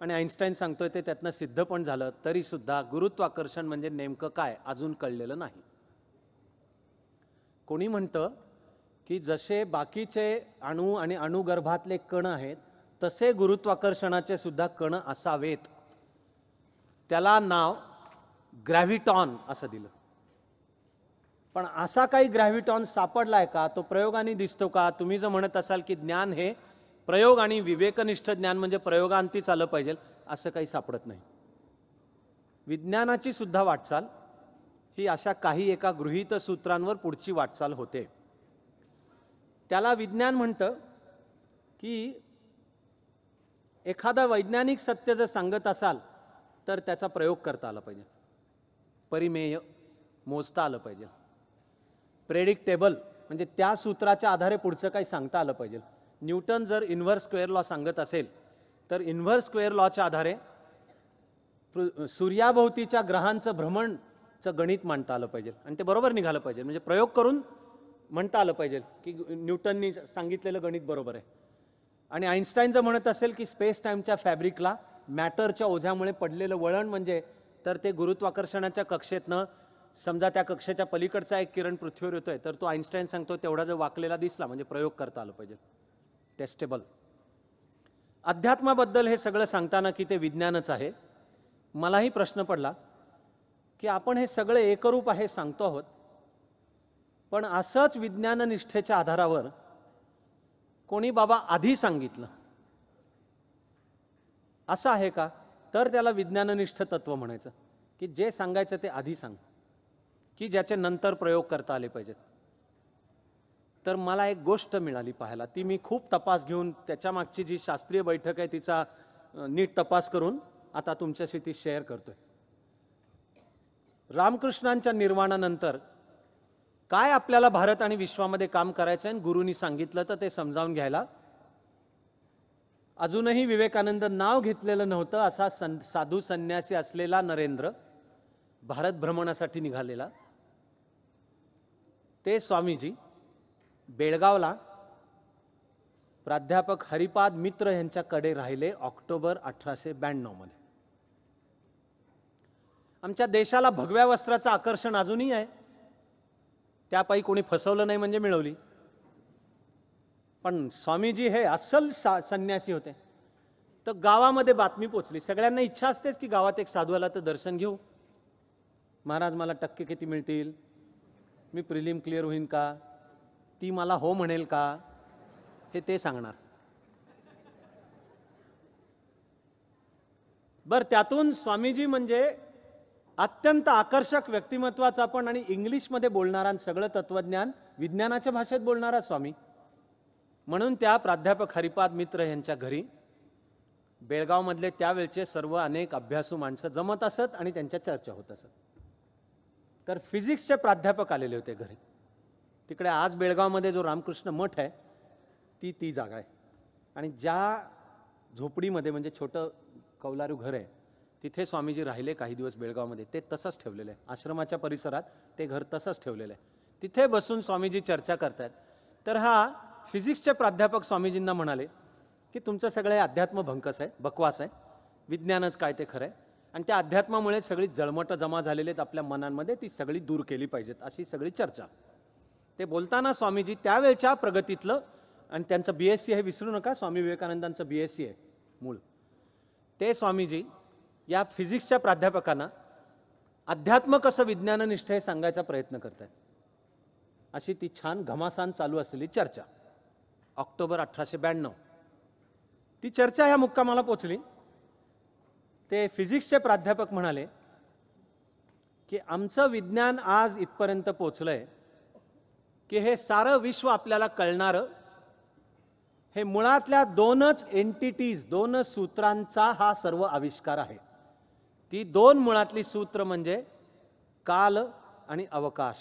आणि आईन्स्टाईन सांगतोय ते त्यातनं सिद्ध पण झालं तरीसुद्धा गुरुत्वाकर्षण म्हणजे नेमकं काय अजून कळलेलं नाही कोणी म्हणतं की जसे बाकीचे अणू आणि अणुगर्भातले कण आहेत तसे गुरुत्वाकर्षणाचे सुद्धा कण असावेत त्याला नाव ग्रॅव्हिटॉन असं दिलं पण असा काही ग्रॅव्हिटॉन सापडलाय का तो प्रयोगाने दिसतो का तुम्ही जर म्हणत असाल की ज्ञान हे प्रयोग आणि विवेकनिष्ठ ज्ञान म्हणजे प्रयोगांतीच आलं पाहिजे असं काही सापडत नाही विज्ञानाची सुद्धा वाटचाल ही अशा काही एका गृहीत सूत्रांवर पुढची वाटचाल होते त्याला विज्ञान म्हणतं की एखादा वैज्ञानिक सत्य जर सांगत असाल तर त्याचा प्रयोग करता आला पाहिजे परिमेय मोजता आलं पाहिजे प्रेडिक्टेबल म्हणजे त्या सूत्राच्या आधारे पुढचं काही सांगता आलं पाहिजे न्यूटन जर इन्व्हर्स स्क्वेअर लॉ सांगत असेल तर इन्व्हर्स स्क्वेअर लॉच्या आधारे सूर्याभोवतीच्या ग्रहांचं भ्रमणचं गणित मांडता आलं पाहिजे आणि ते बरोबर निघालं पाहिजे म्हणजे प्रयोग करून म्हणता आलं पाहिजे की न्यूटननी सांगितलेलं गणित बरोबर आहे आणि आईन्स्टाईन जर म्हणत असेल की स्पेस टाईमच्या फॅब्रिकला मॅटरच्या ओझ्यामुळे पडलेलं वळण म्हणजे तर ते गुरुत्वाकर्षणाच्या कक्षेतनं समजा त्या कक्षेच्या पलीकडचा एक किरण पृथ्वीवर येतोय तर तो आईन्स्टाईन सांगतो तेवढा जर वाकलेला दिसला म्हणजे प्रयोग करता आलं पाहिजे टेस्टेबल अध्यात्माबद्दल हे सगळं सांगताना की ते विज्ञानच आहे मलाही प्रश्न पडला की आपण हे सगळे एकरूप आहे सांगतो आहोत पण असंच विज्ञाननिष्ठेच्या आधारावर कोणी बाबा आधी सांगितलं असं आहे का तर त्याला विज्ञाननिष्ठ तत्व म्हणायचं की जे सांगायचं ते आधी सांग की ज्याचे नंतर प्रयोग करता आले पाहिजेत तर मला एक गोष्ट मिळाली पाहायला ती मी खूप तपास घेऊन त्याच्यामागची जी शास्त्रीय बैठक आहे तिचा नीट तपास करून आता तुमच्याशी ती शेअर करतोय रामकृष्णांच्या निर्वाणानंतर काय आपल्याला भारत आणि विश्वामध्ये काम करायचं आहे गुरुनी सांगितलं तर ते समजावून घ्यायला अजूनही विवेकानंद नाव घेतलेलं नव्हतं असा सं साधू संन्यासी असलेला नरेंद्र भारत भ्रमणासाठी निघालेला ते स्वामीजी बेळगावला प्राध्यापक हरिपाद मित्र यांच्याकडे राहिले ऑक्टोबर अठराशे ब्याण्णवमध्ये आमच्या देशाला भगव्या वस्त्राचं आकर्षण अजूनही आहे त्यापाई कोणी फसवलं नाही म्हणजे मिळवली पण स्वामीजी हे असल सा संन्यासी होते तर गावामध्ये बातमी पोचली सगळ्यांना इच्छा असतेच की गावात एक साधू आला तर दर्शन घेऊ महाराज मला टक्के किती मिळतील मी प्रिलिम क्लिअर होईन का ती मला हो म्हणेल का हे ते सांगणार बरं त्यातून स्वामीजी म्हणजे अत्यंत आकर्षक व्यक्तिमत्वाचं आपण आणि इंग्लिशमध्ये बोलणारा सगळं तत्वज्ञान विज्ञानाच्या भाषेत बोलणारा स्वामी म्हणून त्या प्राध्यापक हरिपाद मित्र यांच्या घरी बेळगावमधले त्यावेळचे सर्व अनेक अभ्यासू माणसं जमत असत आणि त्यांच्या चर्चा होत असत तर फिजिक्सचे प्राध्यापक आलेले होते घरी तिकडे आज बेळगावमध्ये जो रामकृष्ण मठ आहे ती ती जागा आहे आणि ज्या झोपडीमध्ये म्हणजे छोटं कौलारू घर आहे तिथे स्वामीजी राहिले काही दिवस बेळगावमध्ये ते तसंच ठेवलेलं आहे आश्रमाच्या परिसरात ते घर तसंच ठेवलेलं आहे तिथे बसून स्वामीजी चर्चा करत आहेत तर हा फिजिक्सचे प्राध्यापक स्वामीजींना म्हणाले की तुमचं सगळं अध्यात्म भंकस आहे बकवास आहे विज्ञानच काय ते खरं आहे आणि त्या अध्यात्मामुळे सगळी जळमटं जमा झालेले आहेत आपल्या मनांमध्ये ती सगळी दूर केली पाहिजेत अशी सगळी चर्चा ते बोलताना स्वामीजी त्यावेळच्या प्रगतीतलं आणि त्यांचं बी एस सी हे विसरू नका स्वामी विवेकानंदांचं बी एस सी आहे मूळ ते स्वामीजी या फिजिक्सच्या प्राध्यापकांना अध्यात्म कसं विज्ञाननिष्ठ हे सांगायचा प्रयत्न करत आहेत अशी ती छान घमासान चालू असलेली चर्चा ऑक्टोबर अठराशे ब्याण्णव ती चर्चा ह्या मुक्कामाला पोचली ते फिजिक्सचे प्राध्यापक म्हणाले की आमचं विज्ञान आज इथपर्यंत पोचलं आहे की हे सारं विश्व आपल्याला कळणारं हे मुळातल्या दोनच एंटिटीज दोनच सूत्रांचा हा सर्व आविष्कार आहे ती दोन मुळातली सूत्र म्हणजे काल आणि अवकाश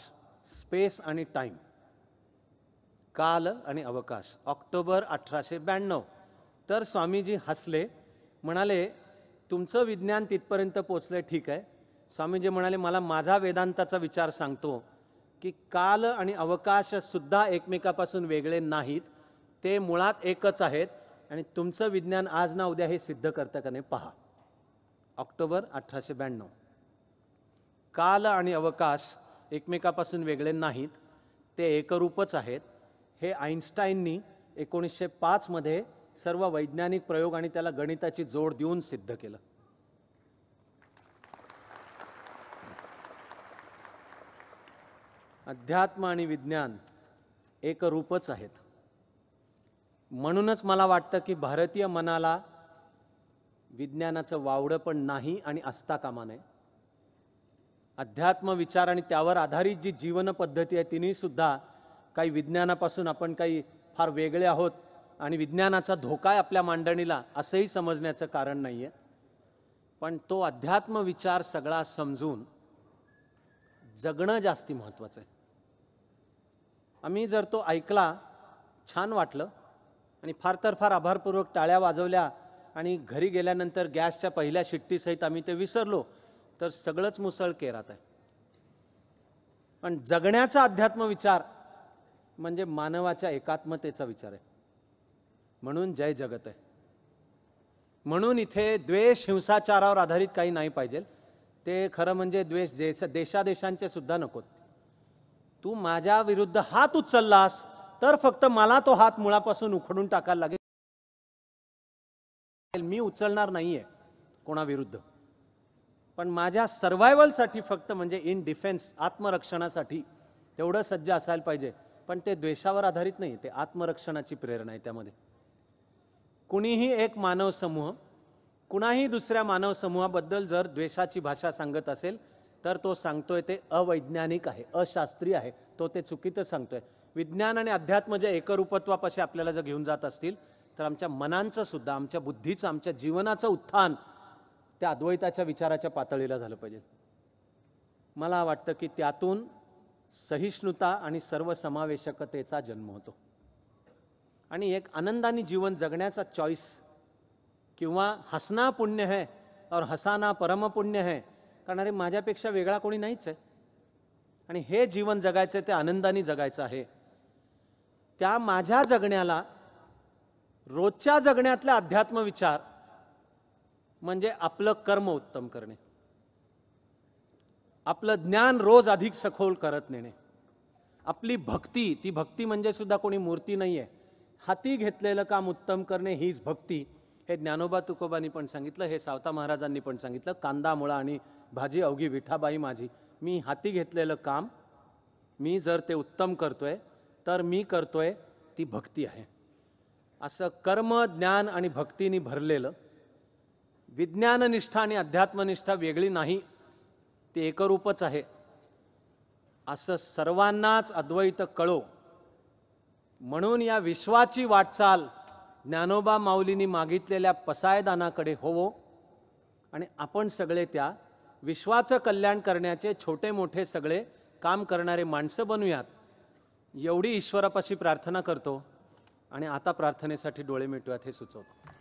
स्पेस आणि टाईम काल आणि अवकाश ऑक्टोबर अठराशे ब्याण्णव तर स्वामीजी हसले म्हणाले तुमचं विज्ञान तिथपर्यंत पोचलं ठीक आहे स्वामीजी म्हणाले मला माझा वेदांताचा विचार सांगतो की काल आणि अवकाशसुद्धा एकमेकापासून वेगळे नाहीत ते मुळात एकच आहेत आणि तुमचं विज्ञान आज ना उद्या हे सिद्ध करतं का नाही पहा ऑक्टोबर अठराशे ब्याण्णव काल आणि अवकाश एकमेकापासून वेगळे नाहीत ते एकरूपच आहेत हे आईन्स्टाईननी एकोणीसशे पाचमध्ये सर्व वैज्ञानिक प्रयोग आणि त्याला गणिताची जोड देऊन सिद्ध केलं अध्यात्म आणि विज्ञान एकरूपच आहेत म्हणूनच मला वाटतं की भारतीय मनाला विज्ञानाचं वावडं पण नाही आणि असता कामा नये अध्यात्म विचार आणि त्यावर आधारित जी जीवन पद्धती आहे तिनेसुद्धा काही विज्ञानापासून आपण काही फार वेगळे आहोत आणि विज्ञानाचा धोका आहे आपल्या मांडणीला असंही समजण्याचं कारण नाही आहे पण तो अध्यात्म विचार सगळा समजून जगणं जास्ती महत्त्वाचं आहे आम्ही जर तो ऐकला छान वाटलं आणि फार तर फार आभारपूर्वक टाळ्या वाजवल्या आणि घरी गेल्यानंतर गॅसच्या पहिल्या शिट्टीसहित आम्ही ते विसरलो तर सगळंच मुसळ केरात आहे पण जगण्याचा अध्यात्म विचार म्हणजे मानवाच्या एकात्मतेचा विचार आहे म्हणून जय जगत आहे म्हणून इथे द्वेष हिंसाचारावर आधारित काही नाही पाहिजे ते खरं म्हणजे द्वेष देश देशादेशांचे सुद्धा नकोत तू माझ्या विरुद्ध हात उचललास तर फक्त मला तो हात मुळापासून उखडून टाकायला लागेल मी उचलणार नाही आहे कोणाविरुद्ध पण माझ्या सर्व्हायवलसाठी फक्त म्हणजे इन डिफेन्स आत्मरक्षणासाठी तेवढं सज्ज असायला पाहिजे पण ते द्वेषावर आधारित नाही ते आत्मरक्षणाची प्रेरणा आहे त्यामध्ये कुणीही एक मानव समूह कुणाही दुसऱ्या मानव समूहाबद्दल जर द्वेषाची भाषा सांगत असेल तर तो सांगतोय ते अवैज्ञानिक आहे अशास्त्रीय आहे तो ते चुकीतच सांगतोय विज्ञान आणि अध्यात्म जे एकरूपत्वापाशी आपल्याला जर घेऊन जात असतील तर आमच्या मनांचं सुद्धा आमच्या बुद्धीचं आमच्या जीवनाचं उत्थान त्या अद्वैताच्या विचाराच्या पातळीला झालं पाहिजे मला वाटतं की त्यातून सहिष्णुता आणि सर्वसमावेशकतेचा जन्म होतो आणि एक आनंदाने जीवन जगण्याचा चॉईस किंवा हसना पुण्य है और हसाना परमपुण्य है कारण अरे माझ्यापेक्षा वेगळा कोणी नाहीच आहे आणि हे जीवन जगायचं ते आनंदाने जगायचं आहे त्या माझ्या जगण्याला रोजच्या जगण्यातला विचार म्हणजे आपलं कर्म उत्तम करणे आपलं ज्ञान रोज अधिक सखोल करत नेणे आपली भक्ती ती भक्ती म्हणजे सुद्धा कोणी मूर्ती नाही आहे हाती घेतलेलं काम उत्तम करणे हीच भक्ती हे ज्ञानोबा तुकोबानी पण सांगितलं हे सावता महाराजांनी पण सांगितलं कांदा मुळा आणि भाजी अवघी विठाबाई माझी मी हाती घेतलेलं काम मी जर ते उत्तम करतोय तर मी करतोय ती भक्ती आहे असं कर्म ज्ञान आणि भक्तीने भरलेलं विज्ञाननिष्ठा आणि अध्यात्मनिष्ठा वेगळी नाही ते एकरूपच आहे असं सर्वांनाच अद्वैत कळो म्हणून या विश्वाची वाटचाल ज्ञानोबा माऊलींनी मागितलेल्या पसायदानाकडे होवो आणि आपण सगळे त्या विश्वाचं कल्याण करण्याचे छोटे मोठे सगळे काम करणारे माणसं बनूयात एवढी ईश्वरापाशी प्रार्थना करतो आणि आता प्रार्थनेसाठी डोळे मिटूयात हे सुचवतो